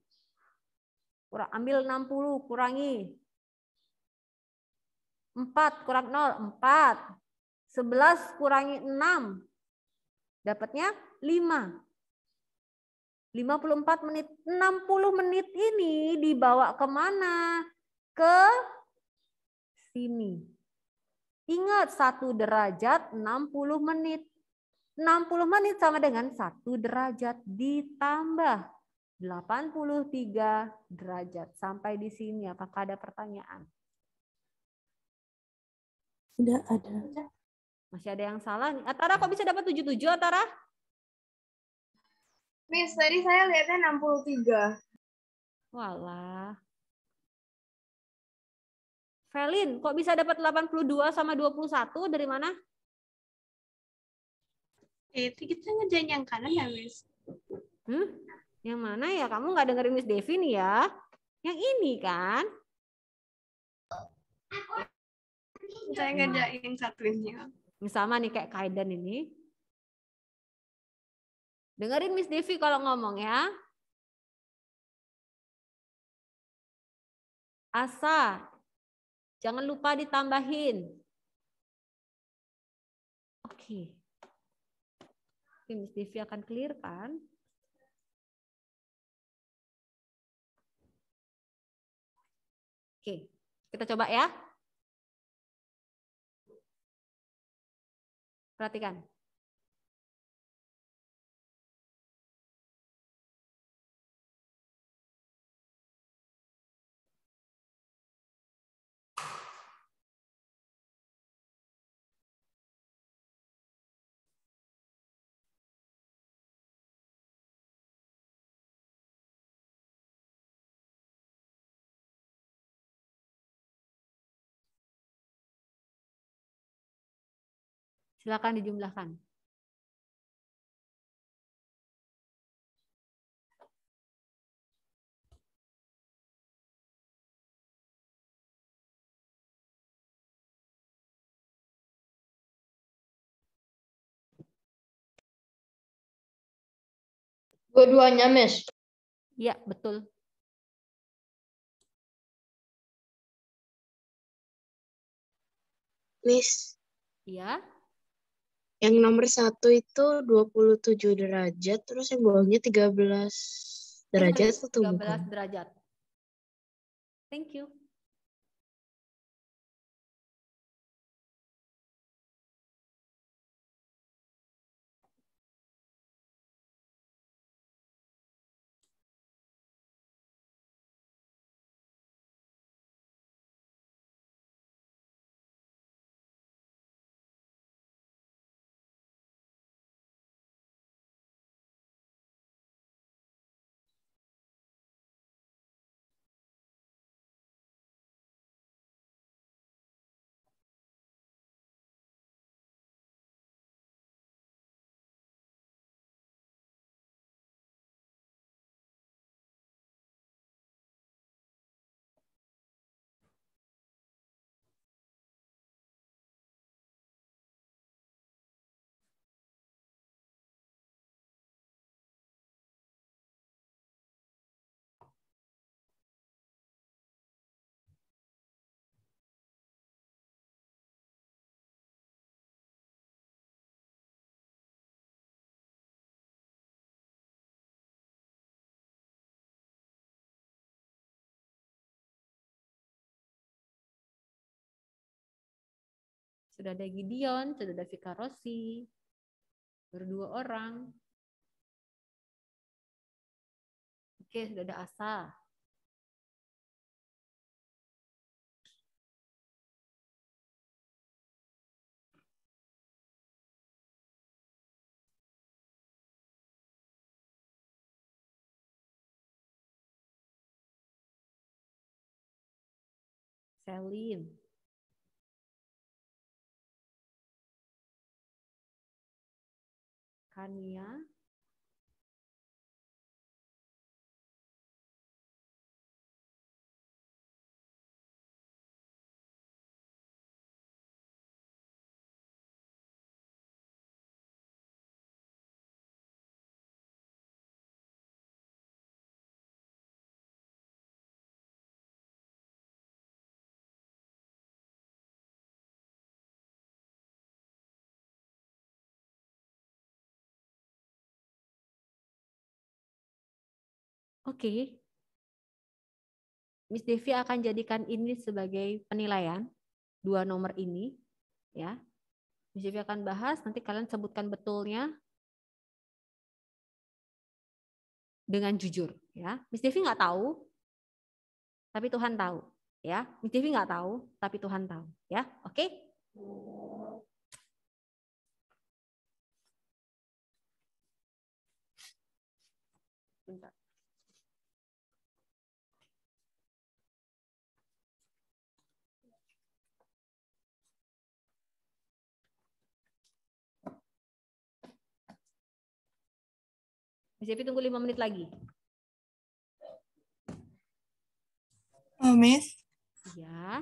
Kurang, ambil 60, kurangi. 4 kurang 0, 4. 11 kurangi 6. Dapatnya 5. 54 menit, 60 menit ini dibawa kemana? Ke sini. Ingat, satu derajat 60 menit. 60 menit sama dengan satu derajat ditambah 83 derajat. Sampai di sini, apakah ada pertanyaan? Tidak ada. Masih ada yang salah nih. Atara kok bisa dapat 77, Atara? Miss, tadi saya lihatnya 63. Walah. Felin, kok bisa dapat 82 sama 21 dari mana? Eh, Itu kita ngerjain yang kanan ya, Miss? Hmm? Yang mana ya? Kamu nggak dengerin Miss Devi nih ya? Yang ini kan? Saya ngerjain satunya. Ini sama nih kayak Kaiden ini. Dengerin Miss Devi kalau ngomong ya. Asa, jangan lupa ditambahin. Oke. Okay. Miss Devi akan clear kan? Oke, kita coba ya. Perhatikan. Silakan dijumlahkan. Dua-duanya, Miss. Iya, betul. Miss. Iya. Yang nomor satu itu 27 derajat, terus yang bawahnya 13 derajat 13 atau 13 bukan? derajat. Thank you. Sudah ada Gideon, sudah ada Rossi, berdua orang. Oke, sudah ada Asa. Selim. Hania Oke. Okay. Miss Devi akan jadikan ini sebagai penilaian dua nomor ini ya. Miss Devi akan bahas nanti kalian sebutkan betulnya dengan jujur ya. Miss Devi nggak tahu tapi Tuhan tahu ya. Miss Devi nggak tahu tapi Tuhan tahu ya. Oke? Okay? Mas Evi tunggu lima menit lagi. Oh, Miss. Ya.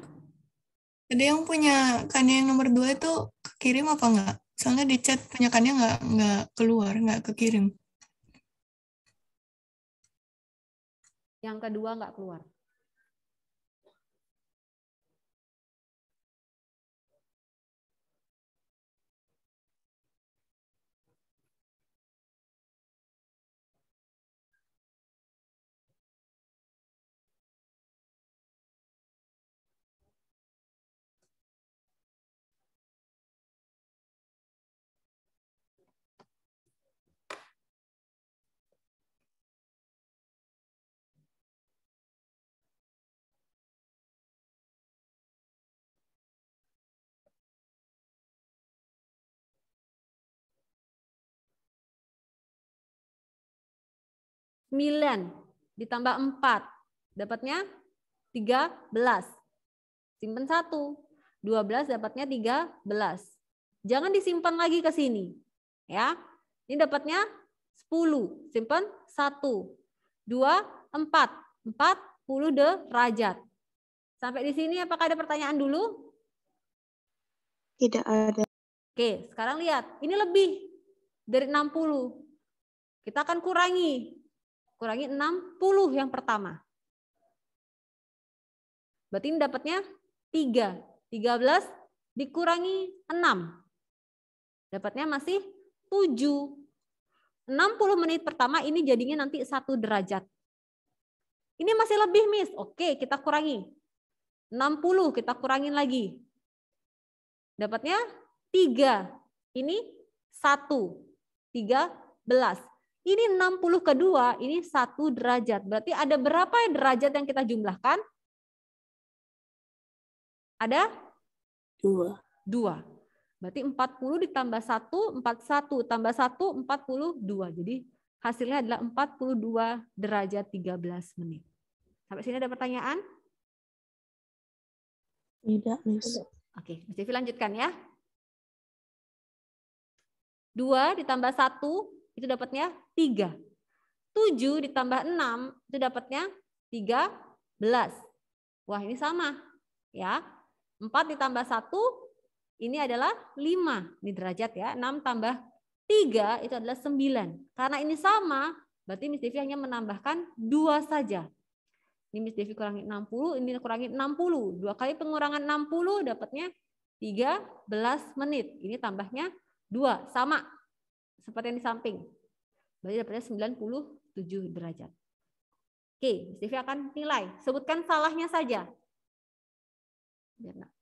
Ada yang punya kannya yang nomor dua itu kirim apa enggak? Soalnya di chat punya kannya enggak, enggak keluar, enggak kekirim. Yang kedua enggak keluar. 9 ditambah 4 dapatnya 13. Simpan 1. 12 dapatnya 13. Jangan disimpan lagi ke sini. Ya. Ini dapatnya 10. Simpan 1. 2, 4. 40 derajat. Sampai di sini apakah ada pertanyaan dulu? Tidak ada. Oke, sekarang lihat. Ini lebih dari 60. Kita akan kurangi kurangi 60 yang pertama. Berarti ini dapatnya 3. 13 dikurangi 6. Dapatnya masih 7. 60 menit pertama ini jadinya nanti 1 derajat. Ini masih lebih, Miss. Oke, kita kurangi. 60 kita kurangin lagi. Dapatnya 3. Ini 1. 13. Ini 60 kedua, ini satu derajat. Berarti ada berapa derajat yang kita jumlahkan? Ada? Dua. Dua. Berarti 40 ditambah 1, 41. Tambah 1, 42. Jadi hasilnya adalah 42 derajat 13 menit. Sampai sini ada pertanyaan? Tidak, Miss. Oke, Miss Devi lanjutkan ya. 2 ditambah 1 itu dapatnya 3. 7 ditambah 6 itu dapatnya 13. Wah ini sama ya. 4 ditambah 1 ini adalah 5. Ini derajat ya. 6 tambah 3 itu adalah 9. Karena ini sama berarti Miss Devi hanya menambahkan 2 saja. Ini Miss Devi kurangi 60, ini kurangi 60. Dua kali pengurangan 60 dapatnya 13 menit. Ini tambahnya 2. Sama seperti yang di samping. Berarti dapatnya 97 derajat. Oke, Stevi akan nilai. Sebutkan salahnya saja. Biar enggak